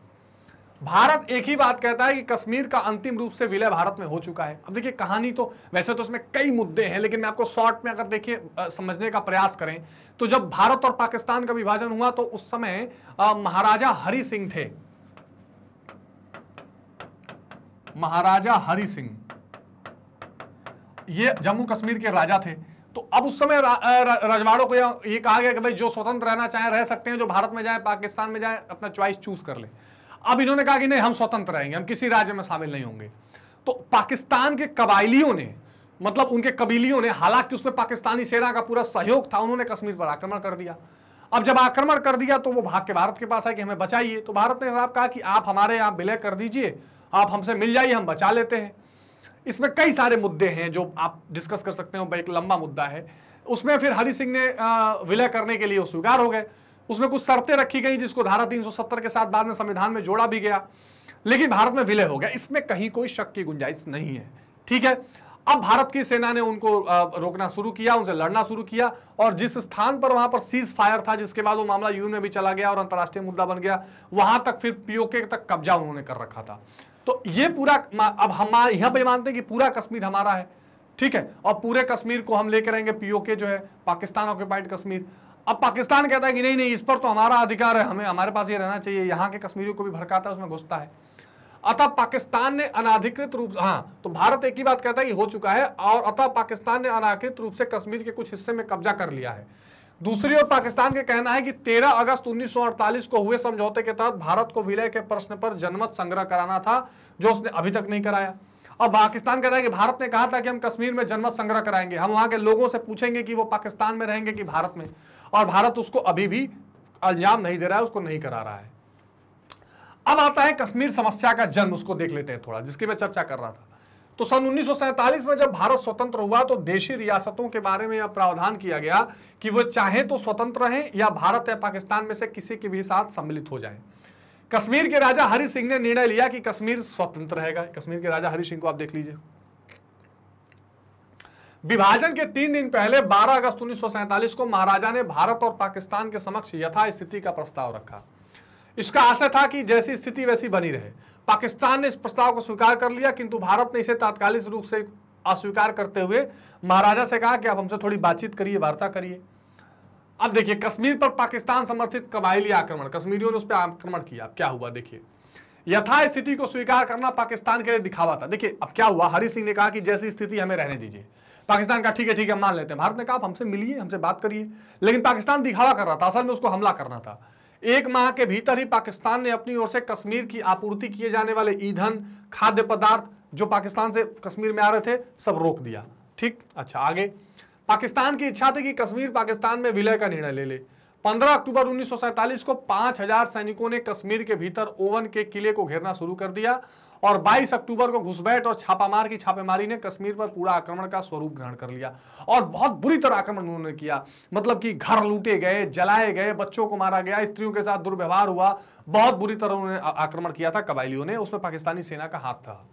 [SPEAKER 1] भारत एक ही बात कहता है कि कश्मीर का अंतिम रूप से विलय भारत में हो चुका है अब देखिए कहानी तो वैसे तो इसमें कई मुद्दे हैं लेकिन मैं आपको शॉर्ट में अगर देखिए समझने का प्रयास करें तो जब भारत और पाकिस्तान का विभाजन हुआ तो उस समय महाराजा हरि सिंह थे महाराजा हरि सिंह ये जम्मू कश्मीर के राजा थे तो अब उस समय रजवाड़ो रजवाड़ों को ये कहा गया कि भाई जो स्वतंत्र रहना चाहे रह सकते हैं जो भारत में जाए पाकिस्तान में जाए अपना च्वाइस चूज कर ले अब इन्होंने कहा कि नहीं हम स्वतंत्र रहेंगे हम किसी राज्य में शामिल नहीं होंगे तो पाकिस्तान के कबायलियों ने मतलब उनके कबीलियों ने हालांकि उसमें पाकिस्तानी सेना का पूरा सहयोग था उन्होंने कश्मीर पर आक्रमण कर दिया अब जब आक्रमण कर दिया तो वो भाग के भारत के पास आए कि हमें बचाइए तो भारत ने साहब कहा कि आप हमारे यहाँ विलय कर दीजिए आप हमसे मिल जाइए हम बचा लेते हैं इसमें कई सारे मुद्दे हैं जो आप डिस्कस कर सकते हो एक लंबा मुद्दा है उसमें फिर हरि सिंह ने विलय करने के लिए स्वीकार हो गए उसमें कुछ शर्तें रखी गई जिसको धारा 370 के साथ बाद में संविधान में जोड़ा भी गया लेकिन भारत में विलय हो गया इसमें कहीं कोई शक की गुंजाइश नहीं है ठीक है अब भारत की सेना ने उनको रोकना शुरू किया उनसे लड़ना शुरू किया और जिस स्थान पर वहां पर सीज फायर था जिसके बाद वो मामला यूएन में भी चला गया और अंतर्राष्ट्रीय मुद्दा बन गया वहां तक फिर पीओके तक कब्जा उन्होंने कर रखा था तो ये पूरा अब हम यहां पर मानते हैं कि पूरा कश्मीर हमारा है ठीक है और पूरे कश्मीर को हम लेकर आएंगे पीओके जो है पाकिस्तान ऑक्यूपाइड कश्मीर अब पाकिस्तान कहता है कि नहीं नहीं इस पर तो हमारा अधिकार है हमें हमारे पास ये रहना चाहिए यहाँ के कश्मीरियों को भी भड़काता है उसमें घुसता है अतः पाकिस्तान ने अनाधिकृत रूप हाँ तो भारत एक ही बात कहता है कि हो चुका है और अतः पाकिस्तान ने अनाधिकृत रूप से कश्मीर के कुछ हिस्से में कब्जा कर लिया है दूसरी ओर पाकिस्तान के कहना है कि 13 अगस्त 1948 को हुए समझौते के तहत भारत को विलय के प्रश्न पर जनमत संग्रह कराना था जो उसने अभी तक नहीं कराया अब पाकिस्तान कहता है कि भारत ने कहा था कि हम कश्मीर में जनमत संग्रह कराएंगे हम वहां के लोगों से पूछेंगे कि वो पाकिस्तान में रहेंगे कि भारत में और भारत उसको अभी भी अंजाम नहीं दे रहा है उसको नहीं करा रहा है अब आता है कश्मीर समस्या का जन्म उसको देख लेते हैं थोड़ा जिसकी मैं चर्चा कर रहा था तो सन उन्नीस में जब भारत स्वतंत्र हुआ तो देशी रियासतों के बारे में यह प्रावधान किया गया कि वह चाहे तो स्वतंत्र रहें या भारत या पाकिस्तान में से किसी के भी साथ सम्मिलित हो जाए कश्मीर के राजा हरि सिंह ने निर्णय लिया कि कश्मीर स्वतंत्र रहेगा कश्मीर के राजा हरि सिंह को आप देख लीजिए विभाजन के तीन दिन पहले 12 अगस्त उन्नीस को महाराजा ने भारत और पाकिस्तान के समक्ष यथा स्थिति का प्रस्ताव रखा इसका आशय था कि जैसी स्थिति वैसी बनी रहे पाकिस्तान ने इस प्रस्ताव को स्वीकार कर लिया किंतु भारत ने इसे तात्कालिक रूप से अस्वीकार करते हुए महाराजा से कहा कि आप हमसे थोड़ी बातचीत करिए वार्ता करिए अब देखिए कश्मीर पर पाकिस्तान समर्थित कबायली आक्रमण कश्मीरियों ने उस पर आक्रमण किया अब क्या हुआ देखिए यथा स्थिति को स्वीकार करना पाकिस्तान के लिए दिखावा था देखिए अब क्या हुआ हरि सिंह ने कहा कि जैसी स्थिति हमें रहने दीजिए पाकिस्तान का ठीक है ठीक है मान लेते हैं भारत ने कहा हमसे मिलिए हमसे बात करिए लेकिन पाकिस्तान दिखावा कर रहा था असल में उसको हमला करना था एक माह के भीतर ही पाकिस्तान ने अपनी ओर से कश्मीर की आपूर्ति किए जाने वाले ईंधन खाद्य पदार्थ जो पाकिस्तान से कश्मीर में आ रहे थे सब रोक दिया ठीक अच्छा आगे पाकिस्तान की इच्छा थी कि कश्मीर पाकिस्तान में विलय का निर्णय ले ले 15 अक्टूबर उन्नीस को 5000 सैनिकों ने कश्मीर के भीतर ओवन के किले को घेरना शुरू कर दिया और 22 अक्टूबर को घुसबैठ और छापामार की छापेमारी ने कश्मीर पर पूरा आक्रमण का स्वरूप ग्रहण कर लिया और बहुत बुरी तरह आक्रमण उन्होंने किया मतलब कि घर लूटे गए जलाए गए बच्चों को मारा गया स्त्रियों के साथ दुर्व्यवहार हुआ बहुत बुरी तरह उन्होंने आक्रमण किया था कबायलियों ने उसमें पाकिस्तानी सेना का हाथ था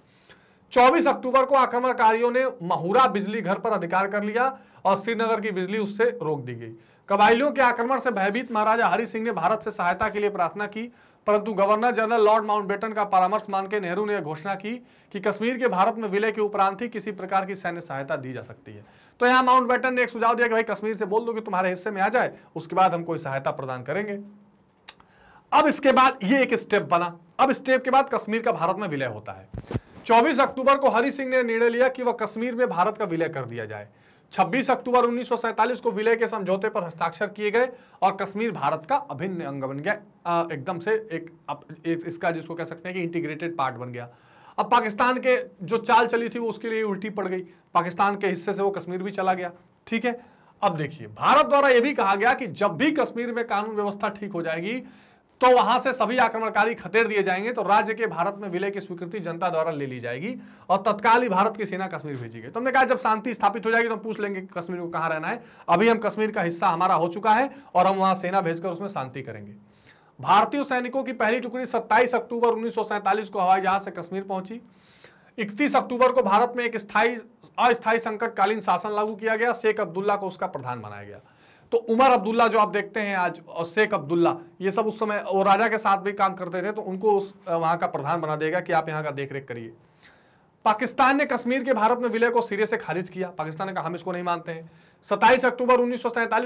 [SPEAKER 1] 24 अक्टूबर को आक्रमणकारियों ने महुरा बिजली घर पर अधिकार कर लिया और श्रीनगर की बिजली उससे रोक दी गई कबाइलियों के आक्रमण से भयभीत महाराजा हरि सिंह ने भारत से सहायता के लिए प्रार्थना की परंतु गवर्नर जनरल लॉर्ड माउंटबेटन का परामर्श मान के नेहरू ने यह घोषणा की कि कश्मीर के भारत में विलय के उपरांत ही किसी प्रकार की सैन्य सहायता दी जा सकती है तो यहाँ माउंटबेटन ने एक सुझाव दिया कि भाई कश्मीर से बोल दो कि तुम्हारे हिस्से में आ जाए उसके बाद हम कोई सहायता प्रदान करेंगे अब इसके बाद ये एक स्टेप बना अब स्टेप के बाद कश्मीर का भारत में विलय होता है 24 अक्टूबर को हरि सिंह ने निर्णय लिया कि वह कश्मीर में भारत का विलय कर दिया जाए 26 अक्टूबर उन्नीस को विलय के समझौते पर हस्ताक्षर किए गए और कश्मीर भारत का अभिन्न अंग बन गया एकदम से एक, एक इसका जिसको कह सकते हैं कि इंटीग्रेटेड पार्ट बन गया अब पाकिस्तान के जो चाल चली थी वो उसके लिए उल्टी पड़ गई पाकिस्तान के हिस्से से वो कश्मीर भी चला गया ठीक है अब देखिए भारत द्वारा यह भी कहा गया कि जब भी कश्मीर में कानून व्यवस्था ठीक हो जाएगी तो वहां से सभी आक्रमणकारी खदेड़ दिए जाएंगे तो राज्य के भारत में विलय की स्वीकृति जनता द्वारा ले ली जाएगी और तत्काल ही भारत की सेना कश्मीर भेजी गई तो हमने कहा जब शांति स्थापित हो जाएगी तो हम पूछ लेंगे कश्मीर को कहां रहना है अभी हम कश्मीर का हिस्सा हमारा हो चुका है और हम वहां सेना भेजकर उसमें शांति करेंगे भारतीय सैनिकों की पहली टुकड़ी सत्ताईस अक्टूबर उन्नीस को हवाई जहाज से कश्मीर पहुंची 31 अक्टूबर को भारत में एक स्थायी अस्थायी संकटकालीन शासन लागू किया गया शेख अब्दुल्ला को उसका प्रधान बनाया गया तो उमर अब्दुल्ला जो आप देखते हैं आज और शेख अब्दुल्ला ये सब उस समय और राजा के साथ भी काम करते थे तो उनको उस वहां का प्रधान बना देगा कि आप यहाँ का देख रेख करिए पाकिस्तान ने कश्मीर के भारत में विलय को सिरे से खारिज किया पाकिस्तान ने कहा हम इसको नहीं मानते हैं सत्ताईस अक्टूबर उन्नीस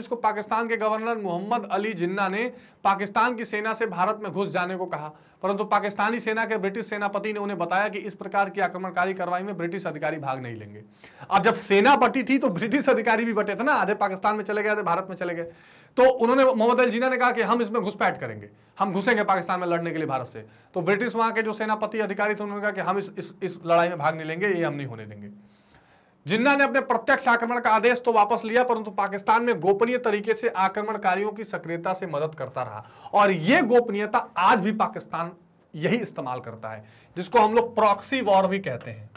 [SPEAKER 1] को पाकिस्तान के गवर्नर मोहम्मद अली जिन्ना ने पाकिस्तान की सेना से भारत में घुस जाने को कहा परंतु पाकिस्तानी सेना के ब्रिटिश सेनापति ने उन्हें बताया कि इस प्रकार की आक्रमणकारी कार्रवाई में ब्रिटिश अधिकारी भाग नहीं लेंगे अब जब सेना बटी थी तो ब्रिटिश अधिकारी भी बटे थे ना आधे पाकिस्तान में चले गए आधे भारत में चले गए तो उन्होंने मोहम्मद अल जिन्ना ने कहा कि हम इसमें घुसपैठ करेंगे हम घुसेंगे पाकिस्तान में लड़ने के लिए भारत से तो ब्रिटिश वहां के जो सेनापति अधिकारी थे उन्होंने कहा कि हम इस लड़ाई में भाग नहीं लेंगे ये हम नहीं होने देंगे जिन्ना ने अपने प्रत्यक्ष आक्रमण का आदेश तो वापस लिया परंतु पाकिस्तान में गोपनीय तरीके से आक्रमणकारियों की सक्रियता से मदद करता रहा और यह गोपनीयता आज भी पाकिस्तान यही इस्तेमाल करता है जिसको हम लोग प्रॉक्सी वॉर भी कहते हैं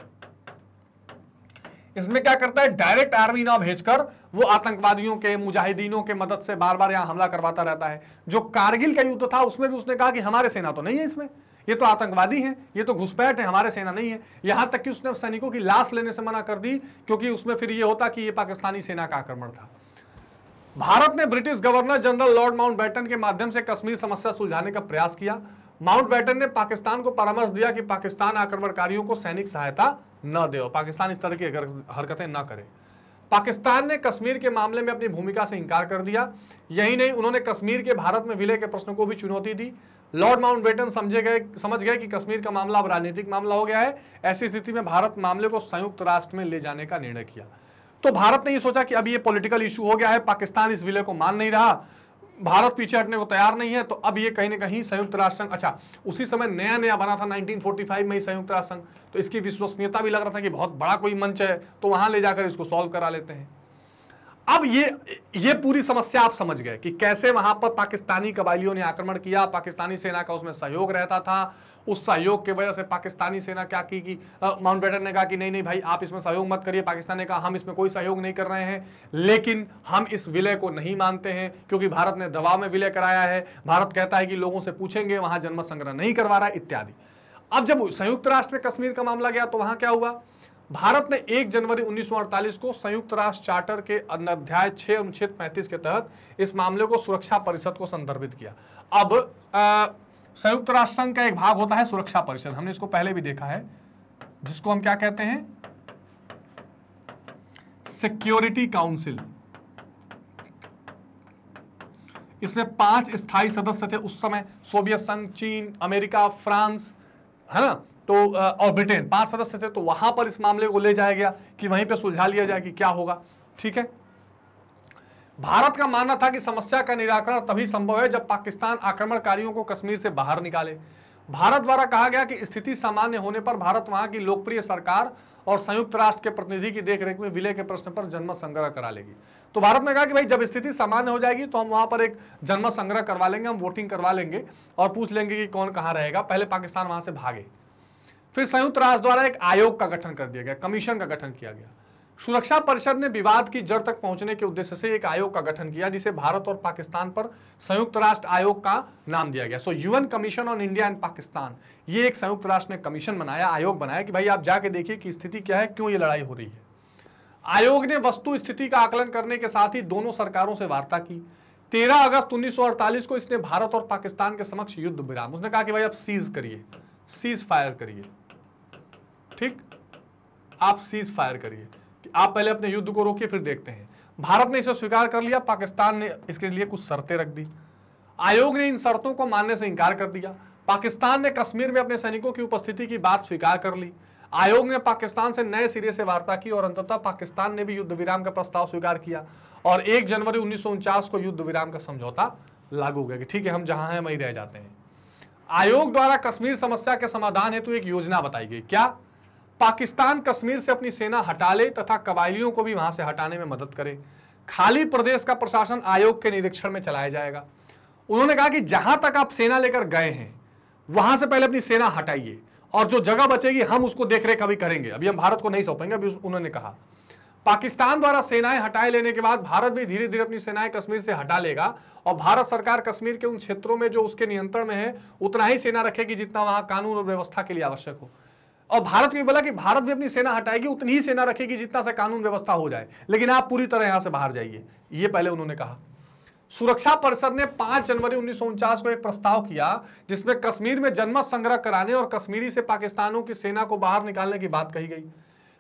[SPEAKER 1] इसमें क्या करता है डायरेक्ट आर्मी ना भेजकर वो आतंकवादियों के मुजाहिदीनों के मदद से बार बार यहां हमला करवाता रहता है जो कारगिल का युद्ध था उसमें भी उसने कहा कि हमारे सेना तो नहीं है इसमें ये तो आतंकवादी हैं ये तो घुसपैठ है हमारे सेना नहीं है यहाँ तक कि उसने सैनिकों की लाश लेने से मना कर दी क्योंकि उसमें फिर ये होता कि ये पाकिस्तानी सेना का आक्रमण था भारत ने British governor general Lord Mountbatten के माध्यम से कश्मीर समस्या सुलझाने का प्रयास किया बैटन ने पाकिस्तान को परामर्श दिया कि पाकिस्तान आक्रमणकारियों को सैनिक सहायता न दे और पाकिस्तान इस तरह की हरकतें न करे पाकिस्तान ने कश्मीर के मामले में अपनी भूमिका से इंकार कर दिया यही नहीं उन्होंने कश्मीर के भारत में विलय के प्रश्न को भी चुनौती दी लॉर्ड बेटन समझे गए समझ गए कि कश्मीर का मामला अब राजनीतिक मामला हो गया है ऐसी स्थिति में भारत मामले को संयुक्त राष्ट्र में ले जाने का निर्णय किया तो भारत ने यह सोचा कि अब ये पॉलिटिकल इशू हो गया है पाकिस्तान इस विलय को मान नहीं रहा भारत पीछे हटने को तैयार नहीं है तो अब ये कहीं ना कहीं संयुक्त राष्ट्र संघ अच्छा उसी समय नया नया बना था 1945 में ही संयुक्त राष्ट्र संघ तो इसकी विश्वसनीयता भी लग रहा था कि बहुत बड़ा कोई मंच है तो वहां ले जाकर इसको सॉल्व करा लेते हैं अब ये ये पूरी समस्या आप समझ गए कि कैसे वहां पर पाकिस्तानी कबायलियों ने आक्रमण किया पाकिस्तानी सेना का उसमें सहयोग रहता था उस सहयोग के वजह से पाकिस्तानी सेना क्या की कि माउंटबेटन ने कहा कि नहीं नहीं भाई आप इसमें सहयोग मत करिए पाकिस्तान ने कहा हम इसमें कोई सहयोग नहीं कर रहे हैं लेकिन हम इस विलय को नहीं मानते हैं क्योंकि भारत ने दबाव में विलय कराया है भारत कहता है कि लोगों से पूछेंगे वहां जन्म संग्रह नहीं करवा रहा इत्यादि अब जब संयुक्त राष्ट्र में कश्मीर का मामला गया तो वहां क्या हुआ भारत ने 1 जनवरी 1948 को संयुक्त राष्ट्र चार्टर के अध्याय छह अनुच्छेद 35 के तहत इस मामले को सुरक्षा परिषद को संदर्भित किया अब संयुक्त राष्ट्र संघ का एक भाग होता है सुरक्षा परिषद हमने इसको पहले भी देखा है जिसको हम क्या कहते हैं सिक्योरिटी काउंसिल इसमें पांच स्थायी सदस्य थे उस समय सोवियत संघ चीन अमेरिका फ्रांस है ना तो और ब्रिटेन पांच सदस्य थे तो वहां पर इस मामले को ले जाया गया कि वहीं पर सुलझा लिया जाए कि क्या होगा ठीक है भारत का मानना था कि समस्या का निराकरण तभी संभव है जब पाकिस्तान आक्रमणकारियों को कश्मीर से बाहर निकाले भारत द्वारा कहा गया कि स्थिति सामान्य होने पर भारत वहां की लोकप्रिय सरकार और संयुक्त राष्ट्र के प्रतिनिधि की देखरेख में विलय के प्रश्न पर जनमत संग्रह करा लेगी तो भारत ने कहा कि भाई जब स्थिति सामान्य हो जाएगी तो हम वहां पर एक जनमत संग्रह करवा लेंगे हम वोटिंग करवा लेंगे और पूछ लेंगे कि कौन कहाँ रहेगा पहले पाकिस्तान वहां से भागे फिर संयुक्त राष्ट्र द्वारा एक आयोग का गठन कर दिया गया कमीशन का गठन किया गया सुरक्षा परिषद ने विवाद की जड़ तक पहुंचने के उद्देश्य से एक आयोग का गठन किया जिसे भारत और पाकिस्तान पर संयुक्त राष्ट्र आयोग का नाम दिया गया so UN commission on India and Pakistan ये एक संयुक्त राष्ट्र ने कमीशन बनाया आयोग बनाया कि भाई आप जाके देखिए कि स्थिति क्या है क्यों ये लड़ाई हो रही है आयोग ने वस्तु स्थिति का आकलन करने के साथ ही दोनों सरकारों से वार्ता की तेरह अगस्त उन्नीस को इसने भारत और पाकिस्तान के समक्ष युद्ध विराम उसने कहा कि भाई आप सीज करिए सीज फायर करिए ठीक आप सीज फायर करिए आप पहले अपने युद्ध को रोकिए फिर देखते हैं भारत ने इसे स्वीकार कर लिया पाकिस्तान ने इसके लिए कुछ शर्तें रख दी आयोग ने इन शर्तों को मानने से इनकार कर दिया पाकिस्तान ने कश्मीर में अपने सैनिकों की उपस्थिति की बात स्वीकार कर ली आयोग ने पाकिस्तान से नए सिरे से वार्ता की और अंततः पाकिस्तान ने भी युद्ध विराम का प्रस्ताव स्वीकार किया और 1 जनवरी उन्नीस को युद्ध विराम का समझौता लागू हो गया कि ठीक है हम जहां हैं वहीं रह जाते हैं आयोग द्वारा कश्मीर समस्या के समाधान हेतु एक योजना बताई गई क्या पाकिस्तान कश्मीर से अपनी सेना हटा ले तथा कबायलियों को भी वहां से हटाने में मदद करे खाली प्रदेश का प्रशासन आयोग के निरीक्षण में चलाया जाएगा उन्होंने कहा कि जहां तक आप सेना लेकर गए हैं वहां से पहले अपनी सेना हटाइए और जो जगह बचेगी हम उसको देख रेख अभी करेंगे अभी हम भारत को नहीं सौंपेंगे अभी उन्होंने कहा पाकिस्तान द्वारा सेनाएं हटाए लेने के बाद भारत भी धीरे धीरे अपनी सेनाएं कश्मीर से हटा लेगा और भारत सरकार कश्मीर के उन क्षेत्रों में जो उसके नियंत्रण में है उतना ही सेना रखेगी जितना वहां कानून और व्यवस्था के लिए आवश्यक हो और भारत भी बोला कि भारत भी अपनी सेना हटाएगी उतनी ही सेना रखेगी जितना सा कानून व्यवस्था हो जाए लेकिन आप पूरी तरह यहां से बाहर जाइए ये पहले उन्होंने कहा सुरक्षा परिषद ने 5 जनवरी उन्नीस को एक प्रस्ताव किया जिसमें कश्मीर में जनमत संग्रह कराने और कश्मीरी से पाकिस्तानों की सेना को बाहर निकालने की बात कही गई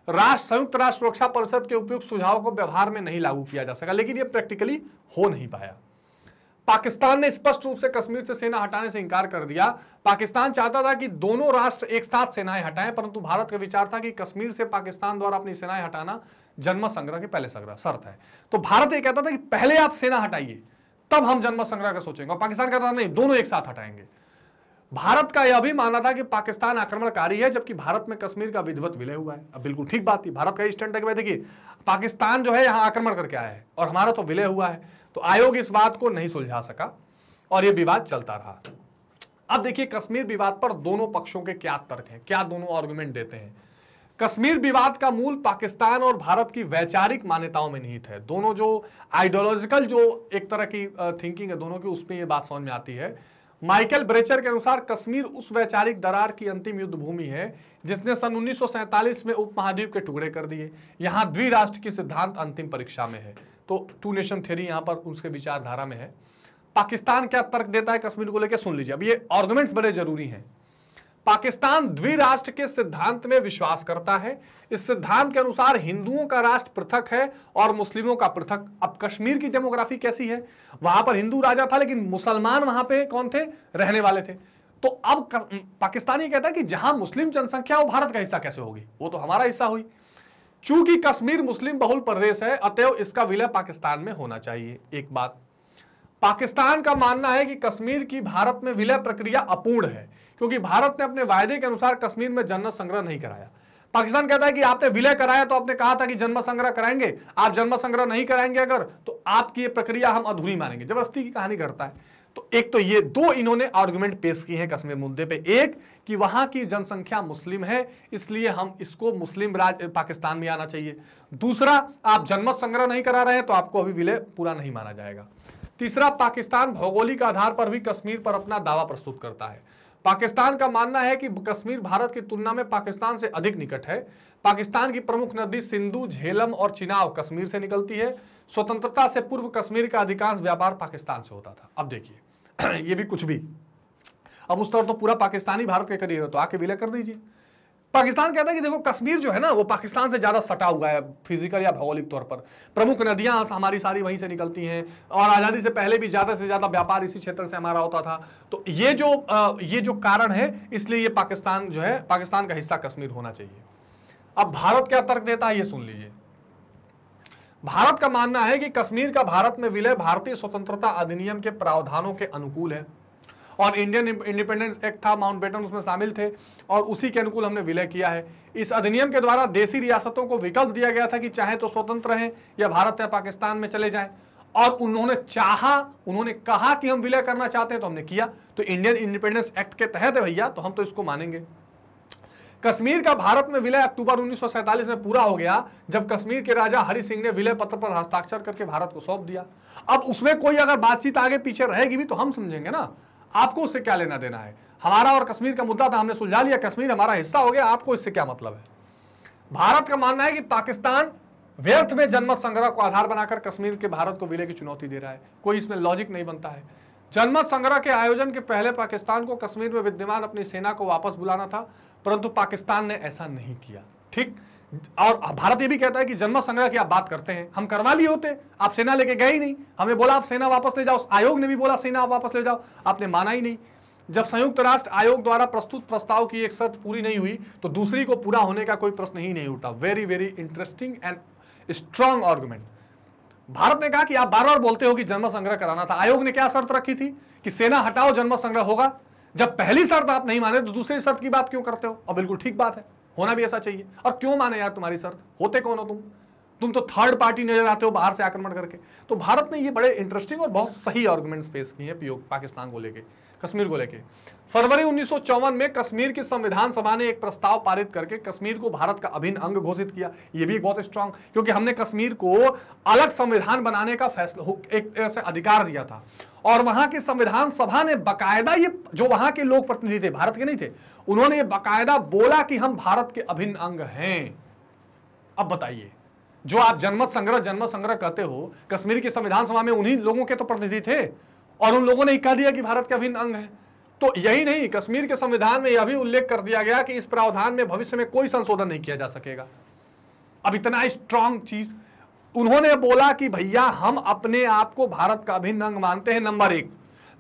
[SPEAKER 1] राष्ट्र संयुक्त राष्ट्र सुरक्षा परिषद के उपयुक्त सुझाव को व्यवहार में नहीं लागू किया जा सका लेकिन यह प्रैक्टिकली हो नहीं पाया पाकिस्तान ने स्पष्ट रूप से कश्मीर से सेना हटाने से इंकार कर दिया पाकिस्तान चाहता था कि दोनों राष्ट्र एक साथ सेनाएं हटाएं परंतु भारत का विचार था कि कश्मीर से पाकिस्तान द्वारा अपनी सेनाएं हटाना जन्म संग्रह के पहले संग्रह शर्त है तो भारत ये कहता था कि पहले आप सेना हटाइए तब हम जन्म संग्रह का सोचेंगे और पाकिस्तान कहता था नहीं दोनों एक साथ हटाएंगे भारत का यह भी मानना था कि पाकिस्तान आक्रमणकारी है जबकि भारत में कश्मीर का विधिवत विलय हुआ है अब बिल्कुल ठीक बात थी भारत का स्टैंड देखिए पाकिस्तान जो है यहां आक्रमण करके आया है और हमारा तो विलय हुआ है तो आयोग इस बात को नहीं सुलझा सका और यह विवाद चलता रहा अब देखिए कश्मीर विवाद पर दोनों पक्षों के क्या तर्क हैं क्या दोनों आर्ग्यूमेंट देते हैं कश्मीर विवाद का मूल पाकिस्तान और भारत की वैचारिक मान्यताओं में निहित है दोनों जो आइडियोलॉजिकल जो एक तरह की थिंकिंग है दोनों की उसमें यह बात समझ में आती है माइकल ब्रेचर के अनुसार कश्मीर उस वैचारिक दरार की अंतिम युद्ध भूमि है जिसने सन उन्नीस में उप महाद्वीप के टुकड़े कर दिए यहां द्विराष्ट्र की सिद्धांत अंतिम परीक्षा में है तो टू नेशन थ्योरी यहां पर उसके विचारधारा में है पाकिस्तान क्या तर्क देता है कश्मीर को लेकर सुन लीजिए अब ये आर्गूमेंट्स बड़े जरूरी हैं पाकिस्तान द्विराष्ट्र के सिद्धांत में विश्वास करता है इस सिद्धांत के अनुसार हिंदुओं का राष्ट्र पृथक है और मुस्लिमों का पृथक अब कश्मीर की डेमोग्राफी कैसी है वहां पर हिंदू राजा था लेकिन मुसलमान वहां पे कौन थे रहने वाले थे तो अब पाकिस्तान ये कहता है कि जहां मुस्लिम जनसंख्या वो भारत का हिस्सा कैसे होगी वो तो हमारा हिस्सा हुई चूंकि कश्मीर मुस्लिम बहुल प्रदेश है अतएव इसका विलय पाकिस्तान में होना चाहिए एक बात पाकिस्तान का मानना है कि कश्मीर की भारत में विलय प्रक्रिया अपूर्ण है क्योंकि भारत ने अपने वायदे के अनुसार कश्मीर में जन्म संग्रह नहीं कराया पाकिस्तान कहता है कि आपने विलय कराया तो आपने कहा था कि जन्म संग्रह कराएंगे आप जन्म संग्रह नहीं कराएंगे अगर तो आपकी ये प्रक्रिया हम अधूरी मानेंगे जबरदस्ती की कहानी करता है तो एक तो ये दो इन्होंने आर्गुमेंट पेश किए हैं कश्मीर मुद्दे पे एक कि वहां की जनसंख्या मुस्लिम है इसलिए हम इसको मुस्लिम राज पाकिस्तान में आना चाहिए दूसरा आप जनमत संग्रह नहीं करा रहे हैं तो आपको अभी विलय पूरा नहीं माना जाएगा तीसरा पाकिस्तान भौगोलिक आधार पर भी कश्मीर पर अपना दावा प्रस्तुत करता है पाकिस्तान का मानना है कि कश्मीर भारत की तुलना में पाकिस्तान से अधिक निकट है पाकिस्तान की प्रमुख नदी सिंधु झेलम और चिनाव कश्मीर से निकलती है स्वतंत्रता से पूर्व कश्मीर का अधिकांश व्यापार पाकिस्तान से होता था अब देखिए [clears throat] ये भी कुछ भी अब उस तरह तो पूरा पाकिस्तानी भारत के करीब है तो आके विलय कर दीजिए पाकिस्तान कहता है कि देखो कश्मीर जो है ना वो पाकिस्तान से ज़्यादा सटा हुआ है फिजिकल या भौगोलिक तौर पर प्रमुख नदियां हमारी सारी वहीं से निकलती हैं और आज़ादी से पहले भी ज़्यादा से ज़्यादा व्यापार इसी क्षेत्र से हमारा होता था तो ये जो ये जो कारण है इसलिए ये पाकिस्तान जो है पाकिस्तान का हिस्सा कश्मीर होना चाहिए अब भारत क्या तर्क देता है ये सुन लीजिए भारत का मानना है कि कश्मीर का भारत में विलय भारतीय स्वतंत्रता अधिनियम के प्रावधानों के अनुकूल है और इंडियन इंडिपेंडेंस एक्ट था माउंट बेटन उसमें शामिल थे और उसी के अनुकूल हमने विलय किया है इस अधिनियम के द्वारा देसी रियासतों को विकल्प दिया गया था कि चाहे तो स्वतंत्र हैं या भारत या पाकिस्तान में चले जाएं और उन्होंने चाहा उन्होंने कहा कि हम विलय करना चाहते हैं तो हमने किया तो इंडियन इंडिपेंडेंस एक्ट के तहत है भैया तो हम तो इसको मानेंगे कश्मीर का भारत में विलय अक्टूबर उन्नीस में पूरा हो गया जब कश्मीर के राजा हरि सिंह ने विलय पत्र पर हस्ताक्षर करके भारत को सौंप दिया अब उसमें कोई अगर बातचीत आगे पीछे रहेगी भी तो हम समझेंगे ना आपको उससे क्या लेना देना है हमारा और कश्मीर का मुद्दा था हमने सुलझा लिया कश्मीर हमारा हिस्सा हो गया आपको इससे क्या मतलब है भारत का मानना है कि पाकिस्तान व्यर्थ में जनमत संग्रह को आधार बनाकर कश्मीर के भारत को विलय की चुनौती दे रहा है कोई इसमें लॉजिक नहीं बनता है जनमत संग्रह के आयोजन के पहले पाकिस्तान को कश्मीर में विद्यमान अपनी सेना को वापस बुलाना था परंतु पाकिस्तान ने ऐसा नहीं किया ठीक और भारत ये भी कहता है कि जन्म संग्रह की आप बात करते हैं हम करवा लिए होते आप सेना लेके गए ही नहीं हमें बोला आप सेना वापस ले जाओ आयोग ने भी बोला सेना आप वापस ले जाओ आपने माना ही नहीं जब संयुक्त राष्ट्र आयोग द्वारा प्रस्तुत प्रस्ताव की एक शर्त पूरी नहीं हुई तो दूसरी को पूरा होने का कोई प्रश्न ही नहीं उठा very very interesting and strong argument Bharat ने कहा कि आप बार बार बोलते हो कि जन्म संग्रह कराना था आयोग ने क्या शर्त रखी थी कि सेना हटाओ जन्म संग्रह होगा जब पहली शर्त आप नहीं माने तो दूसरी शर्त की बात क्यों करते हो और बिल्कुल ठीक बात है होना भी ऐसा चाहिए और क्यों माने यार तुम्हारी शर्त होते कौन हो तुम तुम तो थर्ड पार्टी नजर आते हो बाहर से आक्रमण करके तो भारत ने ये बड़े इंटरेस्टिंग और बहुत सही आर्गूमेंट्स पेश किए हैं पीओ पाकिस्तान को लेके कश्मीर को लेके फरवरी उन्नीस में कश्मीर की संविधान सभा ने एक प्रस्ताव पारित करके कश्मीर को भारत का अभिन्न अंग घोषित किया ये भी बहुत स्ट्रांग क्योंकि हमने कश्मीर को अलग संविधान बनाने का फैसला एक ऐसे अधिकार दिया था और वहां की संविधान सभा ने बकायदा ये जो वहां के लोक प्रतिनिधि थे भारत के नहीं थे उन्होंने ये बकायदा बोला कि हम भारत के अभिन्न अंग हैं अब बताइए जो आप जनमत संग्रह जनमत संग्रह कहते हो कश्मीर की संविधान सभा में उन्हीं लोगों के तो प्रतिनिधि थे और उन लोगों ने कह दिया कि भारत के अभिन्न अंग है तो यही नहीं कश्मीर के संविधान में यह भी उल्लेख कर दिया गया कि इस प्रावधान में भविष्य में कोई संशोधन नहीं किया जा सकेगा अब इतना स्ट्रांग चीज उन्होंने बोला कि भैया हम अपने आप को भारत का अभिन्न अंग मानते हैं नंबर एक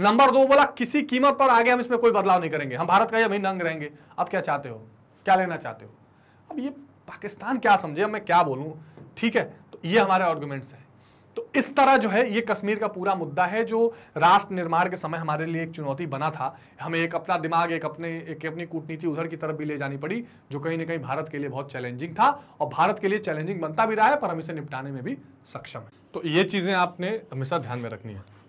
[SPEAKER 1] नंबर दो बोला किसी कीमत पर आगे हम इसमें कोई बदलाव नहीं करेंगे हम भारत का ही अभिन्न अंग रहेंगे अब क्या चाहते हो क्या लेना चाहते हो अब ये पाकिस्तान क्या समझे मैं क्या बोलूँ ठीक है तो ये हमारे आर्गूमेंट्स हैं तो इस तरह जो है ये कश्मीर का पूरा मुद्दा है जो राष्ट्र निर्माण के समय हमारे लिए एक चुनौती बना था हमें एक अपना दिमाग एक अपने एक अपनी कूटनीति उधर की तरफ भी ले जानी पड़ी जो कहीं ना कहीं भारत के लिए बहुत चैलेंजिंग था और भारत के लिए चैलेंजिंग बनता भी रहा है पर हम इसे निपटाने में भी सक्षम है तो ये चीज़ें आपने हमेशा ध्यान में रखनी है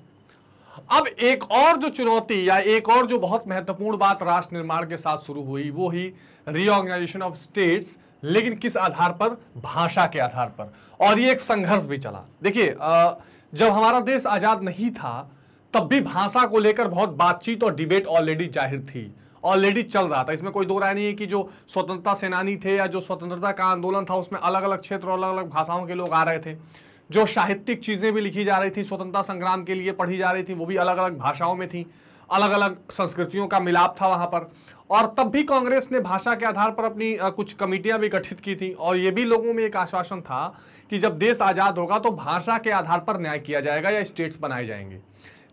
[SPEAKER 1] अब एक और जो चुनौती या एक और जो बहुत महत्वपूर्ण बात राष्ट्र निर्माण के साथ शुरू हुई वो ही रीऑर्गेनाइजेशन ऑफ स्टेट्स लेकिन किस आधार पर भाषा के आधार पर और ये एक संघर्ष भी चला देखिए जब हमारा देश आज़ाद नहीं था तब भी भाषा को लेकर बहुत बातचीत और डिबेट ऑलरेडी जाहिर थी ऑलरेडी चल रहा था इसमें कोई दो राय नहीं है कि जो स्वतंत्रता सेनानी थे या जो स्वतंत्रता का आंदोलन था उसमें अलग अलग क्षेत्र और अलग अलग भाषाओं के लोग आ रहे थे जो साहित्यिक चीज़ें भी लिखी जा रही थी स्वतंत्रता संग्राम के लिए पढ़ी जा रही थी वो भी अलग अलग भाषाओं में थी अलग अलग संस्कृतियों का मिलाप था वहाँ पर और तब भी कांग्रेस ने भाषा के आधार पर अपनी कुछ कमेटियां भी गठित की थी और ये भी लोगों में एक आश्वासन था कि जब देश आज़ाद होगा तो भाषा के आधार पर न्याय किया जाएगा या स्टेट्स बनाए जाएंगे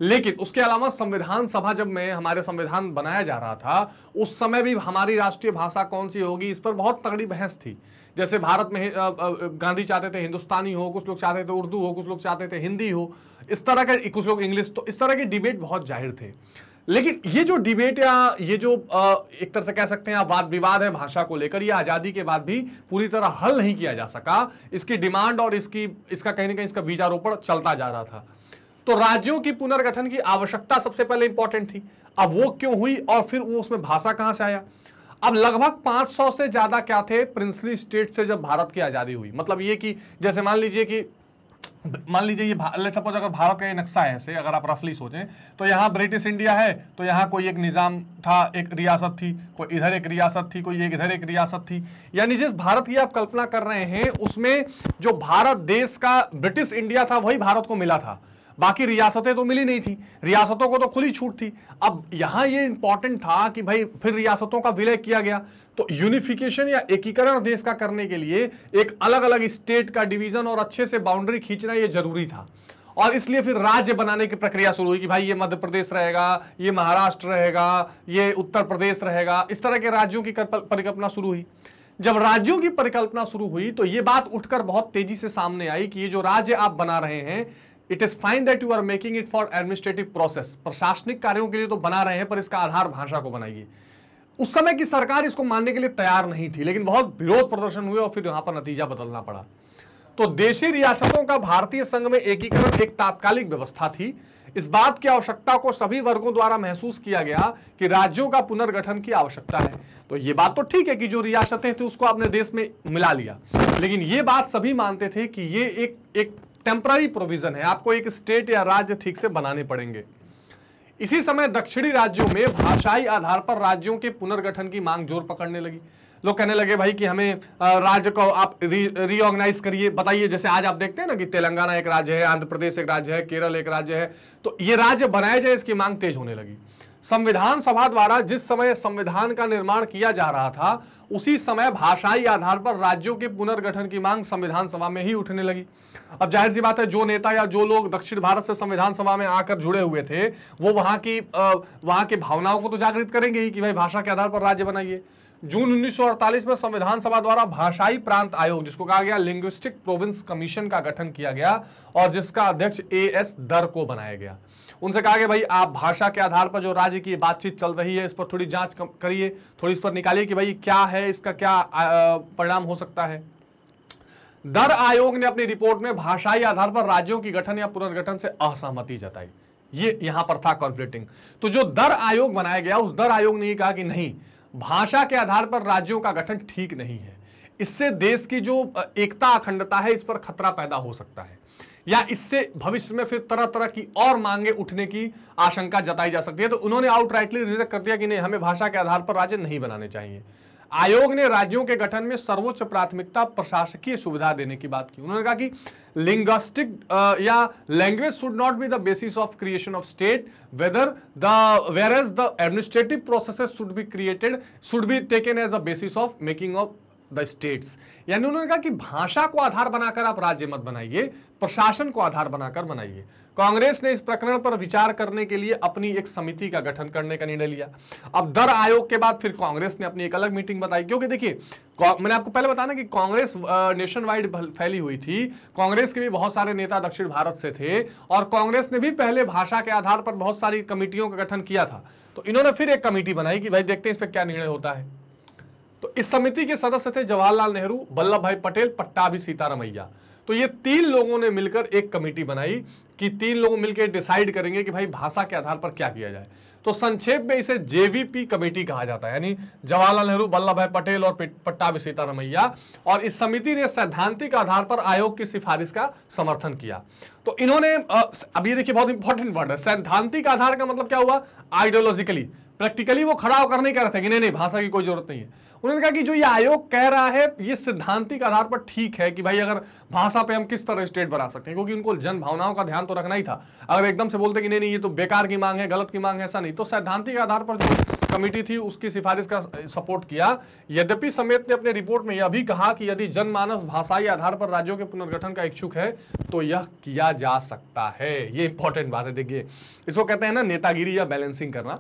[SPEAKER 1] लेकिन उसके अलावा संविधान सभा जब में हमारे संविधान बनाया जा रहा था उस समय भी हमारी राष्ट्रीय भाषा कौन सी होगी इस पर बहुत तगड़ी बहस थी जैसे भारत में गांधी चाहते थे हिंदुस्तानी हो कुछ लोग चाहते थे उर्दू हो कुछ लोग चाहते थे हिंदी हो इस तरह के कुछ लोग इंग्लिश तो इस तरह के डिबेट बहुत जाहिर थे लेकिन ये जो डिबेट या ये जो एक तरह से कह सकते हैं आप वाद विवाद है भाषा को लेकर ये आज़ादी के बाद भी पूरी तरह हल नहीं किया जा सका इसकी डिमांड और इसकी इसका कहीं ना कहीं इसका बीजारोपण चलता जा रहा था तो राज्यों की पुनर्गठन की आवश्यकता सबसे पहले इंपॉर्टेंट थी अब वो क्यों हुई और फिर वो उसमें भाषा कहां से आया अब लगभग 500 से ज़्यादा क्या थे प्रिंसली स्टेट से जब भारत की आज़ादी हुई मतलब ये कि जैसे मान लीजिए कि मान लीजिए ये लेट सपोज अगर भारत का ये नक्शा है ऐसे अगर आप रफली सोचें तो यहाँ ब्रिटिश इंडिया है तो यहाँ कोई एक निज़ाम था एक रियासत थी कोई इधर एक रियासत थी कोई एक इधर एक रियासत थी यानी जिस भारत की आप कल्पना कर रहे हैं उसमें जो भारत देश का ब्रिटिश इंडिया था वही भारत को मिला था बाकी रियासतें तो मिली नहीं थी रियासतों को तो खुली छूट थी अब यहां ये इंपॉर्टेंट था कि भाई फिर रियासतों का विलय किया गया तो यूनिफिकेशन या एकीकरण देश का करने के लिए एक अलग अलग स्टेट का डिवीजन और अच्छे से बाउंड्री खींचना यह जरूरी था और इसलिए फिर राज्य बनाने की प्रक्रिया शुरू हुई कि भाई ये मध्य प्रदेश रहेगा ये महाराष्ट्र रहेगा ये उत्तर प्रदेश रहेगा इस तरह के राज्यों की परिकल्पना शुरू हुई जब राज्यों की परिकल्पना शुरू हुई तो ये बात उठकर बहुत तेजी से सामने आई कि ये जो राज्य आप बना रहे हैं it is fine that you are making it for administrative process प्रशासनिक कार्यों के लिए तो बना रहे हैं पर इसका आधार भाषा को बनाइए उस समय की सरकार इसको मानने के लिए तैयार नहीं थी लेकिन बहुत विरोध प्रदर्शन हुए और फिर यहां पर नतीजा बदलना पड़ा तो देशी रियासतों का भारतीय संघ में एकीकरण एक तात्कालिक व्यवस्था थी इस बात की आवश्यकता को सभी वर्गों द्वारा महसूस किया गया कि राज्यों का पुनर्गठन की आवश्यकता है तो ये बात तो ठीक है कि जो रियासतें थी उसको आपने देश में मिला लिया लेकिन ये बात सभी मानते थे कि ये एक एक टेम्पररी प्रोविजन है आपको एक स्टेट या राज्य ठीक से बनाने पड़ेंगे इसी समय दक्षिणी राज्यों में भाषाई आधार पर राज्यों के पुनर्गठन की मांग जोर पकड़ने लगी लोग कहने लगे भाई कि हमें राज्य को आप रीऑर्गेनाइज री करिए बताइए जैसे आज आप देखते हैं ना कि तेलंगाना एक राज्य है आंध्र प्रदेश एक राज्य है केरल एक राज्य है तो ये राज्य बनाए जाए इसकी मांग तेज होने लगी संविधान सभा द्वारा जिस समय संविधान का निर्माण किया जा रहा था उसी समय भाषाई आधार पर राज्यों के पुनर्गठन की मांग संविधान सभा में ही उठने लगी अब जाहिर सी बात है जो नेता या जो लोग दक्षिण भारत से संविधान सभा में आकर जुड़े हुए थे वो वहां की वहां की भावनाओं को तो जागृत करेंगे ही कि भाई भाषा के आधार पर राज्य बनाइए जून 1948 में संविधान सभा द्वारा भाषाई प्रांत आयोग जिसको कहा गया लिंग्विस्टिक प्रोविंस कमीशन का गठन किया गया और जिसका अध्यक्ष ए एस दर को बनाया गया उनसे कहा गया भाई आप भाषा के आधार पर जो राज्य की बातचीत चल रही है इस पर थोड़ी जांच करिए थोड़ी इस पर निकालिए कि भाई क्या है इसका क्या परिणाम हो सकता है दर आयोग ने अपनी रिपोर्ट में भाषाई आधार पर राज्यों की गठन या पुनर्गठन से असहमति जताई ये यहां पर था कॉन्फ्लिक्टिंग तो जो दर आयोग बनाया गया उस दर आयोग ने कहा कि नहीं भाषा के आधार पर राज्यों का गठन ठीक नहीं है इससे देश की जो एकता अखंडता है इस पर खतरा पैदा हो सकता है या इससे भविष्य में फिर तरह तरह की और मांगे उठने की आशंका जताई जा सकती है तो उन्होंने आउटराइटली रिजेक्ट कर दिया कि नहीं हमें भाषा के आधार पर राज्य नहीं बनाने चाहिए आयोग ने राज्यों के गठन में सर्वोच्च प्राथमिकता प्रशासकीय सुविधा देने की बात की उन्होंने कहा कि लिंग्विस्टिक या language should not be the basis of creation of state whether the where as the administrative processes should be created should be taken as a basis of making of the states यानी उन्होंने कहा कि भाषा को आधार बनाकर आप राज्य मत बनाइए प्रशासन को आधार बनाकर बनाइए कांग्रेस ने इस प्रकरण पर विचार करने के लिए अपनी एक समिति का गठन करने का निर्णय लिया अब दर आयोग के बाद फिर कांग्रेस ने अपनी एक अलग मीटिंग बताई क्योंकि देखिए मैंने आपको पहले बताया ना कि कांग्रेस नेशन वाइड फैली हुई थी कांग्रेस के भी बहुत सारे नेता दक्षिण भारत से थे और कांग्रेस ने भी पहले भाषा के आधार पर बहुत सारी कमिटियों का गठन किया था तो इन्होंने फिर एक कमेटी बनाई कि भाई देखते हैं इस पर क्या निर्णय होता है तो इस समिति के सदस्य थे जवाहरलाल नेहरू वल्लभ भाई पटेल पट्टाभी सीतारामैया तो ये तीन लोगों ने मिलकर एक कमेटी बनाई कि तीन लोग मिलकर डिसाइड करेंगे कि भाई भाषा के आधार पर क्या किया जाए तो संक्षेप में इसे जेवीपी कमेटी कहा जाता है यानी जवाहरलाल नेहरू वल्लभ भाई पटेल और पट्टाभी सीतारामैया और इस समिति ने सैद्धांतिक आधार पर आयोग की सिफारिश का समर्थन किया तो इन्होंने अभी देखिए बहुत इंपॉर्टेंट वर्ड है सैद्धांतिक आधार का मतलब क्या हुआ आइडियोलॉजिकली प्रैक्टिकली वो खड़ा होकर नहीं कह रहे थे कि नहीं नहीं भाषा की कोई जरूरत नहीं है उन्होंने कहा कि जो ये आयोग कह रहा है ये सिद्धांतिक आधार पर ठीक है कि भाई अगर भाषा पे हम किस तरह स्टेट बना सकते हैं क्योंकि उनको जन भावनाओं का ध्यान तो रखना ही था अगर एकदम से बोलते कि नहीं नहीं ये तो बेकार की मांग है गलत की मांग है ऐसा नहीं तो सैद्धांतिक आधार पर जो कमेटी थी उसकी सिफारिश का सपोर्ट किया यद्यपि समेत ने अपने रिपोर्ट में यह भी कहा कि यदि जनमानस भाषाई आधार पर राज्यों के पुनर्गठन का इच्छुक है तो यह किया जा सकता है ये इंपॉर्टेंट बात है देखिए इसको कहते हैं ना नेतागिरी या बैलेंसिंग करना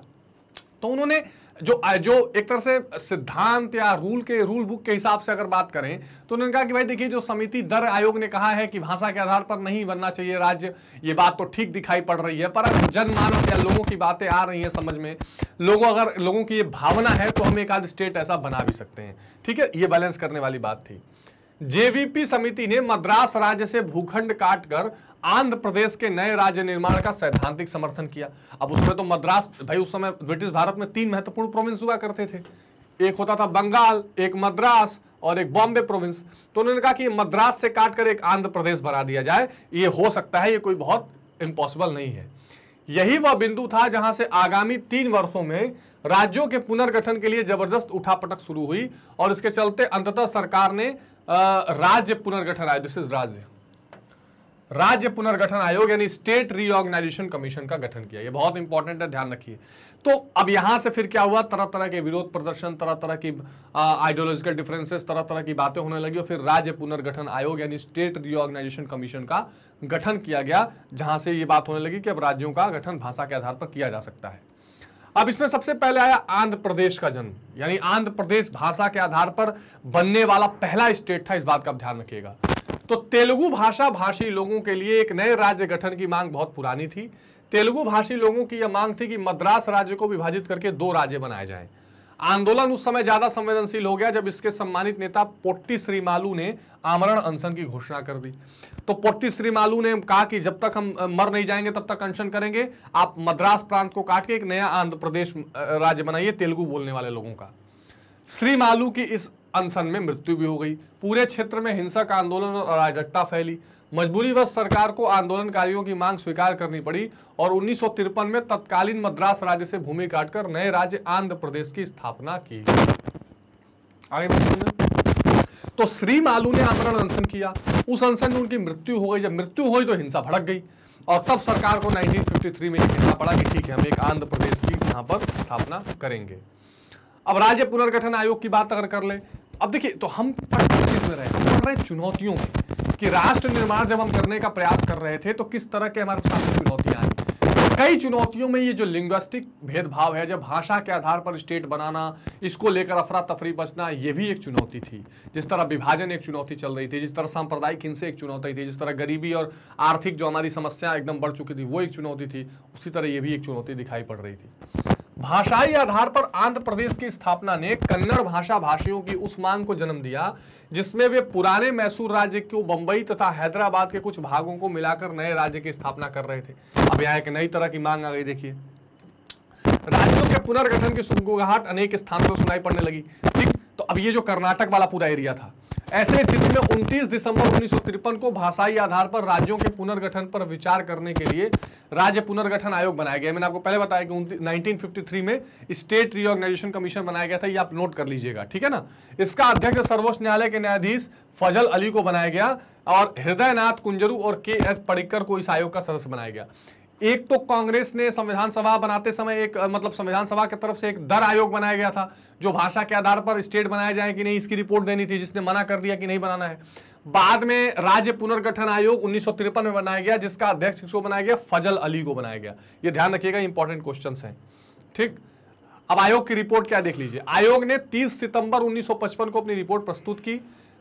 [SPEAKER 1] तो उन्होंने जो जो एक तरह से सिद्धांत या रूल के रूल बुक के हिसाब से अगर बात करें तो उन्होंने कहा कि भाई देखिए जो समिति दर आयोग ने कहा है कि भाषा के आधार पर नहीं बनना चाहिए राज्य ये बात तो ठीक दिखाई पड़ रही है पर जनमानस या लोगों की बातें आ रही हैं समझ में लोगों अगर लोगों की ये भावना है तो हम एक आध स्टेट ऐसा बना भी सकते हैं ठीक है ये बैलेंस करने वाली बात थी जेवीपी समिति ने मद्रास राज्य से भूखंड काटकर आंध्र प्रदेश के नए राज्य निर्माण का सैद्धांतिक समर्थन किया अब उसमें तो मद्रास भाई उस समय ब्रिटिश भारत में तीन महत्वपूर्ण प्रोविंस हुआ करते थे एक होता था बंगाल एक मद्रास और एक बॉम्बे प्रोविंस तो उन्होंने कहा कि मद्रास से काटकर एक आंध्र प्रदेश बना दिया जाए ये हो सकता है ये कोई बहुत इम्पॉसिबल नहीं है यही वह बिंदु था जहां से आगामी तीन वर्षों में राज्यों के पुनर्गठन के लिए जबरदस्त उठापटक शुरू हुई और इसके चलते अंततः सरकार ने राज्य पुनर्गठन आया दिस इज राज्य राज्य पुनर्गठन आयोग यानी स्टेट रीऑर्गेनाइजेशन कमीशन का गठन किया ये बहुत इंपॉर्टेंट है ध्यान रखिए तो अब यहां से फिर क्या हुआ तरह तरह के विरोध प्रदर्शन तरह तरह की आइडियोलॉजिकल डिफरेंसेस तरह तरह की बातें होने लगी और फिर राज्य पुनर्गठन आयोग यानी स्टेट रीऑर्गेनाइजेशन कमीशन का गठन किया गया जहां से ये बात होने लगी कि अब राज्यों का गठन भाषा के आधार पर किया जा सकता है अब इसमें सबसे पहले आया आंध्र प्रदेश का जन्म यानी आंध्र प्रदेश भाषा के आधार पर बनने वाला पहला स्टेट था इस बात का ध्यान रखिएगा तो तेलुगु भाषा भाषी लोगों के लिए एक नए राज्य गठन की मांग बहुत पुरानी थी तेलुगु भाषी लोगों की यह मांग थी कि मद्रास राज्य को विभाजित करके दो राज्य बनाए जाएं। आंदोलन उस समय ज्यादा संवेदनशील हो गया जब इसके सम्मानित नेता पोट्टी श्रीमालू ने आमरण अनशन की घोषणा कर दी तो पोट्टी श्रीमालू ने कहा कि जब तक हम मर नहीं जाएंगे तब तक अनशन करेंगे आप मद्रास प्रांत को काट के एक नया आंध्र प्रदेश राज्य बनाइए तेलुगु बोलने वाले लोगों का श्रीमालू की इस अनशन में मृत्यु भी हो गई पूरे क्षेत्र में हिंसक आंदोलन और अराजकता फैली मजबूरीवश सरकार को आंदोलनकारियों की मांग स्वीकार करनी पड़ी और उन्नीस में तत्कालीन मद्रास राज्य से भूमि काटकर नए राज्य आंध्र प्रदेश की स्थापना की आगे तो श्री मालू ने आमरण अनशन किया उस अनशन में उनकी मृत्यु हो गई जब मृत्यु हुई तो हिंसा भड़क गई और तब सरकार को 1953 में कहना पड़ा कि ठीक है हम एक आंध्र प्रदेश की यहां पर स्थापना करेंगे अब राज्य पुनर्गठन आयोग की बात अगर कर ले अब देखिए तो हम चीज में रहे पढ़ रहे चुनौतियों में कि राष्ट्र निर्माण जब हम करने का प्रयास कर रहे थे तो किस तरह के हमारे सामने चुनौतियां आई कई चुनौतियों में ये जो लिंग्विस्टिक भेदभाव है जब भाषा के आधार पर स्टेट बनाना इसको लेकर अफरा तफरी बचना ये भी एक चुनौती थी जिस तरह विभाजन एक चुनौती चल रही थी जिस तरह सांप्रदायिक हिंसे एक चुनौती थी जिस तरह गरीबी और आर्थिक जो हमारी समस्या एकदम बढ़ चुकी थी वो एक चुनौती थी उसी तरह ये भी एक चुनौती दिखाई पड़ रही थी भाषाई आधार पर आंध्र प्रदेश की स्थापना ने कन्नड़ भाषा भाषियों की उस मांग को जन्म दिया जिसमें वे पुराने मैसूर राज्य को बंबई तथा हैदराबाद के कुछ भागों को मिलाकर नए राज्य की स्थापना कर रहे थे अब यहाँ एक नई तरह की मांग आ गई देखिए राज्यों के पुनर्गठन की सुगुगाहट अनेक स्थानों पर सुनाई पड़ने लगी ठीक तो अब ये जो कर्नाटक वाला पूरा एरिया था ऐसे स्थिति में 29 दिसंबर उन्नीस को भाषाई आधार पर राज्यों के पुनर्गठन पर विचार करने के लिए राज्य पुनर्गठन आयोग बनाया गया मैंने आपको पहले बताया कि 1953 में स्टेट रिओर्गनाइजेशन कमीशन बनाया गया था ये आप नोट कर लीजिएगा ठीक है ना इसका अध्यक्ष सर्वोच्च न्यायालय के न्यायाधीश फजल अली को बनाया गया और हृदयनाथ कुंजरू और के एस पड़िकर को इस आयोग का सदस्य बनाया गया एक तो कांग्रेस ने संविधान सभा बनाते समय एक मतलब संविधान सभा की तरफ से एक दर आयोग बनाया गया था जो भाषा के आधार पर स्टेट बनाया जाए कि नहीं इसकी रिपोर्ट देनी थी जिसने मना कर दिया कि नहीं बनाना है बाद में राज्य पुनर्गठन आयोग उन्नीस में बनाया गया जिसका अध्यक्ष बनाया गया फजल अली को बनाया गया ये ध्यान रखिएगा इंपॉर्टेंट क्वेश्चन है ठीक अब आयोग की रिपोर्ट क्या देख लीजिए आयोग ने 30 सितंबर 1955 को अपनी रिपोर्ट प्रस्तुत की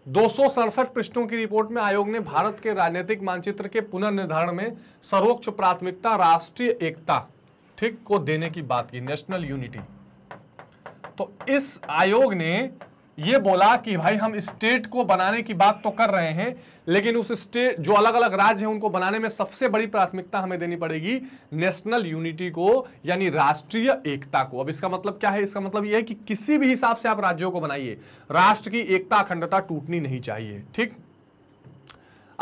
[SPEAKER 1] दो पृष्ठों की रिपोर्ट में आयोग ने भारत के राजनीतिक मानचित्र के पुनर्निर्धारण में सर्वोच्च प्राथमिकता राष्ट्रीय एकता ठीक को देने की बात की नेशनल यूनिटी तो इस आयोग ने ये बोला कि भाई हम स्टेट को बनाने की बात तो कर रहे हैं लेकिन उस स्टेट जो अलग अलग राज्य हैं उनको बनाने में सबसे बड़ी प्राथमिकता हमें देनी पड़ेगी नेशनल यूनिटी को यानी राष्ट्रीय एकता को अब इसका मतलब क्या है इसका मतलब यह है कि किसी भी हिसाब से आप राज्यों को बनाइए राष्ट्र की एकता अखंडता टूटनी नहीं चाहिए ठीक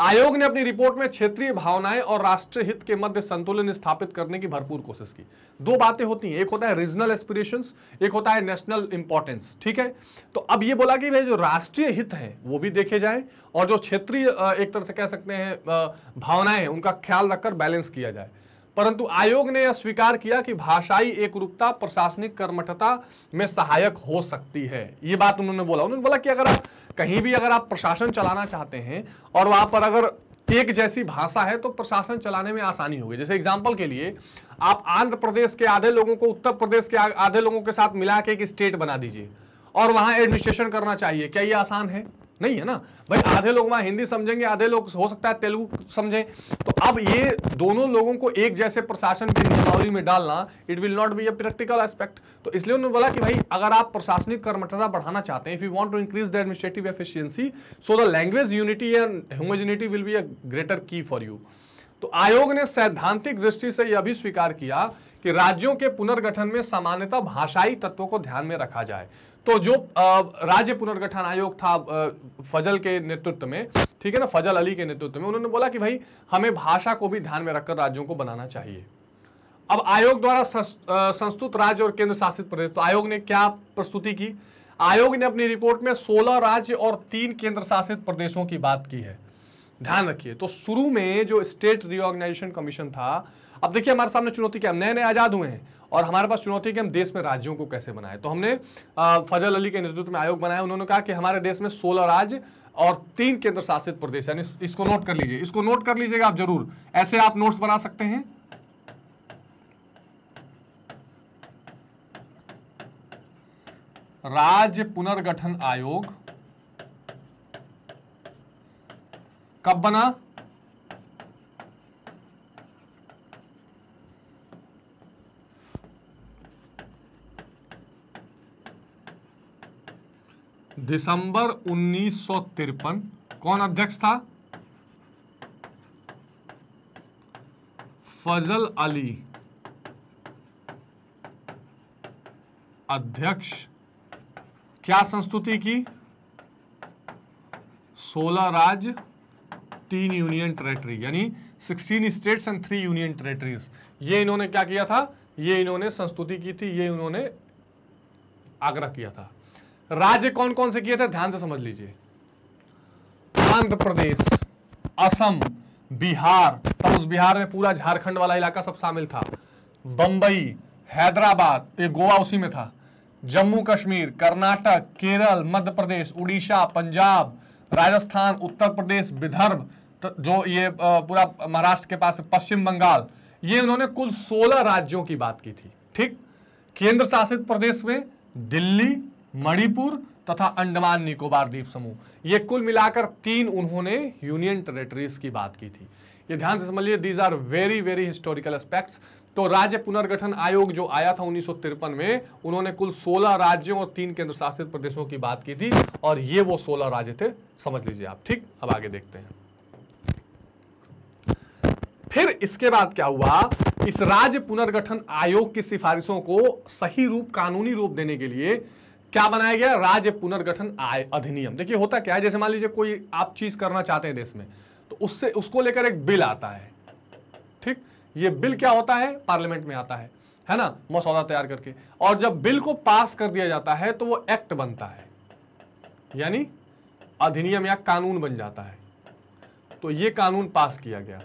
[SPEAKER 1] आयोग ने अपनी रिपोर्ट में क्षेत्रीय भावनाएं और राष्ट्रीय हित के मध्य संतुलन स्थापित करने की भरपूर कोशिश की दो बातें होती हैं एक होता है रीजनल एस्पिरेशन एक होता है नेशनल इंपॉर्टेंस ठीक है तो अब ये बोला कि भाई जो राष्ट्रीय हित है वो भी देखे जाए और जो क्षेत्रीय एक तरह से कह सकते हैं भावनाएं हैं उनका ख्याल रखकर बैलेंस किया जाए परंतु आयोग ने यह स्वीकार किया कि भाषाई एकरूपता प्रशासनिक कर्मठता में सहायक हो सकती है ये बात उन्होंने बोला उन्होंने बोला कि अगर आप कहीं भी अगर आप प्रशासन चलाना चाहते हैं और वहां पर अगर एक जैसी भाषा है तो प्रशासन चलाने में आसानी होगी जैसे एग्जाम्पल के लिए आप आंध्र प्रदेश के आधे लोगों को उत्तर प्रदेश के आधे लोगों के साथ मिला के एक स्टेट बना दीजिए और वहां एडमिनिस्ट्रेशन करना चाहिए क्या ये आसान है नहीं है ना भाई आधे लोग वहां हिंदी समझेंगे आधे लोग हो सकता है तेलुगु समझें तो अब ये दोनों लोगों को एक जैसे प्रशासन की नियमावली में डालना it will not be a practical aspect तो इसलिए उन्होंने बोला कि भाई अगर आप प्रशासनिक कर्मचारा बढ़ाना चाहते हैं if you want to increase the administrative efficiency so the language unity and homogeneity will be a greater key for you तो आयोग ने सैद्धांतिक दृष्टि से यह भी स्वीकार किया कि राज्यों के पुनर्गठन में सामान्यता भाषाई तत्वों को ध्यान में रखा जाए तो जो राज्य पुनर्गठन आयोग था फजल के नेतृत्व में ठीक है ना फजल अली के नेतृत्व में उन्होंने बोला कि भाई हमें भाषा को भी ध्यान में रखकर राज्यों को बनाना चाहिए अब आयोग द्वारा संस्तुत राज्य और केंद्र शासित प्रदेश तो आयोग ने क्या प्रस्तुति की आयोग ने अपनी रिपोर्ट में 16 राज्य और तीन केंद्र शासित प्रदेशों की बात की है ध्यान रखिए तो शुरू में जो स्टेट रिओर्गेनाइजेशन कमीशन था अब देखिए हमारे सामने चुनौती क्या नए नए आज़ाद हुए हैं और हमारे पास चुनौती है कि हम देश में राज्यों को कैसे बनाएं तो हमने फजल अली के नेतृत्व में आयोग बनाया उन्होंने कहा कि हमारे देश में सोलह राज्य और तीन केंद्र शासित प्रदेश यानी इसको नोट कर लीजिए इसको नोट कर लीजिएगा आप जरूर ऐसे आप नोट्स बना सकते हैं राज्य पुनर्गठन आयोग कब बना दिसंबर उन्नीस कौन अध्यक्ष था फजल अली अध्यक्ष क्या संस्तुति की सोलह राज्य तीन यूनियन टेरेटरी यानी sixteen states and three union territories ये इन्होंने क्या किया था ये इन्होंने संस्तुति की थी ये इन्होंने आग्रह किया था राज्य कौन कौन से किए थे ध्यान से समझ लीजिए आंध्र प्रदेश असम बिहार तब उस बिहार में पूरा झारखंड वाला इलाका सब शामिल था बम्बई हैदराबाद ये गोवा उसी में था जम्मू कश्मीर कर्नाटक केरल मध्य प्रदेश उड़ीसा पंजाब राजस्थान उत्तर प्रदेश विदर्भ जो ये पूरा महाराष्ट्र के पास पश्चिम बंगाल ये उन्होंने कुल 16 राज्यों की बात की थी ठीक केंद्र शासित प्रदेश में दिल्ली मणिपुर तथा अंडमान निकोबार द्वीप समूह ये कुल मिलाकर तीन उन्होंने यूनियन टेरेटरीज की बात की थी ये ध्यान से समझिए these are very very historical aspects तो राज्य पुनर्गठन आयोग जो आया था उन्नीस में उन्होंने कुल 16 राज्यों और तीन केंद्र शासित प्रदेशों की बात की थी और ये वो 16 राज्य थे समझ लीजिए आप ठीक अब आगे देखते हैं फिर इसके बाद क्या हुआ इस राज्य पुनर्गठन आयोग की सिफारिशों को सही रूप कानूनी रूप देने के लिए क्या बनाया गया राज्य पुनर्गठन आय अधिनियम देखिए होता क्या है जैसे मान लीजिए कोई आप चीज करना चाहते हैं देश में तो उससे उसको लेकर एक बिल आता है ठीक ये बिल क्या होता है पार्लियामेंट में आता है है ना मसौदा तैयार करके और जब बिल को पास कर दिया जाता है तो वो एक्ट बनता है यानी अधिनियम या कानून बन जाता है तो ये कानून पास किया गया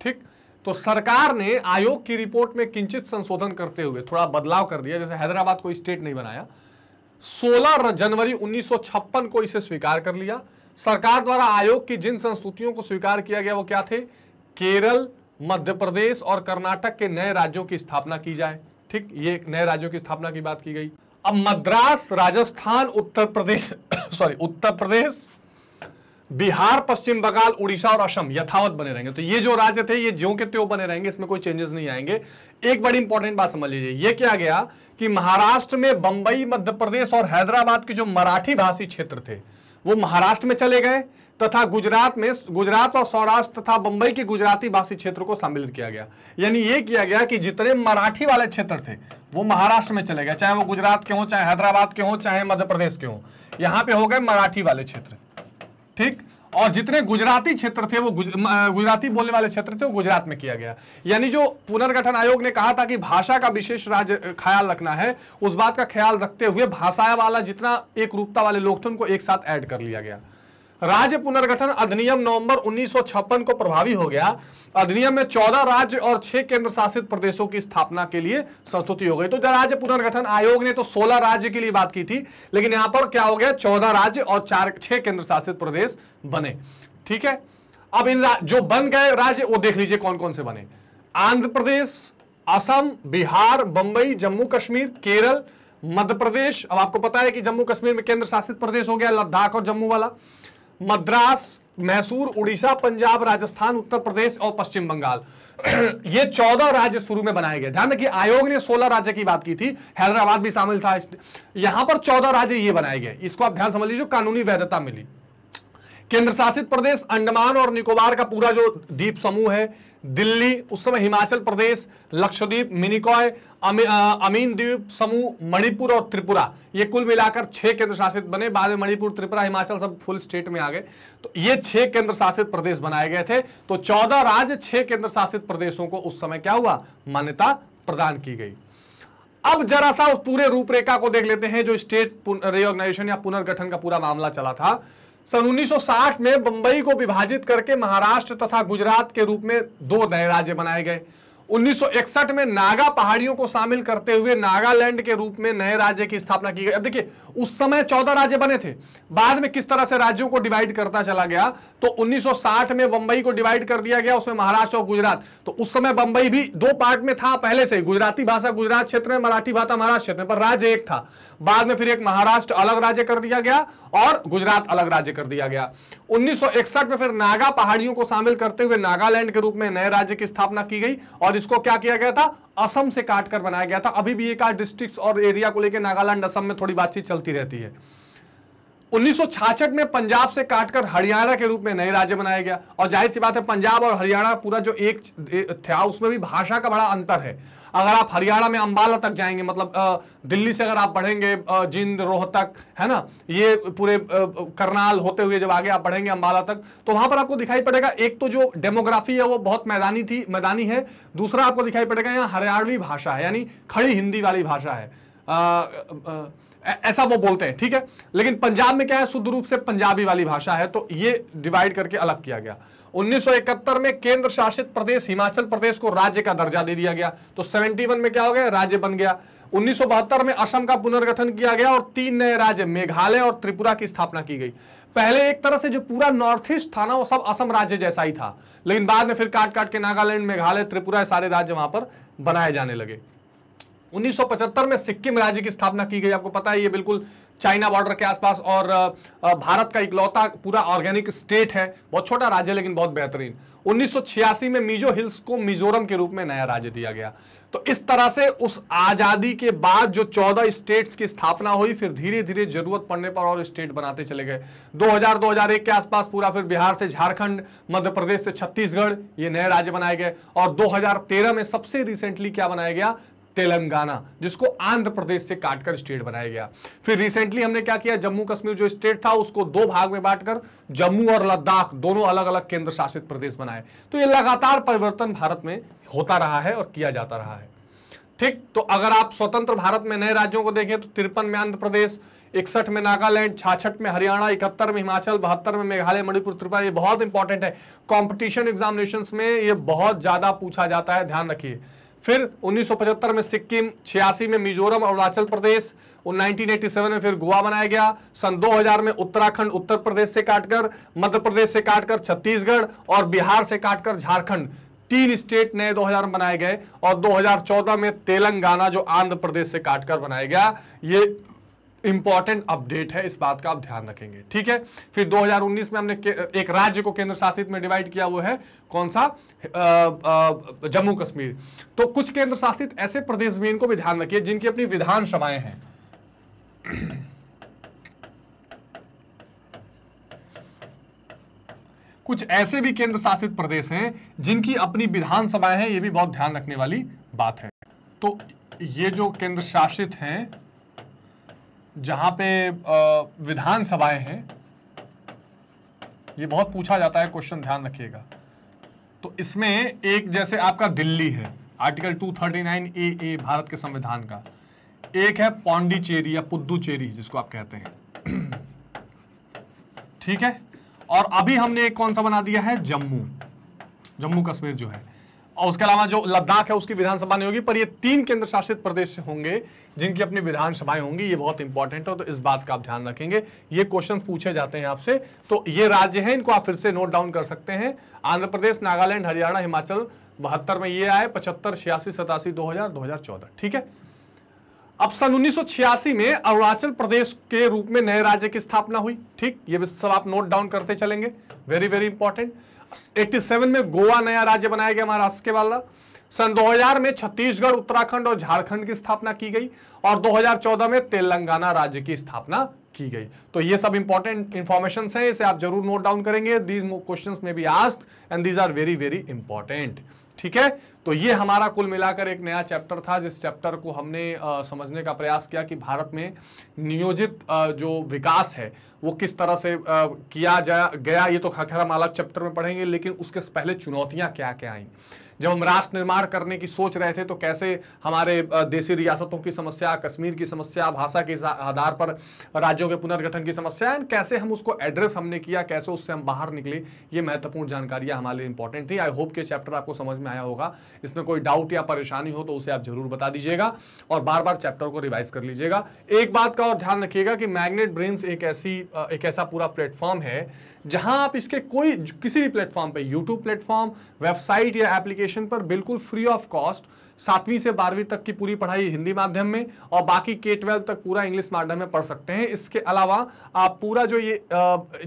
[SPEAKER 1] ठीक तो सरकार ने आयोग की रिपोर्ट में किंचित संशोधन करते हुए थोड़ा बदलाव कर दिया जैसे हैदराबाद को स्टेट नहीं बनाया 16 जनवरी 1956 को इसे स्वीकार कर लिया सरकार द्वारा आयोग की जिन संस्तुतियों को स्वीकार किया गया वो क्या थे केरल मध्य प्रदेश और कर्नाटक के नए राज्यों की स्थापना की जाए ठीक ये नए राज्यों की स्थापना की बात की गई अब मद्रास राजस्थान उत्तर प्रदेश सॉरी [coughs] उत्तर प्रदेश बिहार पश्चिम बंगाल उड़ीसा और असम यथावत बने रहेंगे तो ये जो राज्य थे ये ज्यो के त्यों बने रहेंगे इसमें कोई चेंजेस नहीं आएंगे एक बड़ी इंपॉर्टेंट बात समझ लीजिए ये क्या गया कि महाराष्ट्र में बंबई मध्य प्रदेश और हैदराबाद के जो मराठी भाषी क्षेत्र थे वो महाराष्ट्र में चले गए तथा गुजरात में गुजरात और सौराष्ट्र तथा बंबई के गुजराती भाषी क्षेत्र को सम्मिलित किया गया यानी यह किया गया कि जितने मराठी वाले क्षेत्र थे वो महाराष्ट्र में चले गए चाहे वो गुजरात के हों चाहे हैदराबाद के हों चाहे मध्य प्रदेश के हों यहाँ पे हो गए मराठी वाले क्षेत्र ठीक और जितने गुजराती क्षेत्र थे वो गुज, गुजराती बोलने वाले क्षेत्र थे वो गुजरात में किया गया यानी जो पुनर्गठन आयोग ने कहा था कि भाषा का विशेष राज्य ख्याल रखना है उस बात का ख्याल रखते हुए भाषा वाला जितना एक रूपता वाले लोग थे उनको एक साथ ऐड कर लिया गया राज्य पुनर्गठन अधिनियम नवंबर 1956 को प्रभावी हो गया अधिनियम में 14 राज्य और 6 केंद्र शासित प्रदेशों की स्थापना के लिए संस्तुति हो गई तो राज्य पुनर्गठन आयोग ने तो 16 राज्य के लिए बात की थी लेकिन यहां पर क्या हो गया 14 राज्य और चार छह केंद्र शासित प्रदेश बने ठीक है अब इन जो बन गए राज्य वो देख लीजिए कौन कौन से बने आंध्र प्रदेश असम बिहार बंबई जम्मू कश्मीर केरल मध्य प्रदेश अब आपको पता है कि जम्मू कश्मीर में केंद्र शासित प्रदेश हो गया लद्दाख और जम्मू वाला मद्रास मैसूर उड़ीसा पंजाब राजस्थान उत्तर प्रदेश और पश्चिम बंगाल [clears throat] ये चौदह राज्य शुरू में बनाए गए ध्यान रखिए आयोग ने सोलह राज्य की बात की थी हैदराबाद भी शामिल था यहां पर चौदह राज्य ये बनाए गए इसको आप ध्यान समझ लीजिए कानूनी वैधता मिली केंद्र शासित प्रदेश अंडमान और निकोबार का पूरा जो द्वीप समूह है दिल्ली उस समय हिमाचल प्रदेश लक्षद्वीप मिनिकॉय अमीन द्वीप समूह मणिपुर और त्रिपुरा ये कुल मिलाकर छह केंद्र शासित बने बाद में मणिपुर त्रिपुरा हिमाचल सब फुल स्टेट में आ गए तो ये छह केंद्र शासित प्रदेश बनाए गए थे तो चौदह राज्य छह केंद्र शासित प्रदेशों को उस समय क्या हुआ मान्यता प्रदान की गई अब जरा सा उस पूरे रूपरेखा को देख लेते हैं जो स्टेट रिओर्गनाइजेशन या पुनर्गठन का पूरा मामला चला था सन 1960 में बंबई को विभाजित करके महाराष्ट्र तथा गुजरात के रूप में दो नए राज्य बनाए गए 1961 में नागा पहाड़ियों को शामिल करते हुए नागालैंड के रूप में नए राज्य की स्थापना की गई अब देखिए उस समय 14 राज्य बने थे बाद में किस तरह से राज्यों को डिवाइड करता चला गया तो 1960 में बंबई को डिवाइड कर दिया गया उसमें महाराष्ट्र और गुजरात तो उस समय बंबई भी दो पार्ट में था पहले से गुजराती भाषा गुजरात क्षेत्र में मराठी भाषा महाराष्ट्र क्षेत्र में पर राज्य एक था बाद में फिर एक महाराष्ट्र अलग राज्य कर दिया गया और गुजरात अलग राज्य कर दिया गया उन्नीस में फिर नागा पहाड़ियों को शामिल करते हुए नागालैंड के रूप में नए राज्य की स्थापना की गई और इसको क्या किया गया था असम से काटकर बनाया गया था अभी भी ये कार्ड डिस्ट्रिक्ट और एरिया को लेकर नागालैंड असम में थोड़ी बातचीत चलती रहती है 1966 में पंजाब से काटकर हरियाणा के रूप में नए राज्य बनाया गया और जाहिर सी बात है पंजाब और हरियाणा पूरा जो एक था उसमें भी भाषा का बड़ा अंतर है अगर आप हरियाणा में अम्बाला तक जाएंगे मतलब दिल्ली से अगर आप बढ़ेंगे जिंद रोहतक है ना ये पूरे करनाल होते हुए जब आगे आप बढ़ेंगे अम्बाला तक तो वहां पर आपको दिखाई पड़ेगा एक तो जो डेमोग्राफी है वो बहुत मैदानी थी मैदानी है दूसरा आपको दिखाई पड़ेगा यहाँ हरियाणवी भाषा है यानी खड़ी हिंदी वाली भाषा है ऐसा वो बोलते हैं ठीक है लेकिन पंजाब में क्या है शुद्ध रूप से पंजाबी वाली भाषा है तो ये डिवाइड करके अलग किया गया 1971 में केंद्र शासित प्रदेश हिमाचल प्रदेश को राज्य का दर्जा दे दिया गया तो 71 में क्या हो गया राज्य बन गया 1972 में असम का पुनर्गठन किया गया और तीन नए राज्य मेघालय और त्रिपुरा की स्थापना की गई पहले एक तरह से जो पूरा नॉर्थ ईस्ट था ना वो सब असम राज्य जैसा ही था लेकिन बाद में फिर काट काट के नागालैंड मेघालय त्रिपुरा सारे राज्य वहां पर बनाए जाने लगे 1975 में सिक्किम राज्य की स्थापना की गई आपको पता है ये बिल्कुल चाइना बॉर्डर के आसपास और भारत का इकलौता पूरा ऑर्गेनिक स्टेट है बहुत छोटा राज्य लेकिन बहुत बेहतरीन 1986 में मिजो हिल्स को मिजोरम के रूप में नया राज्य दिया गया तो इस तरह से उस आज़ादी के बाद जो 14 स्टेट्स की स्थापना हुई फिर धीरे धीरे जरूरत पड़ने पर और स्टेट बनाते चले गए 2000-2001 के आसपास पूरा फिर बिहार से झारखंड मध्य प्रदेश से छत्तीसगढ़ ये नए राज्य बनाए गए और 2013 में सबसे रिसेंटली क्या बनाया गया तेलंगाना जिसको आंध्र प्रदेश से काटकर स्टेट बनाया गया फिर रिसेंटली हमने क्या किया जम्मू कश्मीर जो स्टेट था उसको दो भाग में बांटकर जम्मू और लद्दाख दोनों अलग अलग केंद्र शासित प्रदेश बनाए तो ये लगातार परिवर्तन भारत में होता रहा है और किया जाता रहा है ठीक तो अगर आप स्वतंत्र भारत में नए राज्यों को देखें तो तिरपन में आंध्र प्रदेश इकसठ में नागालैंड छाछठ में हरियाणा इकहत्तर में हिमाचल बहत्तर में मेघालय मणिपुर त्रिपुरा ये बहुत इंपॉर्टेंट है कॉम्पिटिशन एग्जामिनेशन में ये बहुत ज़्यादा पूछा जाता है ध्यान रखिए फिर 1975 में सिक्किम छियासी में मिजोरम अरुणाचल प्रदेश 1987 में फिर गोवा बनाया गया सन 2000 में उत्तराखंड उत्तर प्रदेश से काटकर मध्य प्रदेश से काटकर छत्तीसगढ़ और बिहार से काटकर झारखंड तीन स्टेट नए 2000 में बनाए गए और 2014 में तेलंगाना जो आंध्र प्रदेश से काटकर बनाया गया ये इंपॉर्टेंट अपडेट है इस बात का आप ध्यान रखेंगे ठीक है फिर 2019 में हमने एक राज्य को केंद्र शासित में डिवाइड किया वो है कौन सा जम्मू कश्मीर तो कुछ केंद्र शासित ऐसे प्रदेश भी इनको भी ध्यान रखिए जिनकी अपनी विधानसभाएं हैं कुछ ऐसे भी केंद्र शासित प्रदेश हैं जिनकी अपनी विधानसभाएं हैं ये भी बहुत ध्यान रखने वाली बात है तो ये जो केंद्र शासित हैं जहां पे विधानसभाएं हैं ये बहुत पूछा जाता है क्वेश्चन ध्यान रखिएगा तो इसमें एक जैसे आपका दिल्ली है आर्टिकल 239 ए ए भारत के संविधान का एक है पौंडीचेरी या पुद्दुचेरी जिसको आप कहते हैं ठीक है और अभी हमने एक कौन सा बना दिया है जम्मू जम्मू कश्मीर जो है और उसके अलावा जो लद्दाख है उसकी विधानसभा नहीं होगी पर ये तीन केंद्र शासित प्रदेश होंगे जिनकी अपनी विधानसभाएं होंगी ये बहुत इंपॉर्टेंट है तो इस बात का आप ध्यान रखेंगे ये क्वेश्चन पूछे जाते हैं आपसे तो ये राज्य है इनको आप फिर से नोट डाउन कर सकते हैं आंध्र प्रदेश नागालैंड हरियाणा हिमाचल बहत्तर में ये आए पचहत्तर छियासी सतासी दो हजार दो हजार चौदह ठीक है अब सन उन्नीस में अरुणाचल प्रदेश के रूप में नए राज्य की स्थापना हुई ठीक ये भी सब आप नोट डाउन करते चलेंगे वेरी वेरी इंपॉर्टेंट 87 में गोवा नया राज्य बनाया गया महाराष्ट्र के वाला सन 2000 में छत्तीसगढ़ उत्तराखंड और झारखंड की स्थापना की गई और 2014 में तेलंगाना राज्य की स्थापना की गई तो ये सब इंपॉर्टेंट इंफॉर्मेशन है इसे आप जरूर नोट डाउन करेंगे दीज क्वेश्चन में भी asked and these are very very important ठीक है तो ये हमारा कुल मिलाकर एक नया चैप्टर था जिस चैप्टर को हमने आ, समझने का प्रयास किया कि भारत में नियोजित आ, जो विकास है वो किस तरह से आ, किया जा गया ये तो खैर हम अलग चैप्टर में पढ़ेंगे लेकिन उसके पहले चुनौतियाँ क्या क्या आई जब हम राष्ट्र निर्माण करने की सोच रहे थे तो कैसे हमारे देसी रियासतों की समस्या कश्मीर की समस्या भाषा के आधार पर राज्यों के पुनर्गठन की समस्या एंड कैसे हम उसको एड्रेस हमने किया कैसे उससे हम बाहर निकले ये महत्वपूर्ण जानकारियाँ हमारे लिए इंपॉर्टेंट थी आई होप के चैप्टर आपको समझ में आया होगा इसमें कोई डाउट या परेशानी हो तो उसे आप जरूर बता दीजिएगा और बार बार चैप्टर को रिवाइज कर लीजिएगा एक बात का और ध्यान रखिएगा कि मैग्नेट ब्रेन्स एक ऐसी एक ऐसा पूरा प्लेटफॉर्म है जहां आप इसके कोई किसी भी प्लेटफॉर्म पे यूट्यूब प्लेटफॉर्म वेबसाइट या एप्लीकेशन एप्लीकेशन पर बिल्कुल फ्री ऑफ कॉस्ट सातवीं से बारहवीं तक की पूरी पढ़ाई हिंदी माध्यम में और बाकी के ट्वेल्व तक पूरा इंग्लिश माध्यम में पढ़ सकते हैं इसके अलावा आप पूरा जो ये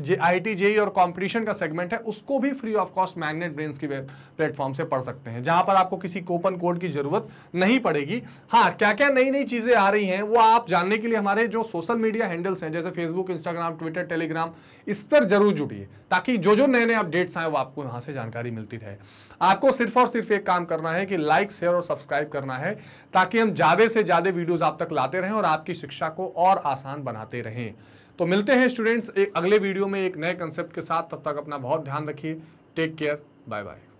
[SPEAKER 1] जे आई टी जेई और कंपटीशन का सेगमेंट है उसको भी free of cost Magnet Brains की वेब प्लेटफॉर्म से पढ़ सकते हैं जहां पर आपको किसी कोपन कोड की जरूरत नहीं पड़ेगी हाँ क्या क्या नई नई चीज़ें आ रही हैं वो आप जानने के लिए हमारे जो सोशल मीडिया हैंडल्स हैं जैसे फेसबुक इंस्टाग्राम ट्विटर टेलीग्राम इस पर जरूर जुड़िए ताकि जो जो नए नए अपडेट्स आए वो आपको यहाँ से जानकारी मिलती रहे आपको सिर्फ और सिर्फ एक काम करना है कि लाइक शेयर और सब्सक्राइब करना है ताकि हम ज़्यादा से ज़्यादा वीडियोस आप तक लाते रहें और आपकी शिक्षा को और आसान बनाते रहें तो मिलते हैं स्टूडेंट्स एक अगले वीडियो में एक नए कंसेप्ट के साथ तब तक अपना बहुत ध्यान रखिए टेक केयर बाय बाय